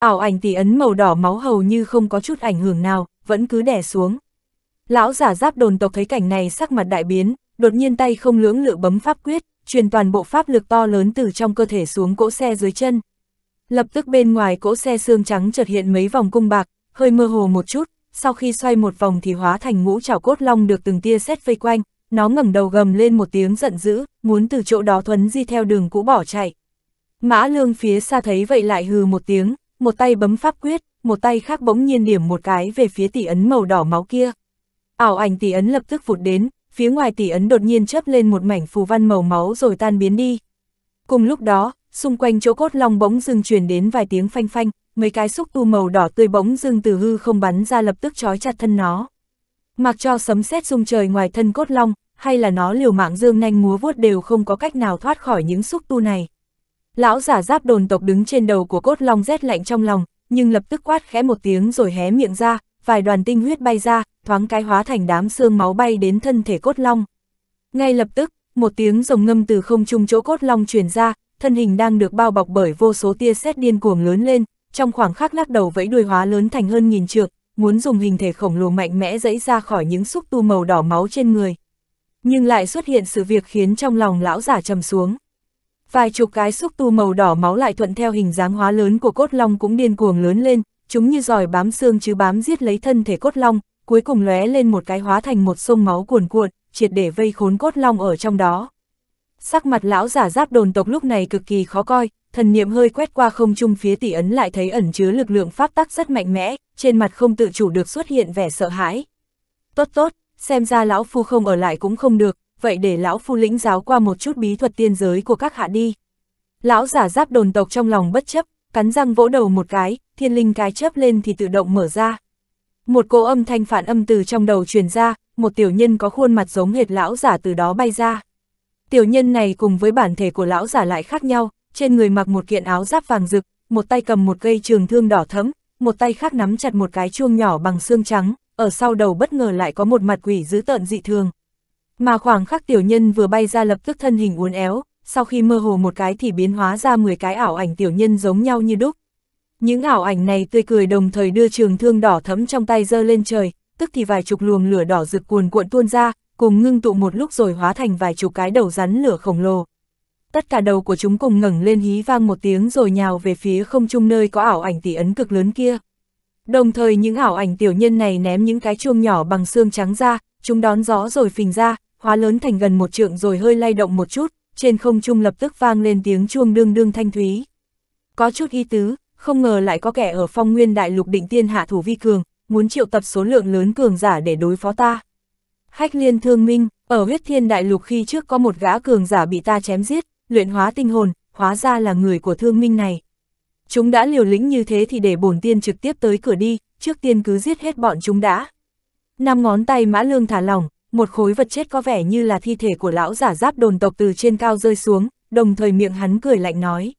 Ảo ảnh tỷ ấn màu đỏ máu hầu như không có chút ảnh hưởng nào, vẫn cứ đè xuống. Lão giả giáp đồn tộc thấy cảnh này sắc mặt đại biến, đột nhiên tay không lưỡng lự bấm pháp quyết, truyền toàn bộ pháp lực to lớn từ trong cơ thể xuống cỗ xe dưới chân. Lập tức bên ngoài cỗ xe xương trắng chợt hiện mấy vòng cung bạc, hơi mơ hồ một chút, sau khi xoay một vòng thì hóa thành ngũ trảo cốt long được từng tia xét vây quanh, nó ngẩng đầu gầm lên một tiếng giận dữ, muốn từ chỗ đó thuấn di theo đường cũ bỏ chạy. Mã lương phía xa thấy vậy lại hừ một tiếng, một tay bấm pháp quyết, một tay khác bỗng nhiên điểm một cái về phía tỷ ấn màu đỏ máu kia. Ảo ảnh tỷ ấn lập tức vụt đến, phía ngoài tỷ ấn đột nhiên chớp lên một mảnh phù văn màu máu rồi tan biến đi. Cùng lúc đó, xung quanh chỗ cốt long bỗng dưng truyền đến vài tiếng phanh phanh, mấy cái xúc tu màu đỏ tươi bỗng dưng từ hư không bắn ra lập tức trói chặt thân nó. Mặc cho sấm sét rung trời ngoài thân cốt long, hay là nó liều mạng dương nhanh múa vuốt đều không có cách nào thoát khỏi những xúc tu này. Lão giả giáp đồn tộc đứng trên đầu của cốt long rét lạnh trong lòng, nhưng lập tức quát khẽ một tiếng rồi hé miệng ra, vài đoàn tinh huyết bay ra, thoáng cái hóa thành đám xương máu bay đến thân thể cốt long. Ngay lập tức, một tiếng rồng ngâm từ không trung chỗ cốt long truyền ra, thân hình đang được bao bọc bởi vô số tia sét điên cuồng lớn lên, trong khoảng khắc lắc đầu vẫy đuôi hóa lớn thành hơn nghìn trượng, muốn dùng hình thể khổng lồ mạnh mẽ dẫy ra khỏi những xúc tu màu đỏ máu trên người. Nhưng lại xuất hiện sự việc khiến trong lòng lão giả trầm xuống. Vài chục cái xúc tu màu đỏ máu lại thuận theo hình dáng hóa lớn của cốt long cũng điên cuồng lớn lên, chúng như giỏi bám xương chứ bám giết lấy thân thể cốt long, cuối cùng lóe lên một cái hóa thành một sông máu cuồn cuộn, triệt để vây khốn cốt long ở trong đó. Sắc mặt lão giả giáp đồn tộc lúc này cực kỳ khó coi, thần niệm hơi quét qua không trung phía tỷ ấn lại thấy ẩn chứa lực lượng pháp tắc rất mạnh mẽ, trên mặt không tự chủ được xuất hiện vẻ sợ hãi. Tốt tốt, xem ra lão phu không ở lại cũng không được, vậy để lão phu lĩnh giáo qua một chút bí thuật tiên giới của các hạ đi. Lão giả giáp đồn tộc trong lòng bất chấp, cắn răng vỗ đầu một cái, thiên linh cái chớp lên thì tự động mở ra. Một cỗ âm thanh phản âm từ trong đầu truyền ra, một tiểu nhân có khuôn mặt giống hệt lão giả từ đó bay ra. Tiểu nhân này cùng với bản thể của lão giả lại khác nhau, trên người mặc một kiện áo giáp vàng rực, một tay cầm một cây trường thương đỏ thẫm, một tay khác nắm chặt một cái chuông nhỏ bằng xương trắng, ở sau đầu bất ngờ lại có một mặt quỷ dữ tợn dị thường. Mà khoảng khắc tiểu nhân vừa bay ra lập tức thân hình uốn éo, sau khi mơ hồ một cái thì biến hóa ra 10 cái ảo ảnh tiểu nhân giống nhau như đúc. Những ảo ảnh này tươi cười đồng thời đưa trường thương đỏ thấm trong tay giơ lên trời, tức thì vài chục luồng lửa đỏ rực cuồn cuộn tuôn ra, cùng ngưng tụ một lúc rồi hóa thành vài chục cái đầu rắn lửa khổng lồ. Tất cả đầu của chúng cùng ngẩng lên hí vang một tiếng rồi nhào về phía không trung nơi có ảo ảnh tỷ ấn cực lớn kia. Đồng thời những ảo ảnh tiểu nhân này ném những cái chuông nhỏ bằng xương trắng ra, chúng đón gió rồi phình ra, hóa lớn thành gần một trượng rồi hơi lay động một chút, trên không trung lập tức vang lên tiếng chuông đương đương thanh thúy. Có chút ý tứ, không ngờ lại có kẻ ở phong nguyên đại lục định tiên hạ thủ vi cường, muốn triệu tập số lượng lớn cường giả để đối phó ta. Hách liên thương minh, ở huyết thiên đại lục khi trước có một gã cường giả bị ta chém giết, luyện hóa tinh hồn, hóa ra là người của thương minh này. Chúng đã liều lĩnh như thế thì để bổn tiên trực tiếp tới cửa đi, trước tiên cứ giết hết bọn chúng đã. Năm ngón tay mã lương thả lỏng, một khối vật chết có vẻ như là thi thể của lão giả giáp đồn tộc từ trên cao rơi xuống, đồng thời miệng hắn cười lạnh nói.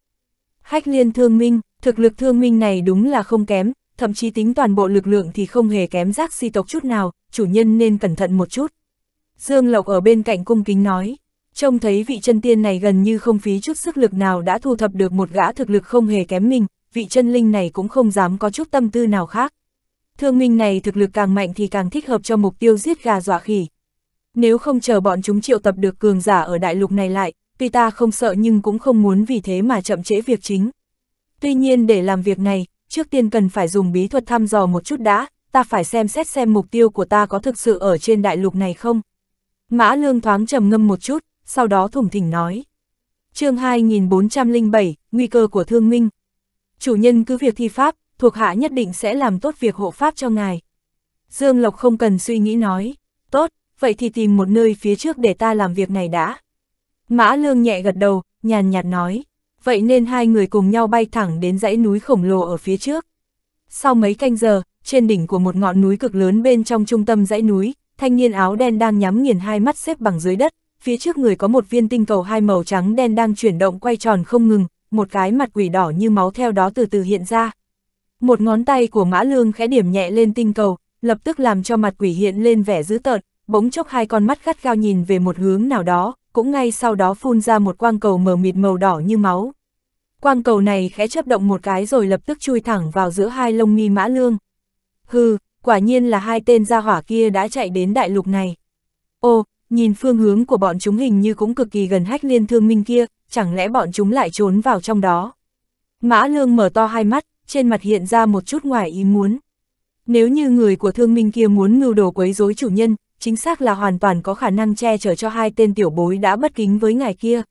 Hách liên thương minh, thực lực thương minh này đúng là không kém, thậm chí tính toàn bộ lực lượng thì không hề kém rác si tộc chút nào, chủ nhân nên cẩn thận một chút. Dương Lộc ở bên cạnh cung kính nói, trông thấy vị chân tiên này gần như không phí chút sức lực nào đã thu thập được một gã thực lực không hề kém mình, vị chân linh này cũng không dám có chút tâm tư nào khác. Thương minh này thực lực càng mạnh thì càng thích hợp cho mục tiêu giết gà dọa khỉ, nếu không chờ bọn chúng triệu tập được cường giả ở đại lục này lại, tuy ta không sợ nhưng cũng không muốn vì thế mà chậm trễ việc chính. Tuy nhiên để làm việc này, trước tiên cần phải dùng bí thuật thăm dò một chút đã, ta phải xem xét xem mục tiêu của ta có thực sự ở trên đại lục này không. Mã Lương thoáng trầm ngâm một chút, sau đó thủng thỉnh nói. chương 2407, Nguy cơ của Thương Minh. Chủ nhân cứ việc thi pháp, thuộc hạ nhất định sẽ làm tốt việc hộ pháp cho ngài. Dương Lộc không cần suy nghĩ nói, tốt, vậy thì tìm một nơi phía trước để ta làm việc này đã. Mã lương nhẹ gật đầu, nhàn nhạt nói, vậy nên hai người cùng nhau bay thẳng đến dãy núi khổng lồ ở phía trước. Sau mấy canh giờ, trên đỉnh của một ngọn núi cực lớn bên trong trung tâm dãy núi, thanh niên áo đen đang nhắm nghiền hai mắt xếp bằng dưới đất, phía trước người có một viên tinh cầu hai màu trắng đen đang chuyển động quay tròn không ngừng, một cái mặt quỷ đỏ như máu theo đó từ từ hiện ra. Một ngón tay của Mã Lương khẽ điểm nhẹ lên tinh cầu, lập tức làm cho mặt quỷ hiện lên vẻ dữ tợn, bỗng chốc hai con mắt gắt gao nhìn về một hướng nào đó, cũng ngay sau đó phun ra một quang cầu mờ mịt màu đỏ như máu. Quang cầu này khẽ chấp động một cái rồi lập tức chui thẳng vào giữa hai lông mi mã lương. Hừ, quả nhiên là hai tên gia hỏa kia đã chạy đến đại lục này. Ô, nhìn phương hướng của bọn chúng hình như cũng cực kỳ gần hách liên thương minh kia, chẳng lẽ bọn chúng lại trốn vào trong đó. Mã lương mở to hai mắt, trên mặt hiện ra một chút ngoài ý muốn. Nếu như người của thương minh kia muốn mưu đồ quấy rối chủ nhân, chính xác là hoàn toàn có khả năng che chở cho hai tên tiểu bối đã bất kính với ngài kia.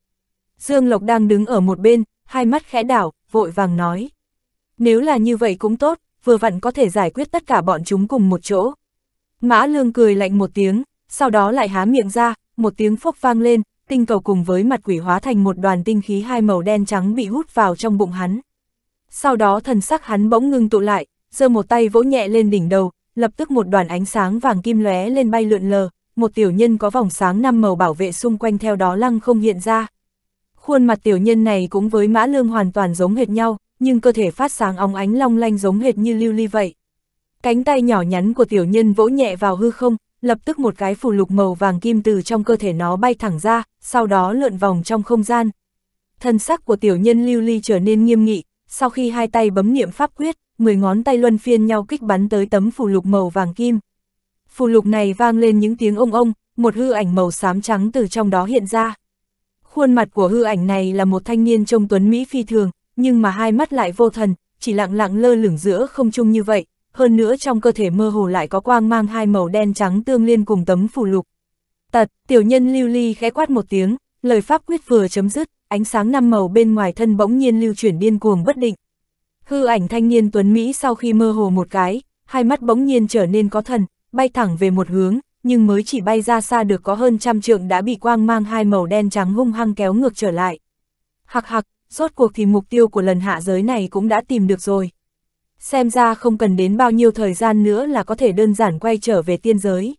Dương Lộc đang đứng ở một bên, hai mắt khẽ đảo, vội vàng nói. Nếu là như vậy cũng tốt, vừa vặn có thể giải quyết tất cả bọn chúng cùng một chỗ. Mã Lương cười lạnh một tiếng, sau đó lại há miệng ra, một tiếng phốc vang lên, tinh cầu cùng với mặt quỷ hóa thành một đoàn tinh khí hai màu đen trắng bị hút vào trong bụng hắn. Sau đó thần sắc hắn bỗng ngưng tụ lại, giơ một tay vỗ nhẹ lên đỉnh đầu, lập tức một đoàn ánh sáng vàng kim lóe lên bay lượn lờ, một tiểu nhân có vòng sáng năm màu bảo vệ xung quanh theo đó lăng không hiện ra. Khuôn mặt tiểu nhân này cũng với mã lương hoàn toàn giống hệt nhau, nhưng cơ thể phát sáng óng ánh long lanh giống hệt như lưu ly vậy. Cánh tay nhỏ nhắn của tiểu nhân vỗ nhẹ vào hư không, lập tức một cái phù lục màu vàng kim từ trong cơ thể nó bay thẳng ra, sau đó lượn vòng trong không gian. Thân sắc của tiểu nhân lưu ly trở nên nghiêm nghị, sau khi hai tay bấm niệm pháp quyết, mười ngón tay luân phiên nhau kích bắn tới tấm phù lục màu vàng kim. Phù lục này vang lên những tiếng ông ông, một hư ảnh màu xám trắng từ trong đó hiện ra. Khuôn mặt của hư ảnh này là một thanh niên trông tuấn Mỹ phi thường, nhưng mà hai mắt lại vô thần, chỉ lặng lặng lơ lửng giữa không trung như vậy, hơn nữa trong cơ thể mơ hồ lại có quang mang hai màu đen trắng tương liên cùng tấm phù lục. Tật, tiểu nhân lưu ly khẽ quát một tiếng, lời pháp quyết vừa chấm dứt, ánh sáng năm màu bên ngoài thân bỗng nhiên lưu chuyển điên cuồng bất định. Hư ảnh thanh niên Tuấn Mỹ sau khi mơ hồ một cái, hai mắt bỗng nhiên trở nên có thần, bay thẳng về một hướng, nhưng mới chỉ bay ra xa được có hơn trăm trượng đã bị quang mang hai màu đen trắng hung hăng kéo ngược trở lại. Hạc hạc, rốt cuộc thì mục tiêu của lần hạ giới này cũng đã tìm được rồi. Xem ra không cần đến bao nhiêu thời gian nữa là có thể đơn giản quay trở về tiên giới.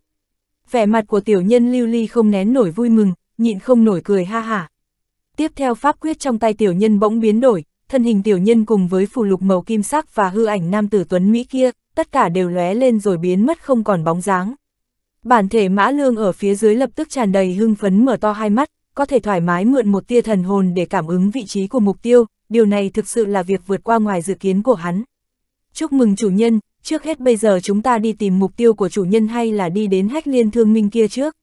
Vẻ mặt của tiểu nhân lưu ly không nén nổi vui mừng, nhịn không nổi cười ha hả. Tiếp theo pháp quyết trong tay tiểu nhân bỗng biến đổi, thân hình tiểu nhân cùng với phù lục màu kim sắc và hư ảnh nam tử tuấn Mỹ kia, tất cả đều lóe lên rồi biến mất không còn bóng dáng. Bản thể mã lương ở phía dưới lập tức tràn đầy hưng phấn mở to hai mắt, có thể thoải mái mượn một tia thần hồn để cảm ứng vị trí của mục tiêu, điều này thực sự là việc vượt qua ngoài dự kiến của hắn. Chúc mừng chủ nhân, trước hết bây giờ chúng ta đi tìm mục tiêu của chủ nhân hay là đi đến hách liên thương minh kia trước.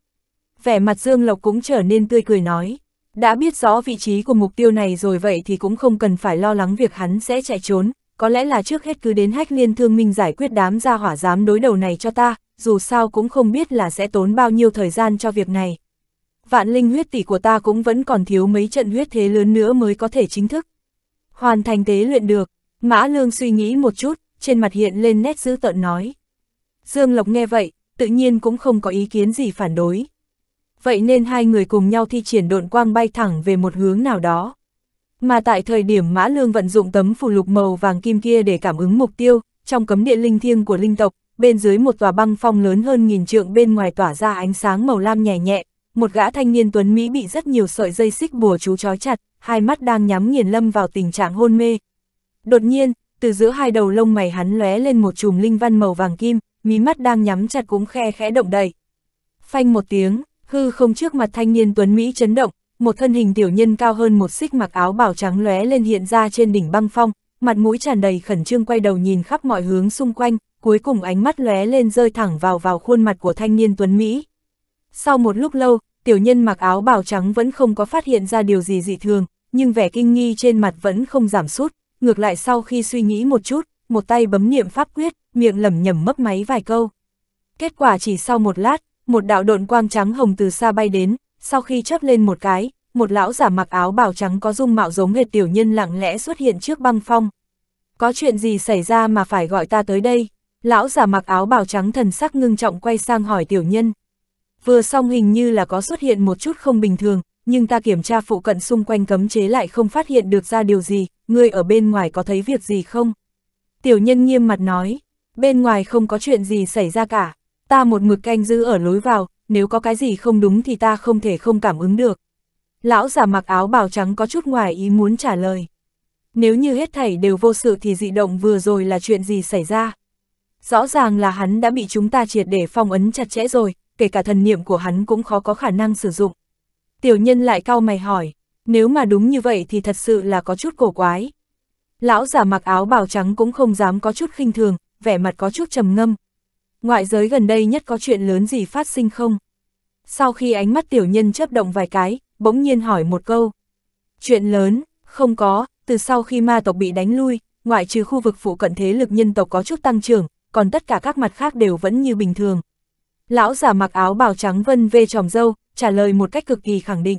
Vẻ mặt Dương Lộc cũng trở nên tươi cười nói. Đã biết rõ vị trí của mục tiêu này rồi vậy thì cũng không cần phải lo lắng việc hắn sẽ chạy trốn, có lẽ là trước hết cứ đến hách liên thương minh giải quyết đám gia hỏa dám đối đầu này cho ta, dù sao cũng không biết là sẽ tốn bao nhiêu thời gian cho việc này. Vạn linh huyết tỷ của ta cũng vẫn còn thiếu mấy trận huyết thế lớn nữa mới có thể chính thức. Hoàn thành tế luyện được, Mã Lương suy nghĩ một chút, trên mặt hiện lên nét dữ tợn nói. Dương Lộc nghe vậy, tự nhiên cũng không có ý kiến gì phản đối vậy nên hai người cùng nhau thi triển độn quang bay thẳng về một hướng nào đó. Mà tại thời điểm Mã Lương vận dụng tấm phù lục màu vàng kim kia để cảm ứng mục tiêu, trong cấm địa linh thiêng của linh tộc, bên dưới một tòa băng phong lớn hơn nghìn trượng bên ngoài tỏa ra ánh sáng màu lam nhẹ nhẹ, một gã thanh niên tuấn Mỹ bị rất nhiều sợi dây xích bùa chú trói chặt, hai mắt đang nhắm nghiền lâm vào tình trạng hôn mê. Đột nhiên, từ giữa hai đầu lông mày hắn lóe lên một chùm linh văn màu vàng kim, mí mắt đang nhắm chặt cũng khe khẽ động đậy. Phanh một tiếng, Hư không trước mặt thanh niên Tuấn Mỹ chấn động, một thân hình tiểu nhân cao hơn một xích mặc áo bảo trắng lóe lên hiện ra trên đỉnh băng phong, mặt mũi tràn đầy khẩn trương quay đầu nhìn khắp mọi hướng xung quanh, cuối cùng ánh mắt lóe lên rơi thẳng vào vào khuôn mặt của thanh niên Tuấn Mỹ. Sau một lúc lâu, tiểu nhân mặc áo bào trắng vẫn không có phát hiện ra điều gì dị thường, nhưng vẻ kinh nghi trên mặt vẫn không giảm sút, ngược lại sau khi suy nghĩ một chút, một tay bấm niệm pháp quyết, miệng lẩm nhẩm mấp máy vài câu. Kết quả chỉ sau một lát, một đạo độn quang trắng hồng từ xa bay đến, sau khi chớp lên một cái, một lão giả mặc áo bào trắng có dung mạo giống hệt tiểu nhân lặng lẽ xuất hiện trước băng phong. Có chuyện gì xảy ra mà phải gọi ta tới đây? Lão giả mặc áo bào trắng thần sắc ngưng trọng quay sang hỏi tiểu nhân. Vừa xong hình như là có xuất hiện một chút không bình thường, nhưng ta kiểm tra phụ cận xung quanh cấm chế lại không phát hiện được ra điều gì, ngươi ở bên ngoài có thấy việc gì không? Tiểu nhân nghiêm mặt nói, bên ngoài không có chuyện gì xảy ra cả, ta một mực canh giữ ở lối vào, nếu có cái gì không đúng thì ta không thể không cảm ứng được. Lão già mặc áo bào trắng có chút ngoài ý muốn trả lời. Nếu như hết thảy đều vô sự thì dị động vừa rồi là chuyện gì xảy ra? Rõ ràng là hắn đã bị chúng ta triệt để phong ấn chặt chẽ rồi, kể cả thần niệm của hắn cũng khó có khả năng sử dụng. Tiểu nhân lại cau mày hỏi, nếu mà đúng như vậy thì thật sự là có chút cổ quái. Lão già mặc áo bào trắng cũng không dám có chút khinh thường, vẻ mặt có chút trầm ngâm, ngoại giới gần đây nhất có chuyện lớn gì phát sinh không? Sau khi ánh mắt tiểu nhân chấp động vài cái, bỗng nhiên hỏi một câu. Chuyện lớn, không có, từ sau khi ma tộc bị đánh lui, ngoại trừ khu vực phụ cận thế lực nhân tộc có chút tăng trưởng, còn tất cả các mặt khác đều vẫn như bình thường. Lão giả mặc áo bào trắng vân vê tròm dâu, trả lời một cách cực kỳ khẳng định.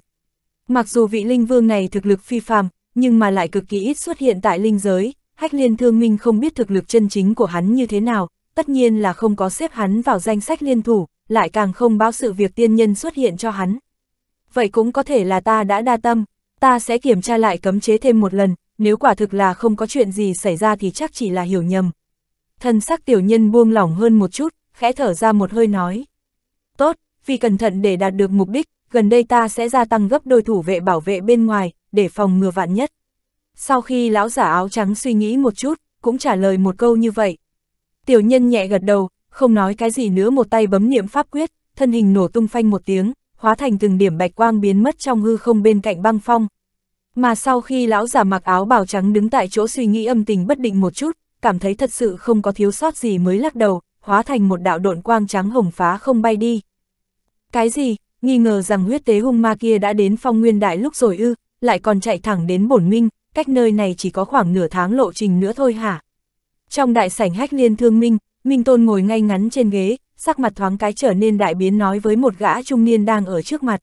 Mặc dù vị linh vương này thực lực phi phàm, nhưng mà lại cực kỳ ít xuất hiện tại linh giới, hách liên thương minh không biết thực lực chân chính của hắn như thế nào, tất nhiên là không có xếp hắn vào danh sách liên thủ, lại càng không báo sự việc tiên nhân xuất hiện cho hắn. Vậy cũng có thể là ta đã đa tâm, ta sẽ kiểm tra lại cấm chế thêm một lần, nếu quả thực là không có chuyện gì xảy ra thì chắc chỉ là hiểu nhầm. Thân sắc tiểu nhân buông lỏng hơn một chút, khẽ thở ra một hơi nói. Tốt, vì cẩn thận để đạt được mục đích, gần đây ta sẽ gia tăng gấp đôi thủ vệ bảo vệ bên ngoài, để phòng ngừa vạn nhất. Sau khi lão giả áo trắng suy nghĩ một chút, cũng trả lời một câu như vậy, Tiểu nhân nhẹ gật đầu, không nói cái gì nữa một tay bấm niệm pháp quyết, thân hình nổ tung phanh một tiếng, hóa thành từng điểm bạch quang biến mất trong hư không bên cạnh băng phong. Mà sau khi lão giả mặc áo bào trắng đứng tại chỗ suy nghĩ âm tình bất định một chút, cảm thấy thật sự không có thiếu sót gì mới lắc đầu, hóa thành một đạo độn quang trắng hồng phá không bay đi. Cái gì, nghi ngờ rằng huyết tế hung ma kia đã đến phong nguyên đại lúc rồi ư, lại còn chạy thẳng đến bổn minh, cách nơi này chỉ có khoảng nửa tháng lộ trình nữa thôi hả? Trong đại sảnh hách liên thương minh, Minh Tôn ngồi ngay ngắn trên ghế, sắc mặt thoáng cái trở nên đại biến nói với một gã trung niên đang ở trước mặt.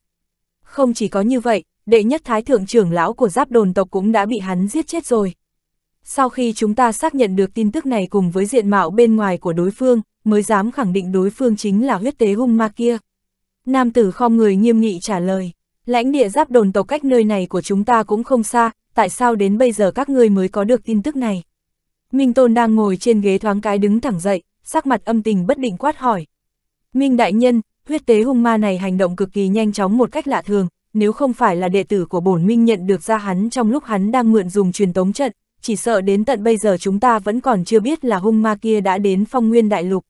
Không chỉ có như vậy, đệ nhất thái thượng trưởng lão của giáp đồn tộc cũng đã bị hắn giết chết rồi. Sau khi chúng ta xác nhận được tin tức này cùng với diện mạo bên ngoài của đối phương, mới dám khẳng định đối phương chính là huyết tế hung ma kia. Nam tử khom người nghiêm nghị trả lời, lãnh địa giáp đồn tộc cách nơi này của chúng ta cũng không xa, tại sao đến bây giờ các ngươi mới có được tin tức này? Minh Tôn đang ngồi trên ghế thoáng cái đứng thẳng dậy, sắc mặt âm tình bất định quát hỏi. Minh Đại Nhân, huyết tế hung ma này hành động cực kỳ nhanh chóng một cách lạ thường, nếu không phải là đệ tử của bổn Minh nhận được ra hắn trong lúc hắn đang mượn dùng truyền tống trận, chỉ sợ đến tận bây giờ chúng ta vẫn còn chưa biết là hung ma kia đã đến phong nguyên đại lục.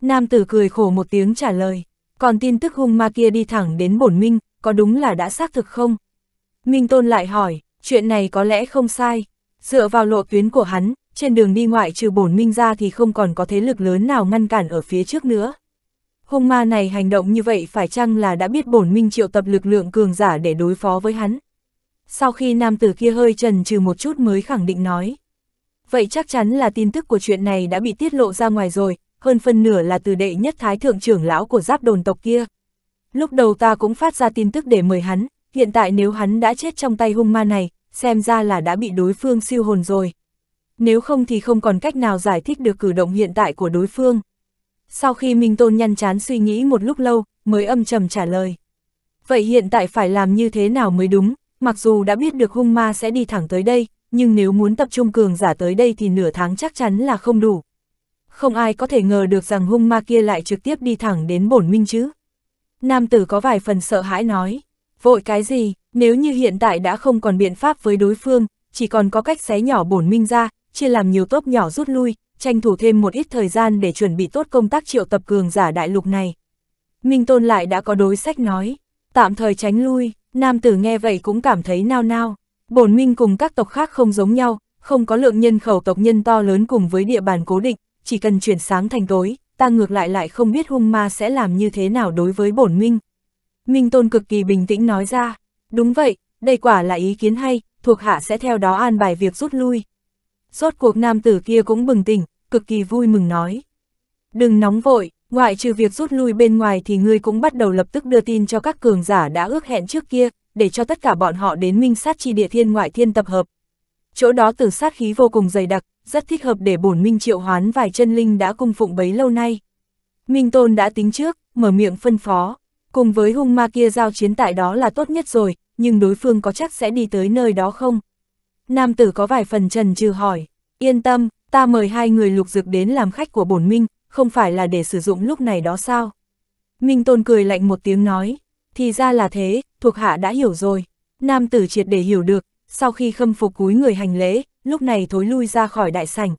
Nam tử cười khổ một tiếng trả lời, còn tin tức hung ma kia đi thẳng đến bổn Minh, có đúng là đã xác thực không? Minh Tôn lại hỏi, chuyện này có lẽ không sai, dựa vào lộ tuyến của hắn, trên đường đi ngoại trừ bổn minh ra thì không còn có thế lực lớn nào ngăn cản ở phía trước nữa. Hung ma này hành động như vậy phải chăng là đã biết bổn minh triệu tập lực lượng cường giả để đối phó với hắn? Sau khi nam tử kia hơi trần trừ một chút mới khẳng định nói. Vậy chắc chắn là tin tức của chuyện này đã bị tiết lộ ra ngoài rồi, hơn phân nửa là từ đệ nhất thái thượng trưởng lão của giáp đồn tộc kia. Lúc đầu ta cũng phát ra tin tức để mời hắn, hiện tại nếu hắn đã chết trong tay hung ma này, xem ra là đã bị đối phương siêu hồn rồi nếu không thì không còn cách nào giải thích được cử động hiện tại của đối phương. Sau khi Minh Tôn nhăn chán suy nghĩ một lúc lâu, mới âm trầm trả lời. Vậy hiện tại phải làm như thế nào mới đúng, mặc dù đã biết được hung ma sẽ đi thẳng tới đây, nhưng nếu muốn tập trung cường giả tới đây thì nửa tháng chắc chắn là không đủ. Không ai có thể ngờ được rằng hung ma kia lại trực tiếp đi thẳng đến bổn minh chứ. Nam tử có vài phần sợ hãi nói, vội cái gì, nếu như hiện tại đã không còn biện pháp với đối phương, chỉ còn có cách xé nhỏ bổn minh ra, chia làm nhiều tốp nhỏ rút lui, tranh thủ thêm một ít thời gian để chuẩn bị tốt công tác triệu tập cường giả đại lục này. Minh Tôn lại đã có đối sách nói, tạm thời tránh lui, nam tử nghe vậy cũng cảm thấy nao nao. Bổn Minh cùng các tộc khác không giống nhau, không có lượng nhân khẩu tộc nhân to lớn cùng với địa bàn cố định, chỉ cần chuyển sáng thành tối, ta ngược lại lại không biết hung ma sẽ làm như thế nào đối với bổn Minh. Minh Tôn cực kỳ bình tĩnh nói ra, đúng vậy, đây quả là ý kiến hay, thuộc hạ sẽ theo đó an bài việc rút lui. Rốt cuộc nam tử kia cũng bừng tỉnh, cực kỳ vui mừng nói. Đừng nóng vội, ngoại trừ việc rút lui bên ngoài thì ngươi cũng bắt đầu lập tức đưa tin cho các cường giả đã ước hẹn trước kia, để cho tất cả bọn họ đến minh sát chi địa thiên ngoại thiên tập hợp. Chỗ đó tử sát khí vô cùng dày đặc, rất thích hợp để bổn minh triệu hoán vài chân linh đã cung phụng bấy lâu nay. Minh Tôn đã tính trước, mở miệng phân phó, cùng với hung ma kia giao chiến tại đó là tốt nhất rồi, nhưng đối phương có chắc sẽ đi tới nơi đó không? Nam tử có vài phần trần trừ hỏi, yên tâm, ta mời hai người lục dược đến làm khách của bổn minh, không phải là để sử dụng lúc này đó sao? Minh Tôn cười lạnh một tiếng nói, thì ra là thế, thuộc hạ đã hiểu rồi. Nam tử triệt để hiểu được, sau khi khâm phục cúi người hành lễ, lúc này thối lui ra khỏi đại sảnh.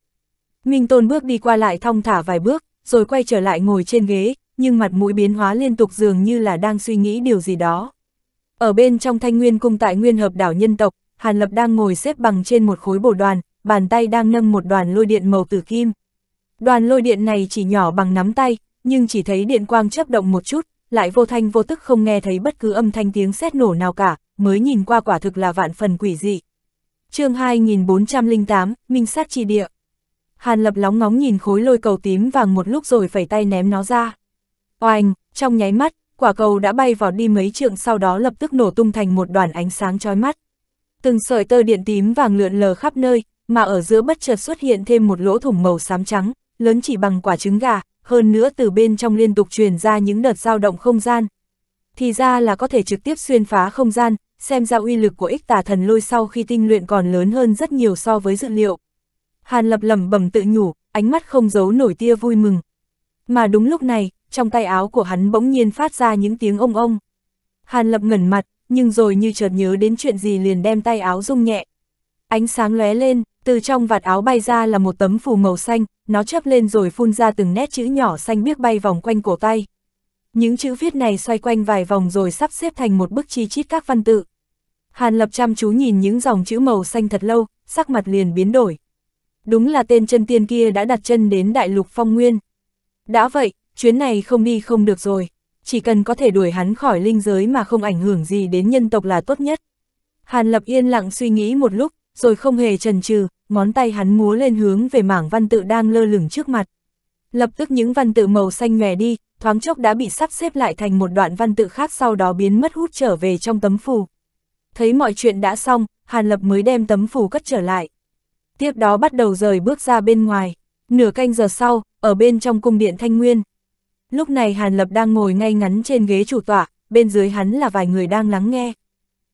Minh Tôn bước đi qua lại thong thả vài bước, rồi quay trở lại ngồi trên ghế, nhưng mặt mũi biến hóa liên tục dường như là đang suy nghĩ điều gì đó. Ở bên trong thanh nguyên cung tại nguyên hợp đảo nhân tộc, Hàn Lập đang ngồi xếp bằng trên một khối bổ đoàn, bàn tay đang nâng một đoàn lôi điện màu tử kim. Đoàn lôi điện này chỉ nhỏ bằng nắm tay, nhưng chỉ thấy điện quang chấp động một chút, lại vô thanh vô tức không nghe thấy bất cứ âm thanh tiếng sét nổ nào cả, mới nhìn qua quả thực là vạn phần quỷ dị. chương 2408, Minh Sát Chi Địa Hàn Lập lóng ngóng nhìn khối lôi cầu tím vàng một lúc rồi phẩy tay ném nó ra. Oanh, trong nháy mắt, quả cầu đã bay vào đi mấy trượng sau đó lập tức nổ tung thành một đoàn ánh sáng chói mắt từng sợi tơ điện tím vàng lượn lờ khắp nơi, mà ở giữa bất chợt xuất hiện thêm một lỗ thủng màu xám trắng, lớn chỉ bằng quả trứng gà, hơn nữa từ bên trong liên tục truyền ra những đợt dao động không gian. Thì ra là có thể trực tiếp xuyên phá không gian, xem ra uy lực của ích tà thần lôi sau khi tinh luyện còn lớn hơn rất nhiều so với dự liệu. Hàn lập lẩm bẩm tự nhủ, ánh mắt không giấu nổi tia vui mừng. Mà đúng lúc này, trong tay áo của hắn bỗng nhiên phát ra những tiếng ông ông. Hàn lập ngẩn mặt, nhưng rồi như chợt nhớ đến chuyện gì liền đem tay áo rung nhẹ. Ánh sáng lóe lên, từ trong vạt áo bay ra là một tấm phù màu xanh, nó chớp lên rồi phun ra từng nét chữ nhỏ xanh biếc bay vòng quanh cổ tay. Những chữ viết này xoay quanh vài vòng rồi sắp xếp thành một bức chi chít các văn tự. Hàn Lập chăm chú nhìn những dòng chữ màu xanh thật lâu, sắc mặt liền biến đổi. Đúng là tên chân tiên kia đã đặt chân đến đại lục phong nguyên. Đã vậy, chuyến này không đi không được rồi chỉ cần có thể đuổi hắn khỏi linh giới mà không ảnh hưởng gì đến nhân tộc là tốt nhất. Hàn Lập yên lặng suy nghĩ một lúc, rồi không hề chần chừ, ngón tay hắn múa lên hướng về mảng văn tự đang lơ lửng trước mặt. Lập tức những văn tự màu xanh nhòe đi, thoáng chốc đã bị sắp xếp lại thành một đoạn văn tự khác sau đó biến mất hút trở về trong tấm phù. Thấy mọi chuyện đã xong, Hàn Lập mới đem tấm phù cất trở lại. Tiếp đó bắt đầu rời bước ra bên ngoài. Nửa canh giờ sau, ở bên trong cung điện Thanh Nguyên, Lúc này Hàn Lập đang ngồi ngay ngắn trên ghế chủ tọa, bên dưới hắn là vài người đang lắng nghe.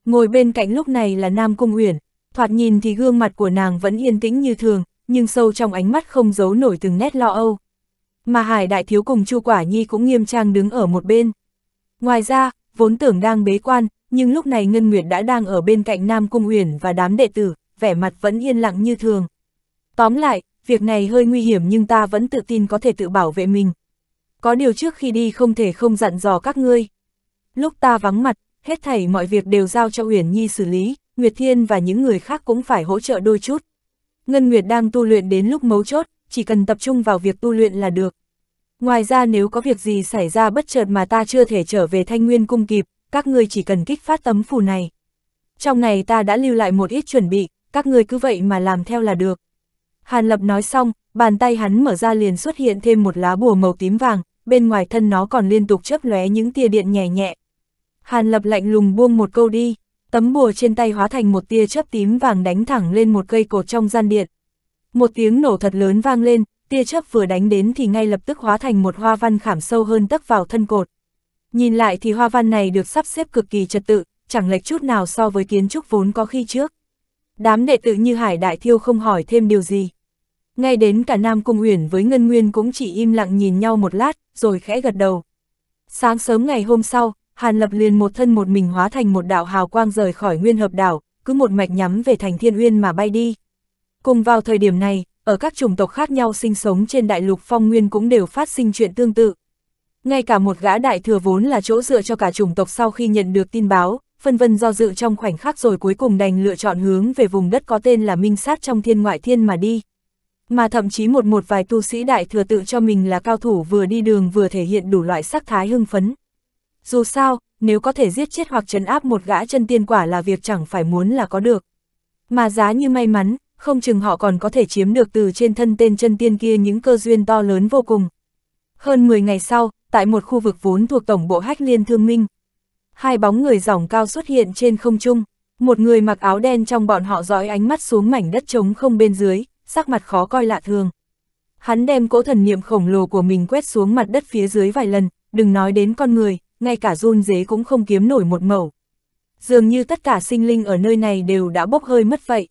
Ngồi bên cạnh lúc này là Nam Cung Uyển, thoạt nhìn thì gương mặt của nàng vẫn yên tĩnh như thường, nhưng sâu trong ánh mắt không giấu nổi từng nét lo âu. Mà Hải Đại Thiếu cùng Chu Quả Nhi cũng nghiêm trang đứng ở một bên. Ngoài ra, vốn tưởng đang bế quan, nhưng lúc này Ngân Nguyệt đã đang ở bên cạnh Nam Cung Uyển và đám đệ tử, vẻ mặt vẫn yên lặng như thường. Tóm lại, việc này hơi nguy hiểm nhưng ta vẫn tự tin có thể tự bảo vệ mình có điều trước khi đi không thể không dặn dò các ngươi. Lúc ta vắng mặt, hết thảy mọi việc đều giao cho Uyển Nhi xử lý, Nguyệt Thiên và những người khác cũng phải hỗ trợ đôi chút. Ngân Nguyệt đang tu luyện đến lúc mấu chốt, chỉ cần tập trung vào việc tu luyện là được. Ngoài ra nếu có việc gì xảy ra bất chợt mà ta chưa thể trở về Thanh Nguyên cung kịp, các ngươi chỉ cần kích phát tấm phù này. Trong này ta đã lưu lại một ít chuẩn bị, các ngươi cứ vậy mà làm theo là được. Hàn Lập nói xong, bàn tay hắn mở ra liền xuất hiện thêm một lá bùa màu tím vàng, bên ngoài thân nó còn liên tục chớp lóe những tia điện nhẹ nhẹ. Hàn Lập lạnh lùng buông một câu đi, tấm bùa trên tay hóa thành một tia chớp tím vàng đánh thẳng lên một cây cột trong gian điện. Một tiếng nổ thật lớn vang lên, tia chớp vừa đánh đến thì ngay lập tức hóa thành một hoa văn khảm sâu hơn tấp vào thân cột. Nhìn lại thì hoa văn này được sắp xếp cực kỳ trật tự, chẳng lệch chút nào so với kiến trúc vốn có khi trước. Đám đệ tử như Hải Đại Thiêu không hỏi thêm điều gì. Ngay đến cả Nam Cung Uyển với Ngân Nguyên cũng chỉ im lặng nhìn nhau một lát, rồi khẽ gật đầu. Sáng sớm ngày hôm sau, Hàn Lập liền một thân một mình hóa thành một đạo hào quang rời khỏi nguyên hợp đảo, cứ một mạch nhắm về thành thiên uyên mà bay đi. Cùng vào thời điểm này, ở các chủng tộc khác nhau sinh sống trên đại lục phong nguyên cũng đều phát sinh chuyện tương tự. Ngay cả một gã đại thừa vốn là chỗ dựa cho cả chủng tộc sau khi nhận được tin báo, phân vân do dự trong khoảnh khắc rồi cuối cùng đành lựa chọn hướng về vùng đất có tên là Minh Sát trong thiên ngoại thiên mà đi mà thậm chí một một vài tu sĩ đại thừa tự cho mình là cao thủ vừa đi đường vừa thể hiện đủ loại sắc thái hưng phấn. Dù sao, nếu có thể giết chết hoặc trấn áp một gã chân tiên quả là việc chẳng phải muốn là có được. Mà giá như may mắn, không chừng họ còn có thể chiếm được từ trên thân tên chân tiên kia những cơ duyên to lớn vô cùng. Hơn 10 ngày sau, tại một khu vực vốn thuộc tổng bộ hách liên thương minh, hai bóng người dòng cao xuất hiện trên không trung, một người mặc áo đen trong bọn họ dõi ánh mắt xuống mảnh đất trống không bên dưới, sắc mặt khó coi lạ thường. Hắn đem cỗ thần niệm khổng lồ của mình quét xuống mặt đất phía dưới vài lần, đừng nói đến con người, ngay cả run dế cũng không kiếm nổi một mẩu. Dường như tất cả sinh linh ở nơi này đều đã bốc hơi mất vậy.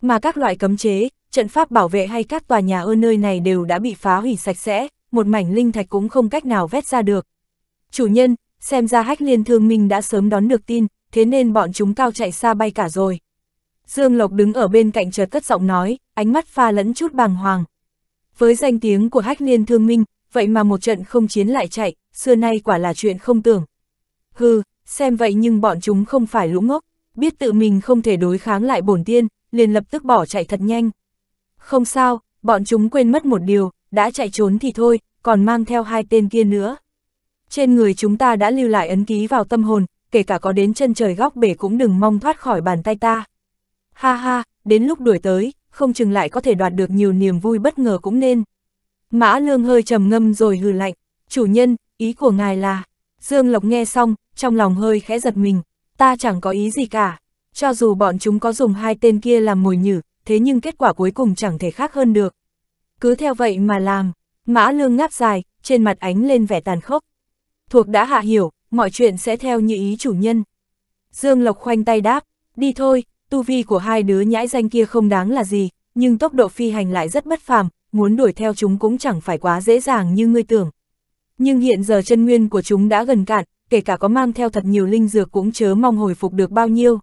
Mà các loại cấm chế, trận pháp bảo vệ hay các tòa nhà ở nơi này đều đã bị phá hủy sạch sẽ, một mảnh linh thạch cũng không cách nào vét ra được. Chủ nhân, xem ra hách liên thương minh đã sớm đón được tin, thế nên bọn chúng cao chạy xa bay cả rồi. Dương Lộc đứng ở bên cạnh chợt cất giọng nói, ánh mắt pha lẫn chút bàng hoàng. Với danh tiếng của hách liên thương minh, vậy mà một trận không chiến lại chạy, xưa nay quả là chuyện không tưởng. Hừ, xem vậy nhưng bọn chúng không phải lũ ngốc, biết tự mình không thể đối kháng lại bổn tiên, liền lập tức bỏ chạy thật nhanh. Không sao, bọn chúng quên mất một điều, đã chạy trốn thì thôi, còn mang theo hai tên kia nữa. Trên người chúng ta đã lưu lại ấn ký vào tâm hồn, kể cả có đến chân trời góc bể cũng đừng mong thoát khỏi bàn tay ta. Ha ha, đến lúc đuổi tới, không chừng lại có thể đoạt được nhiều niềm vui bất ngờ cũng nên. Mã lương hơi trầm ngâm rồi hừ lạnh, chủ nhân, ý của ngài là, Dương Lộc nghe xong, trong lòng hơi khẽ giật mình, ta chẳng có ý gì cả, cho dù bọn chúng có dùng hai tên kia làm mồi nhử, thế nhưng kết quả cuối cùng chẳng thể khác hơn được. Cứ theo vậy mà làm, mã lương ngáp dài, trên mặt ánh lên vẻ tàn khốc. Thuộc đã hạ hiểu, mọi chuyện sẽ theo như ý chủ nhân. Dương Lộc khoanh tay đáp, đi thôi, tu vi của hai đứa nhãi danh kia không đáng là gì, nhưng tốc độ phi hành lại rất bất phàm, muốn đuổi theo chúng cũng chẳng phải quá dễ dàng như ngươi tưởng. Nhưng hiện giờ chân nguyên của chúng đã gần cạn, kể cả có mang theo thật nhiều linh dược cũng chớ mong hồi phục được bao nhiêu.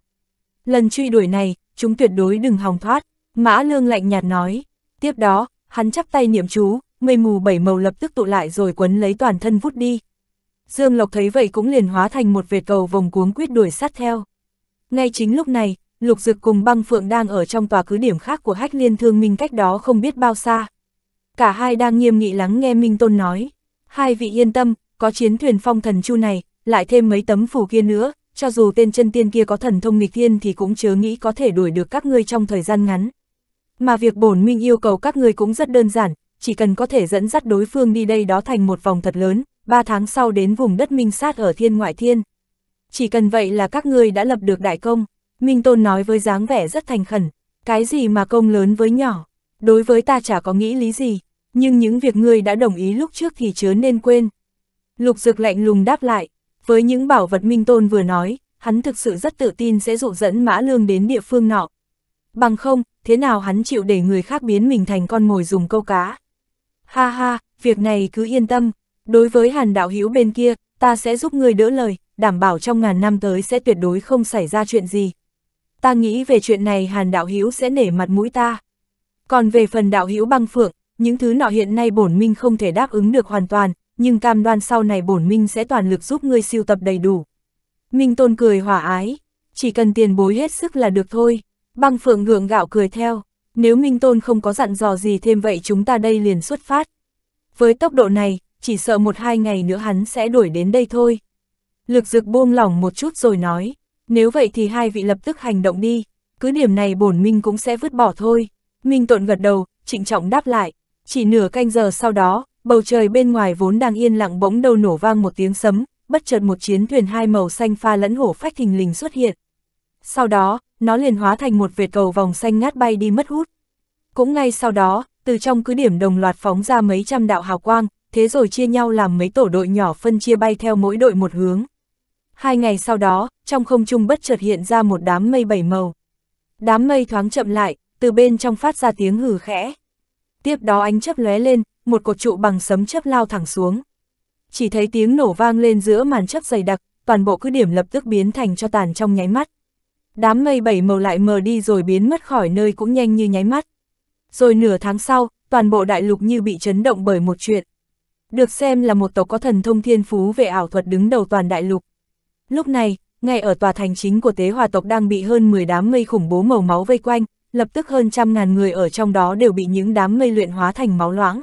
Lần truy đuổi này, chúng tuyệt đối đừng hòng thoát, Mã Lương lạnh nhạt nói. Tiếp đó, hắn chắp tay niệm chú, mây mù bảy màu lập tức tụ lại rồi quấn lấy toàn thân vút đi. Dương Lộc thấy vậy cũng liền hóa thành một vệt cầu vòng cuống quyết đuổi sát theo. Ngay chính lúc này, Lục Dực cùng băng phượng đang ở trong tòa cứ điểm khác của hách liên thương minh cách đó không biết bao xa. Cả hai đang nghiêm nghị lắng nghe Minh Tôn nói. Hai vị yên tâm, có chiến thuyền phong thần chu này, lại thêm mấy tấm phủ kia nữa, cho dù tên chân tiên kia có thần thông nghịch thiên thì cũng chớ nghĩ có thể đuổi được các ngươi trong thời gian ngắn. Mà việc bổn minh yêu cầu các ngươi cũng rất đơn giản, chỉ cần có thể dẫn dắt đối phương đi đây đó thành một vòng thật lớn, ba tháng sau đến vùng đất minh sát ở thiên ngoại thiên. Chỉ cần vậy là các ngươi đã lập được đại công. Minh Tôn nói với dáng vẻ rất thành khẩn, cái gì mà công lớn với nhỏ, đối với ta chả có nghĩ lý gì, nhưng những việc ngươi đã đồng ý lúc trước thì chớ nên quên. Lục Dược lạnh lùng đáp lại, với những bảo vật Minh Tôn vừa nói, hắn thực sự rất tự tin sẽ dụ dẫn Mã Lương đến địa phương nọ. Bằng không, thế nào hắn chịu để người khác biến mình thành con mồi dùng câu cá. Ha ha, việc này cứ yên tâm, đối với Hàn Đạo Hữu bên kia, ta sẽ giúp ngươi đỡ lời, đảm bảo trong ngàn năm tới sẽ tuyệt đối không xảy ra chuyện gì ta nghĩ về chuyện này Hàn Đạo Hữu sẽ nể mặt mũi ta. Còn về phần Đạo Hữu băng phượng, những thứ nọ hiện nay bổn minh không thể đáp ứng được hoàn toàn, nhưng cam đoan sau này bổn minh sẽ toàn lực giúp ngươi siêu tập đầy đủ. Minh Tôn cười hòa ái, chỉ cần tiền bối hết sức là được thôi. Băng Phượng gượng gạo cười theo, nếu Minh Tôn không có dặn dò gì thêm vậy chúng ta đây liền xuất phát. Với tốc độ này, chỉ sợ một hai ngày nữa hắn sẽ đuổi đến đây thôi. Lực dực buông lỏng một chút rồi nói, nếu vậy thì hai vị lập tức hành động đi, cứ điểm này bổn minh cũng sẽ vứt bỏ thôi. Minh tộn gật đầu, trịnh trọng đáp lại. Chỉ nửa canh giờ sau đó, bầu trời bên ngoài vốn đang yên lặng bỗng đầu nổ vang một tiếng sấm, bất chợt một chiến thuyền hai màu xanh pha lẫn hổ phách hình lình xuất hiện. Sau đó, nó liền hóa thành một vệt cầu vòng xanh ngát bay đi mất hút. Cũng ngay sau đó, từ trong cứ điểm đồng loạt phóng ra mấy trăm đạo hào quang, thế rồi chia nhau làm mấy tổ đội nhỏ phân chia bay theo mỗi đội một hướng. Hai ngày sau đó, trong không trung bất chợt hiện ra một đám mây bảy màu. Đám mây thoáng chậm lại, từ bên trong phát ra tiếng hừ khẽ. Tiếp đó ánh chớp lóe lên, một cột trụ bằng sấm chớp lao thẳng xuống. Chỉ thấy tiếng nổ vang lên giữa màn chớp dày đặc, toàn bộ cứ điểm lập tức biến thành cho tàn trong nháy mắt. Đám mây bảy màu lại mờ đi rồi biến mất khỏi nơi cũng nhanh như nháy mắt. Rồi nửa tháng sau, toàn bộ đại lục như bị chấn động bởi một chuyện. Được xem là một tộc có thần thông thiên phú về ảo thuật đứng đầu toàn đại lục. Lúc này, ngay ở tòa thành chính của tế hòa tộc đang bị hơn 10 đám mây khủng bố màu máu vây quanh, lập tức hơn trăm ngàn người ở trong đó đều bị những đám mây luyện hóa thành máu loãng.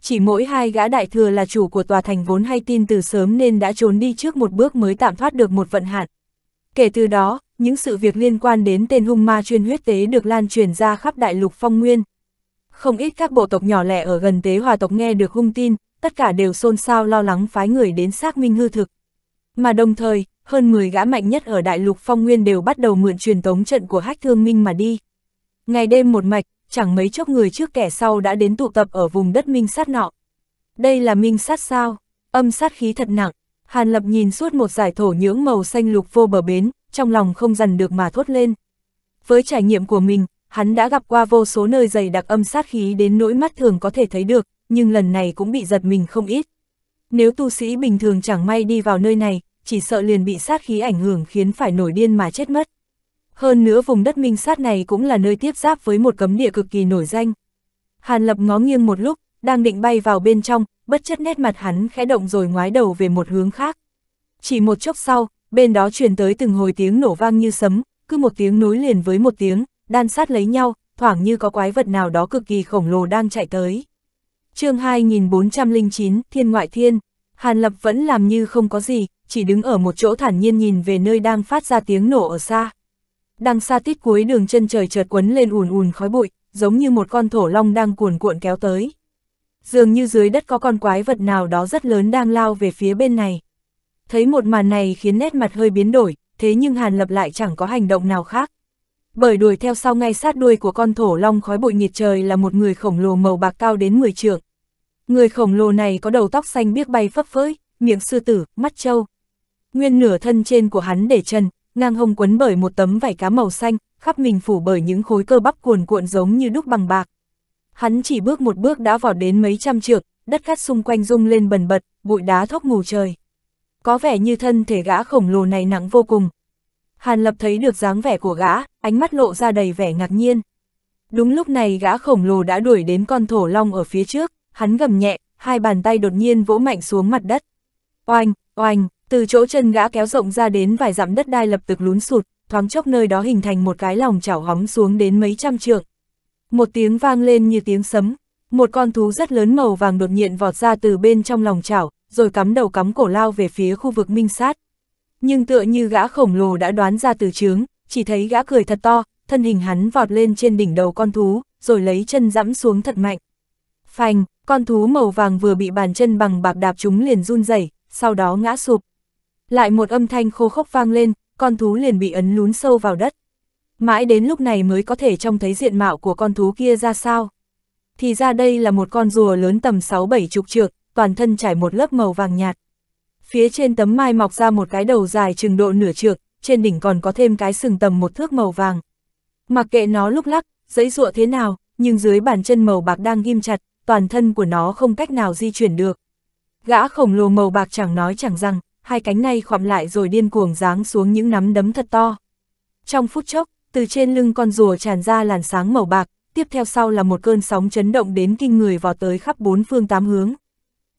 Chỉ mỗi hai gã đại thừa là chủ của tòa thành vốn hay tin từ sớm nên đã trốn đi trước một bước mới tạm thoát được một vận hạn. Kể từ đó, những sự việc liên quan đến tên hung ma chuyên huyết tế được lan truyền ra khắp đại lục phong nguyên. Không ít các bộ tộc nhỏ lẻ ở gần tế hòa tộc nghe được hung tin, tất cả đều xôn xao lo lắng phái người đến xác minh hư thực. Mà đồng thời, hơn 10 gã mạnh nhất ở Đại Lục Phong Nguyên đều bắt đầu mượn truyền tống trận của Hách Thương Minh mà đi. Ngày đêm một mạch, chẳng mấy chốc người trước kẻ sau đã đến tụ tập ở vùng đất Minh Sát nọ. Đây là Minh Sát sao? Âm sát khí thật nặng. Hàn Lập nhìn suốt một giải thổ nhưỡng màu xanh lục vô bờ bến, trong lòng không dằn được mà thốt lên. Với trải nghiệm của mình, hắn đã gặp qua vô số nơi dày đặc âm sát khí đến nỗi mắt thường có thể thấy được, nhưng lần này cũng bị giật mình không ít. Nếu tu sĩ bình thường chẳng may đi vào nơi này, chỉ sợ liền bị sát khí ảnh hưởng khiến phải nổi điên mà chết mất. Hơn nữa vùng đất minh sát này cũng là nơi tiếp giáp với một cấm địa cực kỳ nổi danh. Hàn Lập ngó nghiêng một lúc, đang định bay vào bên trong, bất chấp nét mặt hắn khẽ động rồi ngoái đầu về một hướng khác. Chỉ một chốc sau, bên đó truyền tới từng hồi tiếng nổ vang như sấm, cứ một tiếng nối liền với một tiếng, đan sát lấy nhau, thoảng như có quái vật nào đó cực kỳ khổng lồ đang chạy tới chương 2409, Thiên Ngoại Thiên, Hàn Lập vẫn làm như không có gì, chỉ đứng ở một chỗ thản nhiên nhìn về nơi đang phát ra tiếng nổ ở xa. Đằng xa tít cuối đường chân trời chợt quấn lên ùn ùn khói bụi, giống như một con thổ long đang cuồn cuộn kéo tới. Dường như dưới đất có con quái vật nào đó rất lớn đang lao về phía bên này. Thấy một màn này khiến nét mặt hơi biến đổi, thế nhưng Hàn Lập lại chẳng có hành động nào khác bởi đuổi theo sau ngay sát đuôi của con thổ long khói bụi nhiệt trời là một người khổng lồ màu bạc cao đến 10 trượng. Người khổng lồ này có đầu tóc xanh biếc bay phấp phới, miệng sư tử, mắt trâu. Nguyên nửa thân trên của hắn để chân, ngang hông quấn bởi một tấm vải cá màu xanh, khắp mình phủ bởi những khối cơ bắp cuồn cuộn giống như đúc bằng bạc. Hắn chỉ bước một bước đã vào đến mấy trăm trượng, đất cát xung quanh rung lên bần bật, bụi đá thốc ngủ trời. Có vẻ như thân thể gã khổng lồ này nặng vô cùng, Hàn Lập thấy được dáng vẻ của gã, ánh mắt lộ ra đầy vẻ ngạc nhiên. Đúng lúc này gã khổng lồ đã đuổi đến con thổ long ở phía trước, hắn gầm nhẹ, hai bàn tay đột nhiên vỗ mạnh xuống mặt đất. Oanh, oanh, từ chỗ chân gã kéo rộng ra đến vài dặm đất đai lập tức lún sụt, thoáng chốc nơi đó hình thành một cái lòng chảo hóng xuống đến mấy trăm trượng. Một tiếng vang lên như tiếng sấm, một con thú rất lớn màu vàng đột nhiên vọt ra từ bên trong lòng chảo, rồi cắm đầu cắm cổ lao về phía khu vực minh sát. Nhưng tựa như gã khổng lồ đã đoán ra từ chướng, chỉ thấy gã cười thật to, thân hình hắn vọt lên trên đỉnh đầu con thú, rồi lấy chân dẫm xuống thật mạnh. Phành, con thú màu vàng vừa bị bàn chân bằng bạc đạp chúng liền run rẩy, sau đó ngã sụp. Lại một âm thanh khô khốc vang lên, con thú liền bị ấn lún sâu vào đất. Mãi đến lúc này mới có thể trông thấy diện mạo của con thú kia ra sao. Thì ra đây là một con rùa lớn tầm 6-7 chục trượng, toàn thân trải một lớp màu vàng nhạt. Phía trên tấm mai mọc ra một cái đầu dài chừng độ nửa trượt, trên đỉnh còn có thêm cái sừng tầm một thước màu vàng. Mặc kệ nó lúc lắc, dẫy dụa thế nào, nhưng dưới bàn chân màu bạc đang ghim chặt, toàn thân của nó không cách nào di chuyển được. Gã khổng lồ màu bạc chẳng nói chẳng rằng, hai cánh này khoạm lại rồi điên cuồng giáng xuống những nắm đấm thật to. Trong phút chốc, từ trên lưng con rùa tràn ra làn sáng màu bạc, tiếp theo sau là một cơn sóng chấn động đến kinh người vào tới khắp bốn phương tám hướng.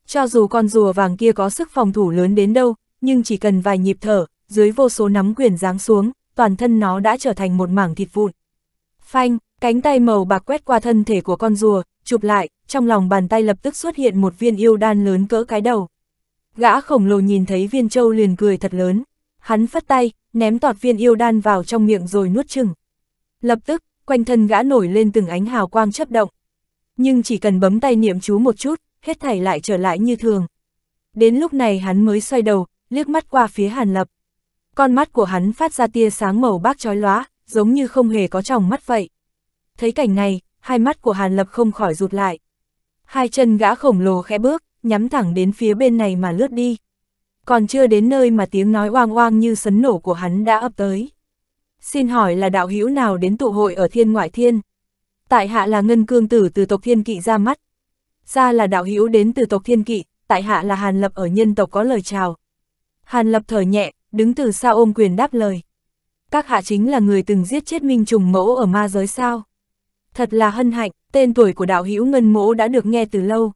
Cho dù con rùa vàng kia có sức phòng thủ lớn đến đâu, nhưng chỉ cần vài nhịp thở, dưới vô số nắm quyền giáng xuống, toàn thân nó đã trở thành một mảng thịt vụn. Phanh, cánh tay màu bạc quét qua thân thể của con rùa, chụp lại, trong lòng bàn tay lập tức xuất hiện một viên yêu đan lớn cỡ cái đầu. Gã khổng lồ nhìn thấy viên châu liền cười thật lớn, hắn phất tay, ném tọt viên yêu đan vào trong miệng rồi nuốt chừng. Lập tức, quanh thân gã nổi lên từng ánh hào quang chấp động. Nhưng chỉ cần bấm tay niệm chú một chút, hết thảy lại trở lại như thường. Đến lúc này hắn mới xoay đầu, liếc mắt qua phía Hàn Lập. Con mắt của hắn phát ra tia sáng màu bạc chói lóa, giống như không hề có tròng mắt vậy. Thấy cảnh này, hai mắt của Hàn Lập không khỏi rụt lại. Hai chân gã khổng lồ khẽ bước, nhắm thẳng đến phía bên này mà lướt đi. Còn chưa đến nơi mà tiếng nói oang oang như sấn nổ của hắn đã ấp tới. Xin hỏi là đạo hữu nào đến tụ hội ở thiên ngoại thiên? Tại hạ là ngân cương tử từ tộc thiên kỵ ra mắt, ra là đạo hữu đến từ tộc thiên kỵ, tại hạ là Hàn Lập ở nhân tộc có lời chào. Hàn Lập thở nhẹ, đứng từ xa ôm quyền đáp lời. Các hạ chính là người từng giết chết minh trùng mẫu ở ma giới sao. Thật là hân hạnh, tên tuổi của đạo hữu ngân mẫu đã được nghe từ lâu.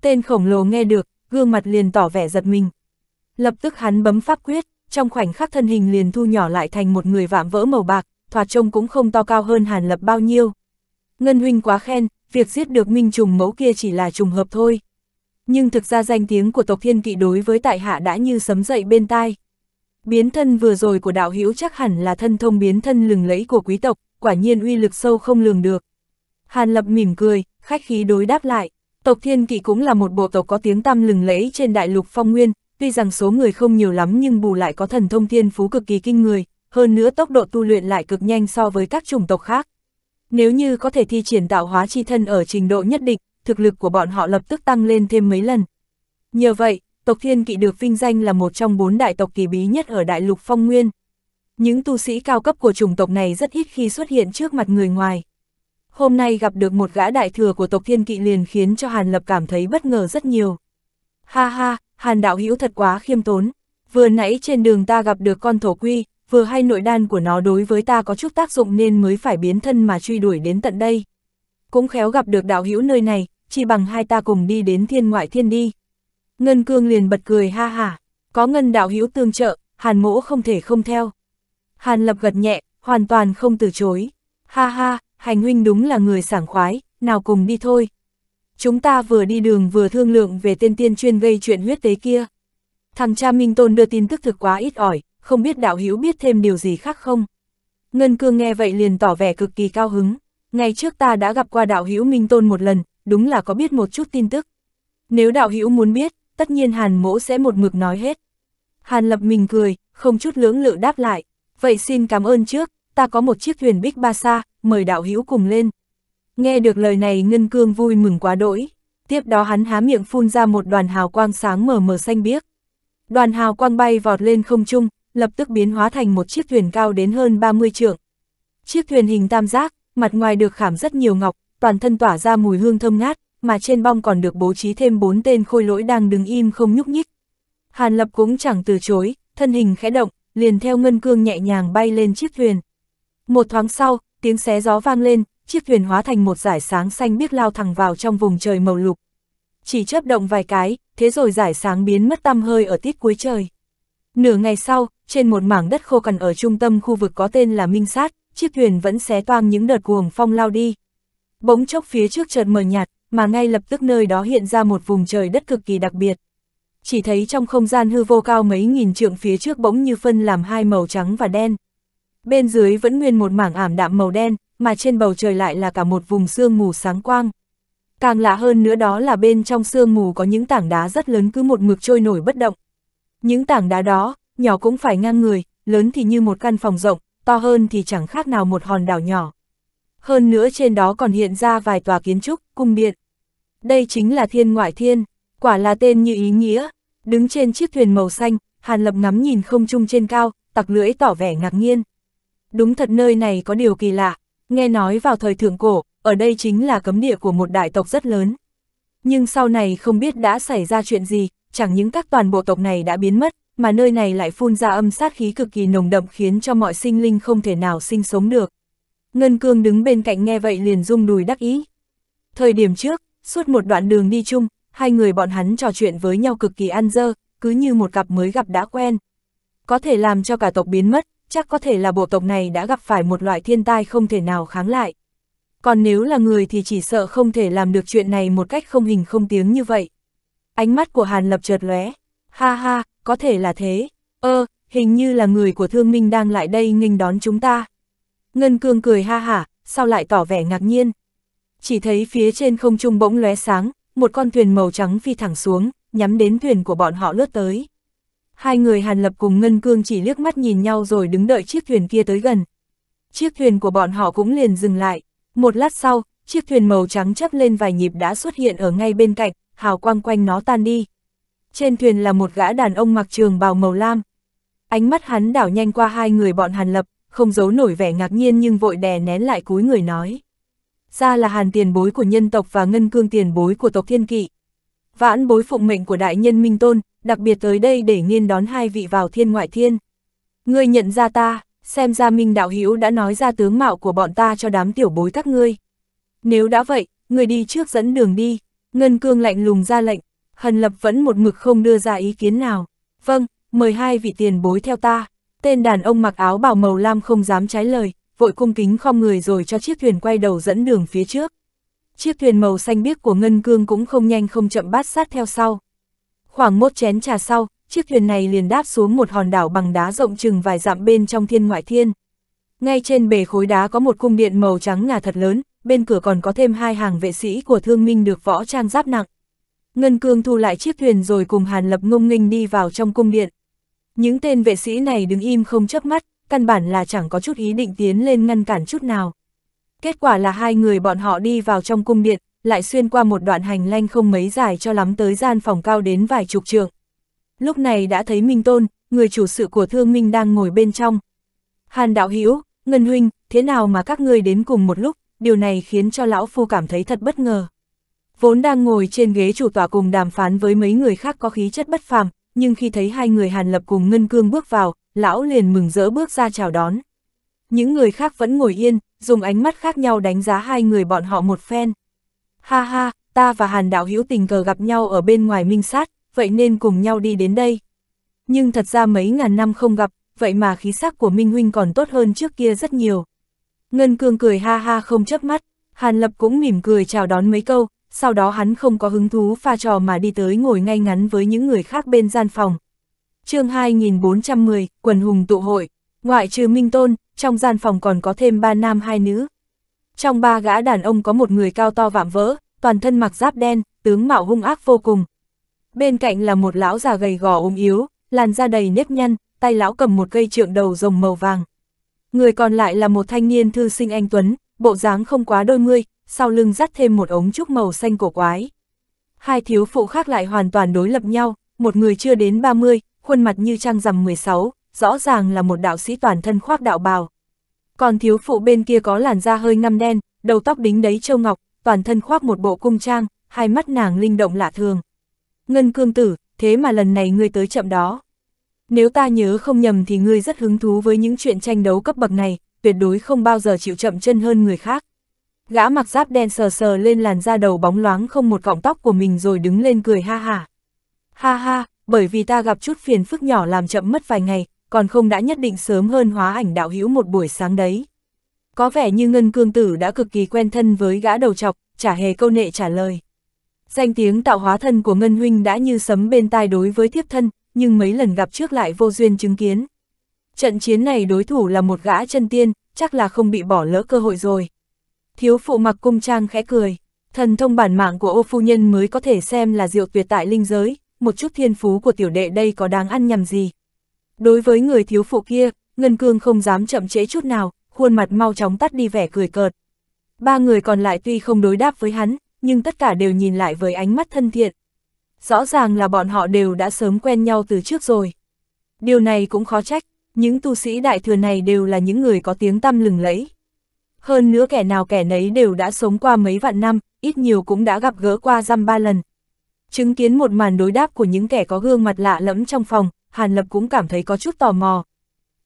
Tên khổng lồ nghe được, gương mặt liền tỏ vẻ giật mình. Lập tức hắn bấm pháp quyết, trong khoảnh khắc thân hình liền thu nhỏ lại thành một người vạm vỡ màu bạc, thoạt trông cũng không to cao hơn Hàn Lập bao nhiêu, Ngân huynh quá khen, việc giết được minh trùng mẫu kia chỉ là trùng hợp thôi. Nhưng thực ra danh tiếng của tộc thiên kỵ đối với tại hạ đã như sấm dậy bên tai. Biến thân vừa rồi của đạo hữu chắc hẳn là thân thông biến thân lừng lẫy của quý tộc, quả nhiên uy lực sâu không lường được. Hàn Lập mỉm cười, khách khí đối đáp lại. Tộc thiên kỵ cũng là một bộ tộc có tiếng tăm lừng lẫy trên đại lục phong nguyên, tuy rằng số người không nhiều lắm nhưng bù lại có thần thông thiên phú cực kỳ kinh người, hơn nữa tốc độ tu luyện lại cực nhanh so với các chủng tộc khác. Nếu như có thể thi triển tạo hóa chi thân ở trình độ nhất định, thực lực của bọn họ lập tức tăng lên thêm mấy lần. Nhờ vậy, tộc thiên kỵ được vinh danh là một trong bốn đại tộc kỳ bí nhất ở đại lục phong nguyên. Những tu sĩ cao cấp của chủng tộc này rất ít khi xuất hiện trước mặt người ngoài. Hôm nay gặp được một gã đại thừa của tộc thiên kỵ liền khiến cho Hàn Lập cảm thấy bất ngờ rất nhiều. Ha ha, Hàn đạo hữu thật quá khiêm tốn. Vừa nãy trên đường ta gặp được con thổ quy, vừa hay nội đan của nó đối với ta có chút tác dụng nên mới phải biến thân mà truy đuổi đến tận đây. Cũng khéo gặp được đạo hữu nơi này, chỉ bằng hai ta cùng đi đến thiên ngoại thiên đi. Ngân cương liền bật cười ha hả, có ngân đạo hữu tương trợ, hàn mỗ không thể không theo. Hàn lập gật nhẹ, hoàn toàn không từ chối. Ha ha, hành huynh đúng là người sảng khoái, nào cùng đi thôi. Chúng ta vừa đi đường vừa thương lượng về tên tiên chuyên gây chuyện huyết tế kia. Thằng cha Minh Tôn đưa tin tức thực quá ít ỏi, không biết đạo hữu biết thêm điều gì khác không? Ngân Cương nghe vậy liền tỏ vẻ cực kỳ cao hứng, ngày trước ta đã gặp qua đạo hữu Minh Tôn một lần, đúng là có biết một chút tin tức. Nếu đạo hữu muốn biết, tất nhiên Hàn Mỗ sẽ một mực nói hết. Hàn Lập mình cười, không chút lưỡng lự đáp lại, vậy xin cảm ơn trước, ta có một chiếc thuyền Bích Ba Sa, mời đạo hữu cùng lên. Nghe được lời này Ngân Cương vui mừng quá đỗi, tiếp đó hắn há miệng phun ra một đoàn hào quang sáng mờ mờ xanh biếc. Đoàn hào quang bay vọt lên không trung, lập tức biến hóa thành một chiếc thuyền cao đến hơn 30 trượng. Chiếc thuyền hình tam giác, mặt ngoài được khảm rất nhiều ngọc, toàn thân tỏa ra mùi hương thơm ngát, mà trên bong còn được bố trí thêm bốn tên khôi lỗi đang đứng im không nhúc nhích. Hàn Lập cũng chẳng từ chối, thân hình khẽ động, liền theo ngân cương nhẹ nhàng bay lên chiếc thuyền. Một thoáng sau, tiếng xé gió vang lên, chiếc thuyền hóa thành một dải sáng xanh biếc lao thẳng vào trong vùng trời màu lục. Chỉ chớp động vài cái, thế rồi giải sáng biến mất tăm hơi ở tít cuối trời. Nửa ngày sau, trên một mảng đất khô cằn ở trung tâm khu vực có tên là Minh Sát, chiếc thuyền vẫn xé toang những đợt cuồng phong lao đi. Bỗng chốc phía trước chợt mờ nhạt, mà ngay lập tức nơi đó hiện ra một vùng trời đất cực kỳ đặc biệt. Chỉ thấy trong không gian hư vô cao mấy nghìn trượng phía trước bỗng như phân làm hai màu trắng và đen. Bên dưới vẫn nguyên một mảng ảm đạm màu đen, mà trên bầu trời lại là cả một vùng sương mù sáng quang. Càng lạ hơn nữa đó là bên trong sương mù có những tảng đá rất lớn cứ một mực trôi nổi bất động, những tảng đá đó, nhỏ cũng phải ngang người, lớn thì như một căn phòng rộng, to hơn thì chẳng khác nào một hòn đảo nhỏ. Hơn nữa trên đó còn hiện ra vài tòa kiến trúc, cung điện. Đây chính là thiên ngoại thiên, quả là tên như ý nghĩa. Đứng trên chiếc thuyền màu xanh, Hàn Lập ngắm nhìn không trung trên cao, tặc lưỡi tỏ vẻ ngạc nhiên. Đúng thật nơi này có điều kỳ lạ, nghe nói vào thời thượng cổ, ở đây chính là cấm địa của một đại tộc rất lớn. Nhưng sau này không biết đã xảy ra chuyện gì, chẳng những các toàn bộ tộc này đã biến mất, mà nơi này lại phun ra âm sát khí cực kỳ nồng đậm khiến cho mọi sinh linh không thể nào sinh sống được. Ngân Cương đứng bên cạnh nghe vậy liền rung đùi đắc ý. Thời điểm trước, suốt một đoạn đường đi chung, hai người bọn hắn trò chuyện với nhau cực kỳ ăn dơ, cứ như một cặp mới gặp đã quen. Có thể làm cho cả tộc biến mất, chắc có thể là bộ tộc này đã gặp phải một loại thiên tai không thể nào kháng lại. Còn nếu là người thì chỉ sợ không thể làm được chuyện này một cách không hình không tiếng như vậy. Ánh mắt của Hàn Lập chợt lóe. Ha ha, có thể là thế. Ơ, ờ, hình như là người của thương minh đang lại đây nghênh đón chúng ta. Ngân Cương cười ha hả, sao lại tỏ vẻ ngạc nhiên. Chỉ thấy phía trên không trung bỗng lóe sáng, một con thuyền màu trắng phi thẳng xuống, nhắm đến thuyền của bọn họ lướt tới. Hai người Hàn Lập cùng Ngân Cương chỉ liếc mắt nhìn nhau rồi đứng đợi chiếc thuyền kia tới gần. Chiếc thuyền của bọn họ cũng liền dừng lại. Một lát sau, chiếc thuyền màu trắng chấp lên vài nhịp đã xuất hiện ở ngay bên cạnh, hào quang quanh nó tan đi. Trên thuyền là một gã đàn ông mặc trường bào màu lam. Ánh mắt hắn đảo nhanh qua hai người bọn Hàn Lập, không giấu nổi vẻ ngạc nhiên nhưng vội đè nén lại cúi người nói. Ra là Hàn tiền bối của nhân tộc và ngân cương tiền bối của tộc thiên kỵ. Vãn bối phụng mệnh của đại nhân Minh Tôn, đặc biệt tới đây để nghiên đón hai vị vào thiên ngoại thiên. Ngươi nhận ra ta, xem ra Minh Đạo Hữu đã nói ra tướng mạo của bọn ta cho đám tiểu bối các ngươi. Nếu đã vậy, người đi trước dẫn đường đi. Ngân Cương lạnh lùng ra lệnh, Hần Lập vẫn một mực không đưa ra ý kiến nào. Vâng, mời hai vị tiền bối theo ta. Tên đàn ông mặc áo bào màu lam không dám trái lời, vội cung kính khom người rồi cho chiếc thuyền quay đầu dẫn đường phía trước. Chiếc thuyền màu xanh biếc của Ngân Cương cũng không nhanh không chậm bát sát theo sau. Khoảng một chén trà sau, chiếc thuyền này liền đáp xuống một hòn đảo bằng đá rộng chừng vài dặm bên trong thiên ngoại thiên. Ngay trên bề khối đá có một cung điện màu trắng ngà thật lớn, bên cửa còn có thêm hai hàng vệ sĩ của thương minh được võ trang giáp nặng. Ngân Cương thu lại chiếc thuyền rồi cùng Hàn Lập ngông nghênh đi vào trong cung điện. Những tên vệ sĩ này đứng im không chớp mắt, căn bản là chẳng có chút ý định tiến lên ngăn cản chút nào. Kết quả là hai người bọn họ đi vào trong cung điện, lại xuyên qua một đoạn hành lanh không mấy dài cho lắm tới gian phòng cao đến vài chục trượng. Lúc này đã thấy Minh Tôn, người chủ sự của Thương Minh đang ngồi bên trong. Hàn Đạo Hữu Ngân Huynh, thế nào mà các ngươi đến cùng một lúc, điều này khiến cho lão phu cảm thấy thật bất ngờ. Vốn đang ngồi trên ghế chủ tọa cùng đàm phán với mấy người khác có khí chất bất phàm, nhưng khi thấy hai người Hàn Lập cùng Ngân Cương bước vào, lão liền mừng rỡ bước ra chào đón. Những người khác vẫn ngồi yên, dùng ánh mắt khác nhau đánh giá hai người bọn họ một phen. Ha ha, ta và Hàn Đạo Hữu tình cờ gặp nhau ở bên ngoài minh sát, vậy nên cùng nhau đi đến đây. Nhưng thật ra mấy ngàn năm không gặp, vậy mà khí sắc của Minh Huynh còn tốt hơn trước kia rất nhiều. Ngân Cương cười ha ha không chớp mắt, Hàn Lập cũng mỉm cười chào đón mấy câu, sau đó hắn không có hứng thú pha trò mà đi tới ngồi ngay ngắn với những người khác bên gian phòng. chương 2410, quần hùng tụ hội, ngoại trừ Minh Tôn, trong gian phòng còn có thêm ba nam hai nữ. Trong ba gã đàn ông có một người cao to vạm vỡ, toàn thân mặc giáp đen, tướng mạo hung ác vô cùng. Bên cạnh là một lão già gầy gò ốm yếu, làn da đầy nếp nhăn, tay lão cầm một cây trượng đầu rồng màu vàng. Người còn lại là một thanh niên thư sinh anh Tuấn, bộ dáng không quá đôi mươi, sau lưng dắt thêm một ống trúc màu xanh cổ quái. Hai thiếu phụ khác lại hoàn toàn đối lập nhau, một người chưa đến 30, khuôn mặt như trang rằm 16, rõ ràng là một đạo sĩ toàn thân khoác đạo bào. Còn thiếu phụ bên kia có làn da hơi ngăm đen, đầu tóc đính đấy châu ngọc, toàn thân khoác một bộ cung trang, hai mắt nàng linh động lạ thường. Ngân cương tử, thế mà lần này ngươi tới chậm đó. Nếu ta nhớ không nhầm thì ngươi rất hứng thú với những chuyện tranh đấu cấp bậc này, tuyệt đối không bao giờ chịu chậm chân hơn người khác. Gã mặc giáp đen sờ sờ lên làn da đầu bóng loáng không một cọng tóc của mình rồi đứng lên cười ha ha. Ha ha, bởi vì ta gặp chút phiền phức nhỏ làm chậm mất vài ngày, còn không đã nhất định sớm hơn hóa ảnh đạo hữu một buổi sáng đấy. Có vẻ như Ngân Cương Tử đã cực kỳ quen thân với gã đầu chọc, chả hề câu nệ trả lời. Danh tiếng tạo hóa thân của Ngân Huynh đã như sấm bên tai đối với thiếp thân, nhưng mấy lần gặp trước lại vô duyên chứng kiến. Trận chiến này đối thủ là một gã chân tiên, chắc là không bị bỏ lỡ cơ hội rồi. Thiếu phụ mặc cung trang khẽ cười, thần thông bản mạng của ô phu nhân mới có thể xem là diệu tuyệt tại linh giới, một chút thiên phú của tiểu đệ đây có đáng ăn nhầm gì. Đối với người thiếu phụ kia, Ngân Cương không dám chậm trễ chút nào, khuôn mặt mau chóng tắt đi vẻ cười cợt. Ba người còn lại tuy không đối đáp với hắn, nhưng tất cả đều nhìn lại với ánh mắt thân thiện, rõ ràng là bọn họ đều đã sớm quen nhau từ trước rồi. Điều này cũng khó trách, những tu sĩ đại thừa này đều là những người có tiếng tăm lừng lẫy. Hơn nữa kẻ nào kẻ nấy đều đã sống qua mấy vạn năm, ít nhiều cũng đã gặp gỡ qua dăm ba lần. Chứng kiến một màn đối đáp của những kẻ có gương mặt lạ lẫm trong phòng, Hàn Lập cũng cảm thấy có chút tò mò.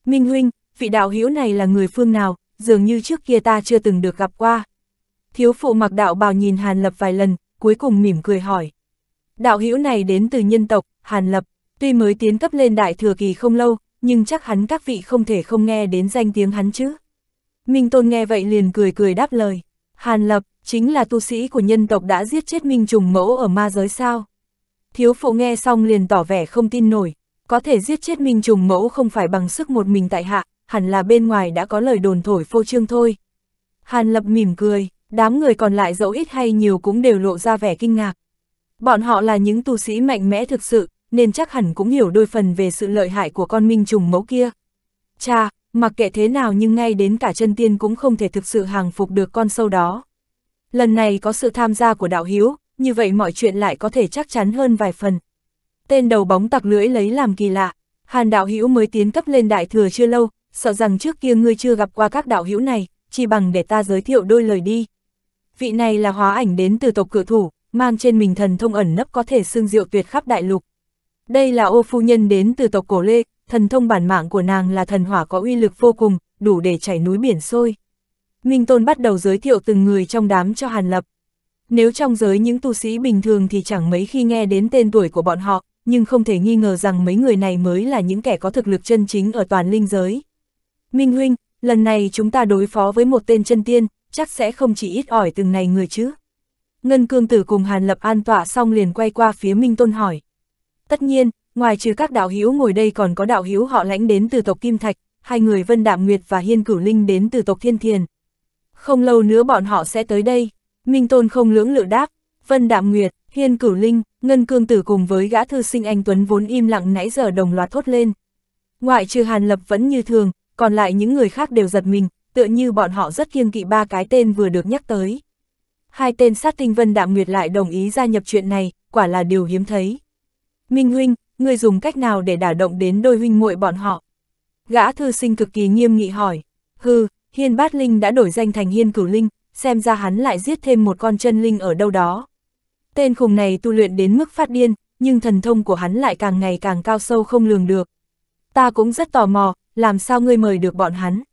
Minh Huynh, vị đạo hữu này là người phương nào, dường như trước kia ta chưa từng được gặp qua. Thiếu phụ mặc đạo bào nhìn Hàn Lập vài lần, cuối cùng mỉm cười hỏi. Đạo hữu này đến từ nhân tộc, Hàn Lập, tuy mới tiến cấp lên đại thừa kỳ không lâu, nhưng chắc hắn các vị không thể không nghe đến danh tiếng hắn chứ. Minh Tôn nghe vậy liền cười cười đáp lời. Hàn Lập, chính là tu sĩ của nhân tộc đã giết chết Minh Trùng Mẫu ở ma giới sao? Thiếu phụ nghe xong liền tỏ vẻ không tin nổi, có thể giết chết Minh Trùng Mẫu không phải bằng sức một mình tại hạ, hẳn là bên ngoài đã có lời đồn thổi phô trương thôi. Hàn Lập mỉm cười, đám người còn lại dẫu ít hay nhiều cũng đều lộ ra vẻ kinh ngạc. Bọn họ là những tu sĩ mạnh mẽ thực sự, nên chắc hẳn cũng hiểu đôi phần về sự lợi hại của con minh trùng mẫu kia. Cha, mặc kệ thế nào nhưng ngay đến cả chân tiên cũng không thể thực sự hàng phục được con sâu đó. Lần này có sự tham gia của đạo hiếu, như vậy mọi chuyện lại có thể chắc chắn hơn vài phần. Tên đầu bóng tặc lưỡi lấy làm kỳ lạ, hàn đạo hiếu mới tiến cấp lên đại thừa chưa lâu, sợ rằng trước kia ngươi chưa gặp qua các đạo hiếu này, chỉ bằng để ta giới thiệu đôi lời đi. Vị này là hóa ảnh đến từ tộc cự thủ, mang trên mình thần thông ẩn nấp có thể xương diệu tuyệt khắp đại lục. Đây là ô phu nhân đến từ tộc cổ lê, thần thông bản mạng của nàng là thần hỏa có uy lực vô cùng, đủ để chảy núi biển sôi. Minh Tôn bắt đầu giới thiệu từng người trong đám cho Hàn Lập. Nếu trong giới những tu sĩ bình thường thì chẳng mấy khi nghe đến tên tuổi của bọn họ, nhưng không thể nghi ngờ rằng mấy người này mới là những kẻ có thực lực chân chính ở toàn linh giới. Minh Huynh, lần này chúng ta đối phó với một tên chân tiên, chắc sẽ không chỉ ít ỏi từng này người chứ. Ngân Cương Tử cùng Hàn Lập An tọa xong liền quay qua phía Minh Tôn hỏi. Tất nhiên, ngoài trừ các đạo hữu ngồi đây còn có đạo hữu họ lãnh đến từ tộc Kim Thạch, hai người Vân Đạm Nguyệt và Hiên Cửu Linh đến từ tộc Thiên Thiền. Không lâu nữa bọn họ sẽ tới đây, Minh Tôn không lưỡng lự đáp, Vân Đạm Nguyệt, Hiên Cửu Linh, Ngân Cương Tử cùng với gã thư sinh anh Tuấn vốn im lặng nãy giờ đồng loạt thốt lên. Ngoại trừ Hàn Lập vẫn như thường, còn lại những người khác đều giật mình, tựa như bọn họ rất kiêng kỵ ba cái tên vừa được nhắc tới hai tên sát tinh Vân Đạm Nguyệt lại đồng ý gia nhập chuyện này, quả là điều hiếm thấy. Minh huynh, người dùng cách nào để đả động đến đôi huynh muội bọn họ? Gã thư sinh cực kỳ nghiêm nghị hỏi, hư, hiên bát linh đã đổi danh thành hiên cửu linh, xem ra hắn lại giết thêm một con chân linh ở đâu đó. Tên khùng này tu luyện đến mức phát điên, nhưng thần thông của hắn lại càng ngày càng cao sâu không lường được. Ta cũng rất tò mò, làm sao ngươi mời được bọn hắn?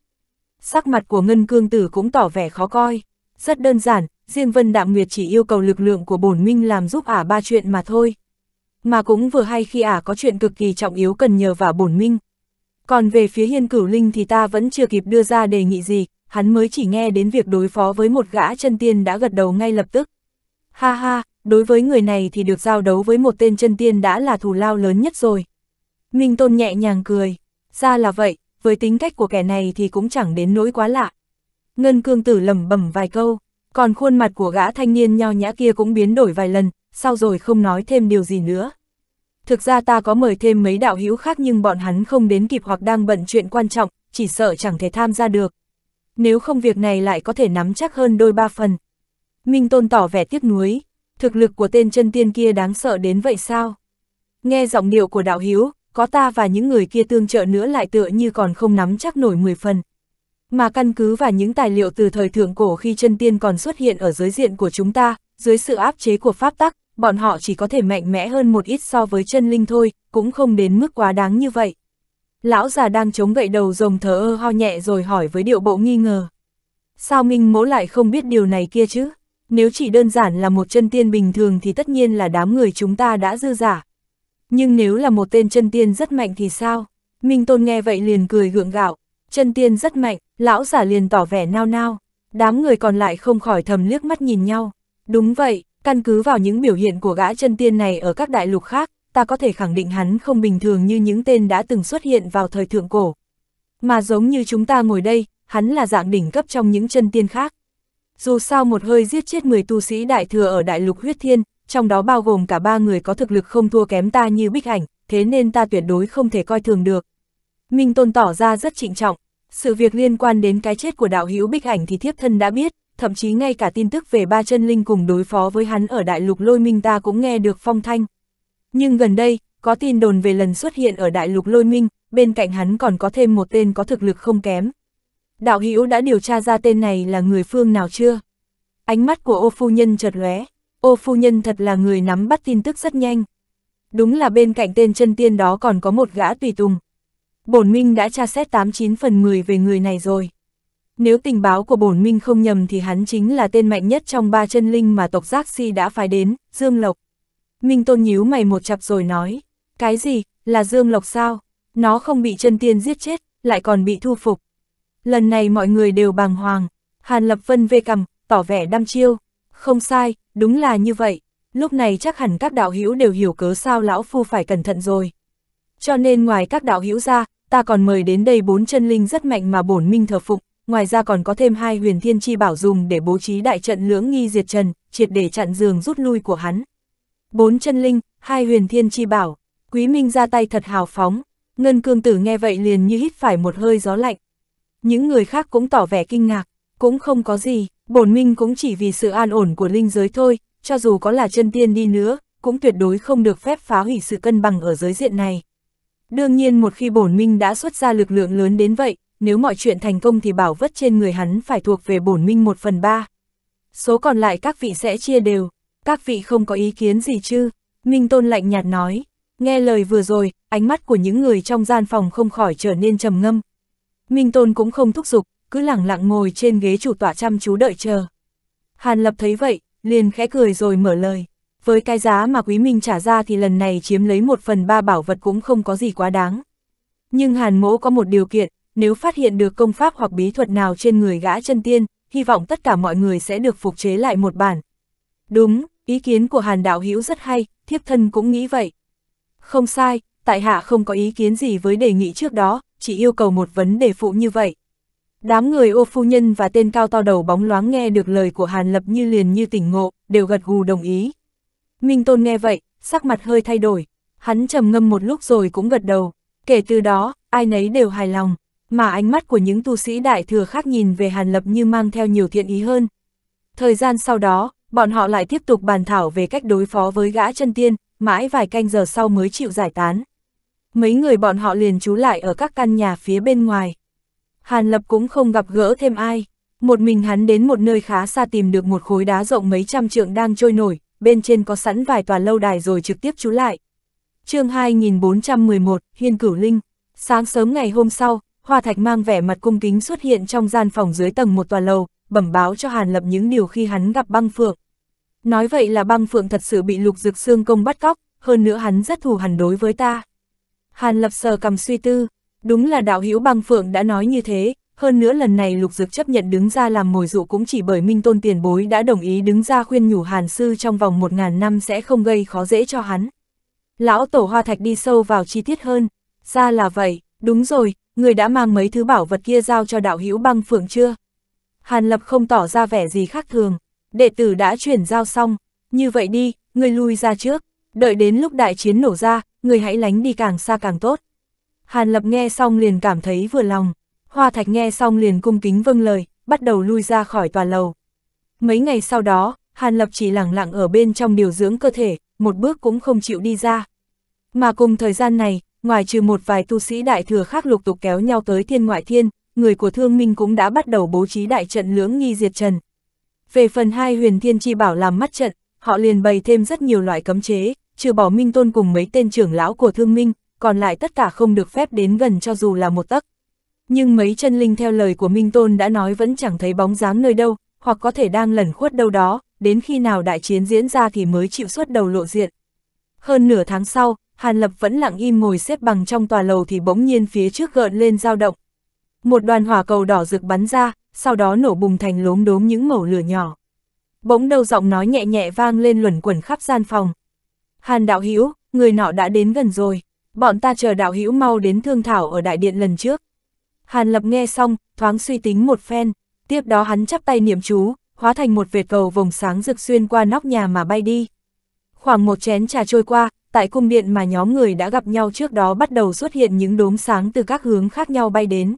Sắc mặt của Ngân Cương Tử cũng tỏ vẻ khó coi. Rất đơn giản, riêng Vân Đạm Nguyệt chỉ yêu cầu lực lượng của bổn minh làm giúp ả ba chuyện mà thôi. Mà cũng vừa hay khi ả có chuyện cực kỳ trọng yếu cần nhờ vào bổn minh. Còn về phía hiên cửu linh thì ta vẫn chưa kịp đưa ra đề nghị gì, hắn mới chỉ nghe đến việc đối phó với một gã chân tiên đã gật đầu ngay lập tức. Ha ha, đối với người này thì được giao đấu với một tên chân tiên đã là thù lao lớn nhất rồi. Minh Tôn nhẹ nhàng cười, ra là vậy, với tính cách của kẻ này thì cũng chẳng đến nỗi quá lạ. Ngân cương tử lẩm bẩm vài câu, còn khuôn mặt của gã thanh niên nho nhã kia cũng biến đổi vài lần, sau rồi không nói thêm điều gì nữa. Thực ra ta có mời thêm mấy đạo hữu khác nhưng bọn hắn không đến kịp hoặc đang bận chuyện quan trọng, chỉ sợ chẳng thể tham gia được. Nếu không việc này lại có thể nắm chắc hơn đôi ba phần. Minh Tôn tỏ vẻ tiếc nuối, thực lực của tên chân tiên kia đáng sợ đến vậy sao? Nghe giọng điệu của đạo hữu, có ta và những người kia tương trợ nữa lại tựa như còn không nắm chắc nổi 10 phần. Mà căn cứ và những tài liệu từ thời thượng cổ khi chân tiên còn xuất hiện ở giới diện của chúng ta, dưới sự áp chế của pháp tắc, bọn họ chỉ có thể mạnh mẽ hơn một ít so với chân linh thôi, cũng không đến mức quá đáng như vậy. Lão già đang chống gậy đầu rồng thờ ơ ho nhẹ rồi hỏi với điệu bộ nghi ngờ. Sao Minh mỗ lại không biết điều này kia chứ? Nếu chỉ đơn giản là một chân tiên bình thường thì tất nhiên là đám người chúng ta đã dư giả. Nhưng nếu là một tên chân tiên rất mạnh thì sao? Minh Tôn nghe vậy liền cười gượng gạo, Chân tiên rất mạnh, lão giả liền tỏ vẻ nao nao, đám người còn lại không khỏi thầm liếc mắt nhìn nhau. Đúng vậy, căn cứ vào những biểu hiện của gã chân tiên này ở các đại lục khác, ta có thể khẳng định hắn không bình thường như những tên đã từng xuất hiện vào thời thượng cổ. Mà giống như chúng ta ngồi đây, hắn là dạng đỉnh cấp trong những chân tiên khác. Dù sao một hơi giết chết 10 tu sĩ đại thừa ở đại lục huyết thiên, trong đó bao gồm cả ba người có thực lực không thua kém ta như bích ảnh, thế nên ta tuyệt đối không thể coi thường được. Minh Tôn tỏ ra rất trịnh trọng, sự việc liên quan đến cái chết của đạo hữu Bích Ảnh thì thiếp thân đã biết, thậm chí ngay cả tin tức về ba chân linh cùng đối phó với hắn ở đại lục lôi minh ta cũng nghe được phong thanh. Nhưng gần đây, có tin đồn về lần xuất hiện ở đại lục lôi minh, bên cạnh hắn còn có thêm một tên có thực lực không kém. Đạo hữu đã điều tra ra tên này là người phương nào chưa? Ánh mắt của ô phu nhân chợt lóe, ô phu nhân thật là người nắm bắt tin tức rất nhanh. Đúng là bên cạnh tên chân tiên đó còn có một gã tùy tùng, bổn minh đã tra xét 89 phần 10 về người này rồi. Nếu tình báo của bổn minh không nhầm thì hắn chính là tên mạnh nhất trong ba chân linh mà tộc Giác Si đã phái đến, Dương Lộc. Minh Tôn nhíu mày một chặp rồi nói, cái gì, là Dương Lộc sao? Nó không bị chân tiên giết chết, lại còn bị thu phục. Lần này mọi người đều bàng hoàng, Hàn Lập Vân vê cầm, tỏ vẻ đăm chiêu. Không sai, đúng là như vậy, lúc này chắc hẳn các đạo hữu đều hiểu cớ sao lão phu phải cẩn thận rồi. Cho nên ngoài các đạo hữu ra, ta còn mời đến đây bốn chân linh rất mạnh mà bổn minh thờ phụng, ngoài ra còn có thêm hai huyền thiên chi bảo dùng để bố trí đại trận lưỡng nghi diệt trần, triệt để chặn giường rút lui của hắn. Bốn chân linh, hai huyền thiên chi bảo, quý minh ra tay thật hào phóng, ngân cương tử nghe vậy liền như hít phải một hơi gió lạnh. Những người khác cũng tỏ vẻ kinh ngạc, cũng không có gì, bổn minh cũng chỉ vì sự an ổn của linh giới thôi, cho dù có là chân tiên đi nữa, cũng tuyệt đối không được phép phá hủy sự cân bằng ở giới diện này. Đương nhiên một khi bổn minh đã xuất ra lực lượng lớn đến vậy, nếu mọi chuyện thành công thì bảo vất trên người hắn phải thuộc về bổn minh một phần ba. Số còn lại các vị sẽ chia đều, các vị không có ý kiến gì chứ, Minh Tôn lạnh nhạt nói. Nghe lời vừa rồi, ánh mắt của những người trong gian phòng không khỏi trở nên trầm ngâm. Minh Tôn cũng không thúc giục, cứ lẳng lặng ngồi trên ghế chủ tọa chăm chú đợi chờ. Hàn Lập thấy vậy, liền khẽ cười rồi mở lời với cái giá mà Quý Minh trả ra thì lần này chiếm lấy một phần ba bảo vật cũng không có gì quá đáng. Nhưng Hàn Mỗ có một điều kiện, nếu phát hiện được công pháp hoặc bí thuật nào trên người gã chân tiên, hy vọng tất cả mọi người sẽ được phục chế lại một bản. Đúng, ý kiến của Hàn Đạo Hữu rất hay, thiếp thân cũng nghĩ vậy. Không sai, tại hạ không có ý kiến gì với đề nghị trước đó, chỉ yêu cầu một vấn đề phụ như vậy. Đám người ô phu nhân và tên cao to đầu bóng loáng nghe được lời của Hàn Lập như liền như tỉnh ngộ, đều gật gù đồng ý. Minh Tôn nghe vậy, sắc mặt hơi thay đổi, hắn trầm ngâm một lúc rồi cũng gật đầu, kể từ đó, ai nấy đều hài lòng, mà ánh mắt của những tu sĩ đại thừa khác nhìn về Hàn Lập như mang theo nhiều thiện ý hơn. Thời gian sau đó, bọn họ lại tiếp tục bàn thảo về cách đối phó với gã chân tiên, mãi vài canh giờ sau mới chịu giải tán. Mấy người bọn họ liền trú lại ở các căn nhà phía bên ngoài. Hàn Lập cũng không gặp gỡ thêm ai, một mình hắn đến một nơi khá xa tìm được một khối đá rộng mấy trăm trượng đang trôi nổi, bên trên có sẵn vài tòa lâu đài rồi trực tiếp trú lại. chương 2411, Hiên Cửu Linh. Sáng sớm ngày hôm sau, Hoa Thạch mang vẻ mặt cung kính xuất hiện trong gian phòng dưới tầng một tòa lầu, bẩm báo cho Hàn Lập những điều khi hắn gặp băng phượng. Nói vậy là băng phượng thật sự bị lục dược xương công bắt cóc, hơn nữa hắn rất thù hẳn đối với ta. Hàn Lập sờ cầm suy tư, đúng là đạo hữu băng phượng đã nói như thế, hơn nữa lần này Lục Dực chấp nhận đứng ra làm mồi dụ cũng chỉ bởi Minh Tôn tiền bối đã đồng ý đứng ra khuyên nhủ Hàn Sư trong vòng một ngàn năm sẽ không gây khó dễ cho hắn. Lão Tổ Hoa Thạch đi sâu vào chi tiết hơn, ra là vậy, đúng rồi, người đã mang mấy thứ bảo vật kia giao cho đạo hữu băng phượng chưa? Hàn Lập không tỏ ra vẻ gì khác thường, đệ tử đã chuyển giao xong, như vậy đi, người lui ra trước, đợi đến lúc đại chiến nổ ra, người hãy lánh đi càng xa càng tốt. Hàn Lập nghe xong liền cảm thấy vừa lòng. Hoa Thạch nghe xong liền cung kính vâng lời, bắt đầu lui ra khỏi tòa lầu. Mấy ngày sau đó, Hàn Lập chỉ lẳng lặng ở bên trong điều dưỡng cơ thể, một bước cũng không chịu đi ra. Mà cùng thời gian này, ngoài trừ một vài tu sĩ đại thừa khác lục tục kéo nhau tới thiên ngoại thiên, người của thương minh cũng đã bắt đầu bố trí đại trận lưỡng nghi diệt trần. Về phần hai huyền thiên chi bảo làm mắt trận, họ liền bày thêm rất nhiều loại cấm chế, trừ bỏ minh tôn cùng mấy tên trưởng lão của thương minh, còn lại tất cả không được phép đến gần cho dù là một tấc nhưng mấy chân linh theo lời của Minh Tôn đã nói vẫn chẳng thấy bóng dáng nơi đâu, hoặc có thể đang lẩn khuất đâu đó, đến khi nào đại chiến diễn ra thì mới chịu xuất đầu lộ diện. Hơn nửa tháng sau, Hàn Lập vẫn lặng im ngồi xếp bằng trong tòa lầu thì bỗng nhiên phía trước gợn lên dao động. Một đoàn hỏa cầu đỏ rực bắn ra, sau đó nổ bùng thành lốm đốm những mẩu lửa nhỏ. Bỗng đầu giọng nói nhẹ nhẹ vang lên luẩn quẩn khắp gian phòng. Hàn đạo hữu người nọ đã đến gần rồi, bọn ta chờ đạo hữu mau đến thương thảo ở đại điện lần trước. Hàn Lập nghe xong, thoáng suy tính một phen, tiếp đó hắn chắp tay niệm chú, hóa thành một vệt cầu vồng sáng rực xuyên qua nóc nhà mà bay đi. Khoảng một chén trà trôi qua, tại cung điện mà nhóm người đã gặp nhau trước đó bắt đầu xuất hiện những đốm sáng từ các hướng khác nhau bay đến.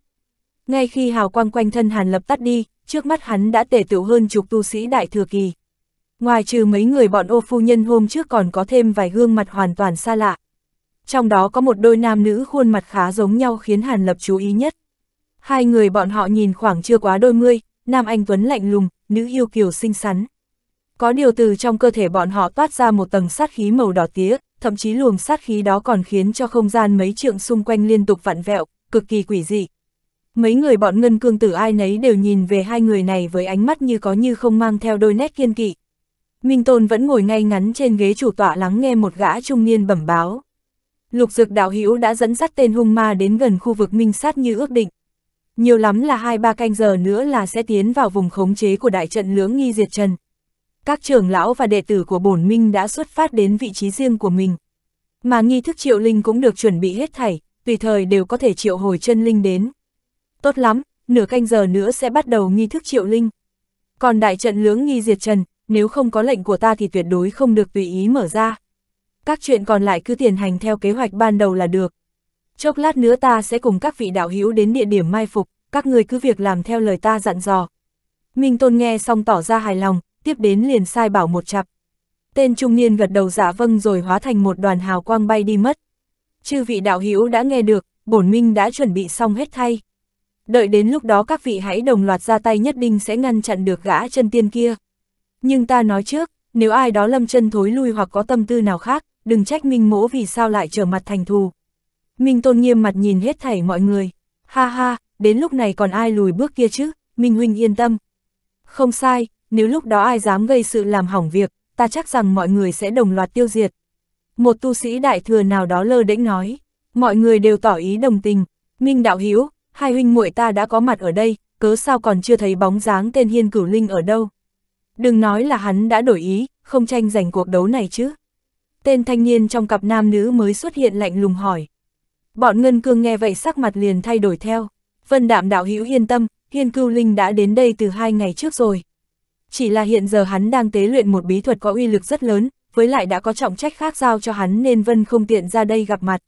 Ngay khi hào quang quanh thân Hàn Lập tắt đi, trước mắt hắn đã tể tựu hơn chục tu sĩ đại thừa kỳ. Ngoài trừ mấy người bọn ô phu nhân hôm trước còn có thêm vài gương mặt hoàn toàn xa lạ. Trong đó có một đôi nam nữ khuôn mặt khá giống nhau khiến Hàn Lập chú ý nhất. Hai người bọn họ nhìn khoảng chưa quá đôi mươi, nam anh Tuấn lạnh lùng, nữ yêu kiều xinh xắn. Có điều từ trong cơ thể bọn họ toát ra một tầng sát khí màu đỏ tía, thậm chí luồng sát khí đó còn khiến cho không gian mấy trượng xung quanh liên tục vặn vẹo, cực kỳ quỷ dị. Mấy người bọn ngân cương tử ai nấy đều nhìn về hai người này với ánh mắt như có như không mang theo đôi nét kiên kỵ. Minh Tôn vẫn ngồi ngay ngắn trên ghế chủ tọa lắng nghe một gã trung niên bẩm báo. Lục dực đạo hữu đã dẫn dắt tên hung ma đến gần khu vực minh sát như ước định nhiều lắm là hai ba canh giờ nữa là sẽ tiến vào vùng khống chế của đại trận lưỡng nghi diệt trần. Các trưởng lão và đệ tử của bổn minh đã xuất phát đến vị trí riêng của mình. Mà nghi thức triệu linh cũng được chuẩn bị hết thảy, tùy thời đều có thể triệu hồi chân linh đến. Tốt lắm, nửa canh giờ nữa sẽ bắt đầu nghi thức triệu linh. Còn đại trận lưỡng nghi diệt trần, nếu không có lệnh của ta thì tuyệt đối không được tùy ý mở ra. Các chuyện còn lại cứ tiến hành theo kế hoạch ban đầu là được, chốc lát nữa ta sẽ cùng các vị đạo hữu đến địa điểm mai phục, các người cứ việc làm theo lời ta dặn dò. Minh Tôn nghe xong tỏ ra hài lòng, tiếp đến liền sai bảo một chặp. Tên trung niên gật đầu giả dạ vâng rồi hóa thành một đoàn hào quang bay đi mất. Chư vị đạo hữu đã nghe được, bổn minh đã chuẩn bị xong hết thay. Đợi đến lúc đó các vị hãy đồng loạt ra tay nhất định sẽ ngăn chặn được gã chân tiên kia. Nhưng ta nói trước, nếu ai đó lâm chân thối lui hoặc có tâm tư nào khác, đừng trách minh mỗ vì sao lại trở mặt thành thù. Minh Tôn nghiêm mặt nhìn hết thảy mọi người. Ha ha, đến lúc này còn ai lùi bước kia chứ, Minh Huynh yên tâm. Không sai, nếu lúc đó ai dám gây sự làm hỏng việc, ta chắc rằng mọi người sẽ đồng loạt tiêu diệt. Một tu sĩ đại thừa nào đó lơ đễnh nói, mọi người đều tỏ ý đồng tình. Minh Đạo Hiếu, hai huynh muội ta đã có mặt ở đây, cớ sao còn chưa thấy bóng dáng tên Hiên Cửu Linh ở đâu. Đừng nói là hắn đã đổi ý, không tranh giành cuộc đấu này chứ. Tên thanh niên trong cặp nam nữ mới xuất hiện lạnh lùng hỏi. Bọn Ngân Cương nghe vậy sắc mặt liền thay đổi theo. Vân Đạm đạo hữu yên tâm, Hiên Cưu Linh đã đến đây từ hai ngày trước rồi. Chỉ là hiện giờ hắn đang tế luyện một bí thuật có uy lực rất lớn, với lại đã có trọng trách khác giao cho hắn nên Vân không tiện ra đây gặp mặt.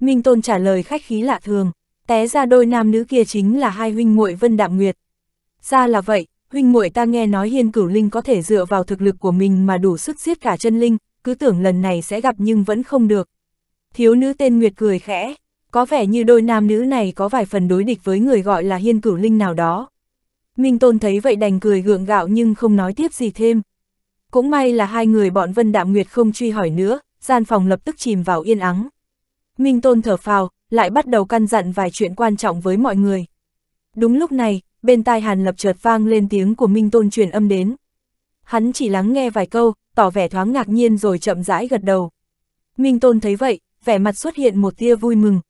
Minh Tôn trả lời khách khí lạ thường, té ra đôi nam nữ kia chính là hai huynh muội Vân Đạm Nguyệt. Ra là vậy, huynh muội ta nghe nói Hiên Cửu Linh có thể dựa vào thực lực của mình mà đủ sức giết cả chân linh, cứ tưởng lần này sẽ gặp nhưng vẫn không được. Thiếu nữ tên Nguyệt cười khẽ, có vẻ như đôi nam nữ này có vài phần đối địch với người gọi là hiên cửu linh nào đó. Minh Tôn thấy vậy đành cười gượng gạo nhưng không nói tiếp gì thêm. Cũng may là hai người bọn Vân Đạm Nguyệt không truy hỏi nữa, gian phòng lập tức chìm vào yên ắng. Minh Tôn thở phào, lại bắt đầu căn dặn vài chuyện quan trọng với mọi người. Đúng lúc này, bên tai Hàn Lập chợt vang lên tiếng của Minh Tôn truyền âm đến. Hắn chỉ lắng nghe vài câu, tỏ vẻ thoáng ngạc nhiên rồi chậm rãi gật đầu. Minh Tôn thấy vậy, vẻ mặt xuất hiện một tia vui mừng.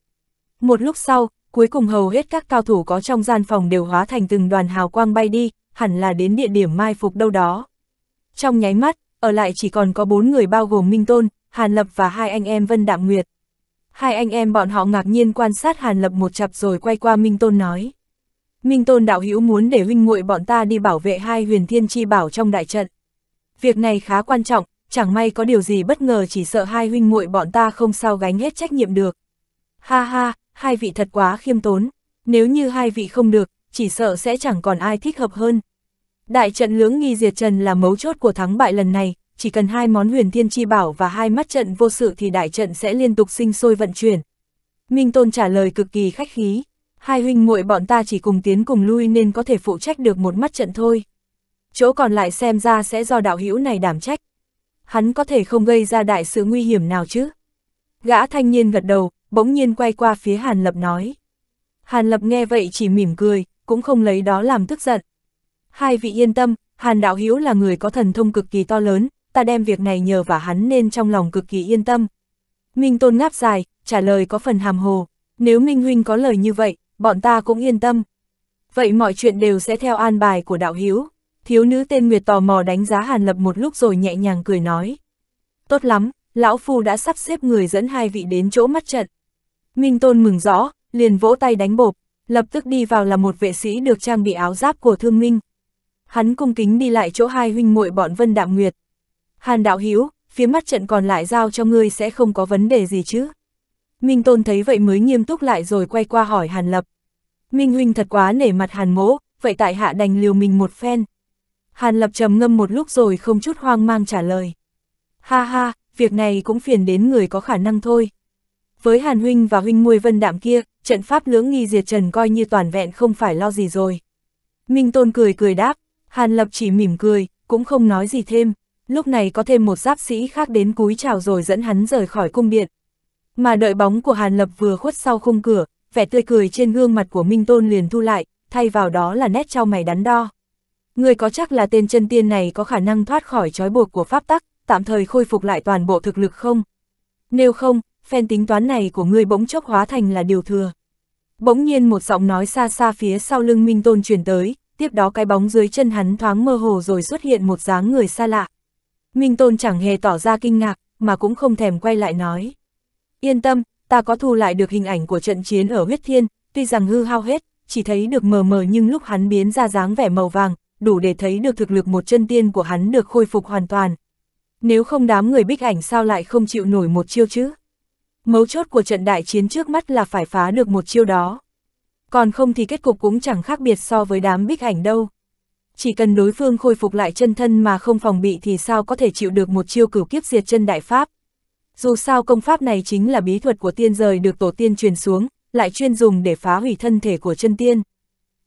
Một lúc sau, cuối cùng hầu hết các cao thủ có trong gian phòng đều hóa thành từng đoàn hào quang bay đi, hẳn là đến địa điểm mai phục đâu đó. Trong nháy mắt, ở lại chỉ còn có bốn người bao gồm Minh Tôn, Hàn Lập và hai anh em Vân Đạm Nguyệt. Hai anh em bọn họ ngạc nhiên quan sát Hàn Lập một chập rồi quay qua Minh Tôn nói. Minh Tôn đạo hữu muốn để huynh muội bọn ta đi bảo vệ hai huyền thiên chi bảo trong đại trận. Việc này khá quan trọng, chẳng may có điều gì bất ngờ chỉ sợ hai huynh muội bọn ta không sao gánh hết trách nhiệm được. Ha ha, hai vị thật quá khiêm tốn, nếu như hai vị không được, chỉ sợ sẽ chẳng còn ai thích hợp hơn. Đại trận lưỡng nghi diệt trần là mấu chốt của thắng bại lần này, chỉ cần hai món huyền thiên chi bảo và hai mắt trận vô sự thì đại trận sẽ liên tục sinh sôi vận chuyển. Minh Tôn trả lời cực kỳ khách khí, hai huynh muội bọn ta chỉ cùng tiến cùng lui nên có thể phụ trách được một mắt trận thôi. Chỗ còn lại xem ra sẽ do đạo hữu này đảm trách hắn có thể không gây ra đại sự nguy hiểm nào chứ? Gã thanh niên gật đầu, bỗng nhiên quay qua phía Hàn Lập nói. Hàn Lập nghe vậy chỉ mỉm cười, cũng không lấy đó làm tức giận. Hai vị yên tâm, Hàn Đạo Hiếu là người có thần thông cực kỳ to lớn, ta đem việc này nhờ vả hắn nên trong lòng cực kỳ yên tâm. Minh Tôn ngáp dài, trả lời có phần hàm hồ, nếu Minh Huynh có lời như vậy, bọn ta cũng yên tâm. Vậy mọi chuyện đều sẽ theo an bài của Đạo Hiếu. Thiếu nữ tên Nguyệt tò mò đánh giá Hàn Lập một lúc rồi nhẹ nhàng cười nói. Tốt lắm, Lão Phu đã sắp xếp người dẫn hai vị đến chỗ mắt trận. Minh Tôn mừng rõ, liền vỗ tay đánh bộp, lập tức đi vào là một vệ sĩ được trang bị áo giáp của thương minh. Hắn cung kính đi lại chỗ hai huynh muội bọn Vân Đạm Nguyệt. Hàn Đạo Hiếu, phía mắt trận còn lại giao cho ngươi sẽ không có vấn đề gì chứ. Minh Tôn thấy vậy mới nghiêm túc lại rồi quay qua hỏi Hàn Lập. Minh Huynh thật quá nể mặt Hàn Mỗ, vậy tại hạ đành liều mình một phen. Hàn Lập trầm ngâm một lúc rồi không chút hoang mang trả lời. Ha ha, việc này cũng phiền đến người có khả năng thôi. Với Hàn Huynh và Huynh Muôi Vân Đạm kia, trận pháp lưỡng nghi diệt trần coi như toàn vẹn không phải lo gì rồi. Minh Tôn cười cười đáp, Hàn Lập chỉ mỉm cười, cũng không nói gì thêm. Lúc này có thêm một giáp sĩ khác đến cúi chào rồi dẫn hắn rời khỏi cung điện. Mà đợi bóng của Hàn Lập vừa khuất sau khung cửa, vẻ tươi cười trên gương mặt của Minh Tôn liền thu lại, thay vào đó là nét trao mày đắn đo. Người có chắc là tên chân tiên này có khả năng thoát khỏi trói buộc của pháp tắc, tạm thời khôi phục lại toàn bộ thực lực không? Nếu không, phen tính toán này của ngươi bỗng chốc hóa thành là điều thừa. Bỗng nhiên một giọng nói xa xa phía sau lưng Minh Tôn truyền tới, tiếp đó cái bóng dưới chân hắn thoáng mơ hồ rồi xuất hiện một dáng người xa lạ. Minh Tôn chẳng hề tỏ ra kinh ngạc, mà cũng không thèm quay lại nói. Yên tâm, ta có thu lại được hình ảnh của trận chiến ở huyết thiên, tuy rằng hư hao hết, chỉ thấy được mờ mờ nhưng lúc hắn biến ra dáng vẻ màu vàng, đủ để thấy được thực lực một chân tiên của hắn được khôi phục hoàn toàn. Nếu không đám người bích ảnh sao lại không chịu nổi một chiêu chứ? Mấu chốt của trận đại chiến trước mắt là phải phá được một chiêu đó. Còn không thì kết cục cũng chẳng khác biệt so với đám bích ảnh đâu. Chỉ cần đối phương khôi phục lại chân thân mà không phòng bị thì sao có thể chịu được một chiêu cửu kiếp diệt chân đại pháp. Dù sao công pháp này chính là bí thuật của tiên rời được tổ tiên truyền xuống, lại chuyên dùng để phá hủy thân thể của chân tiên.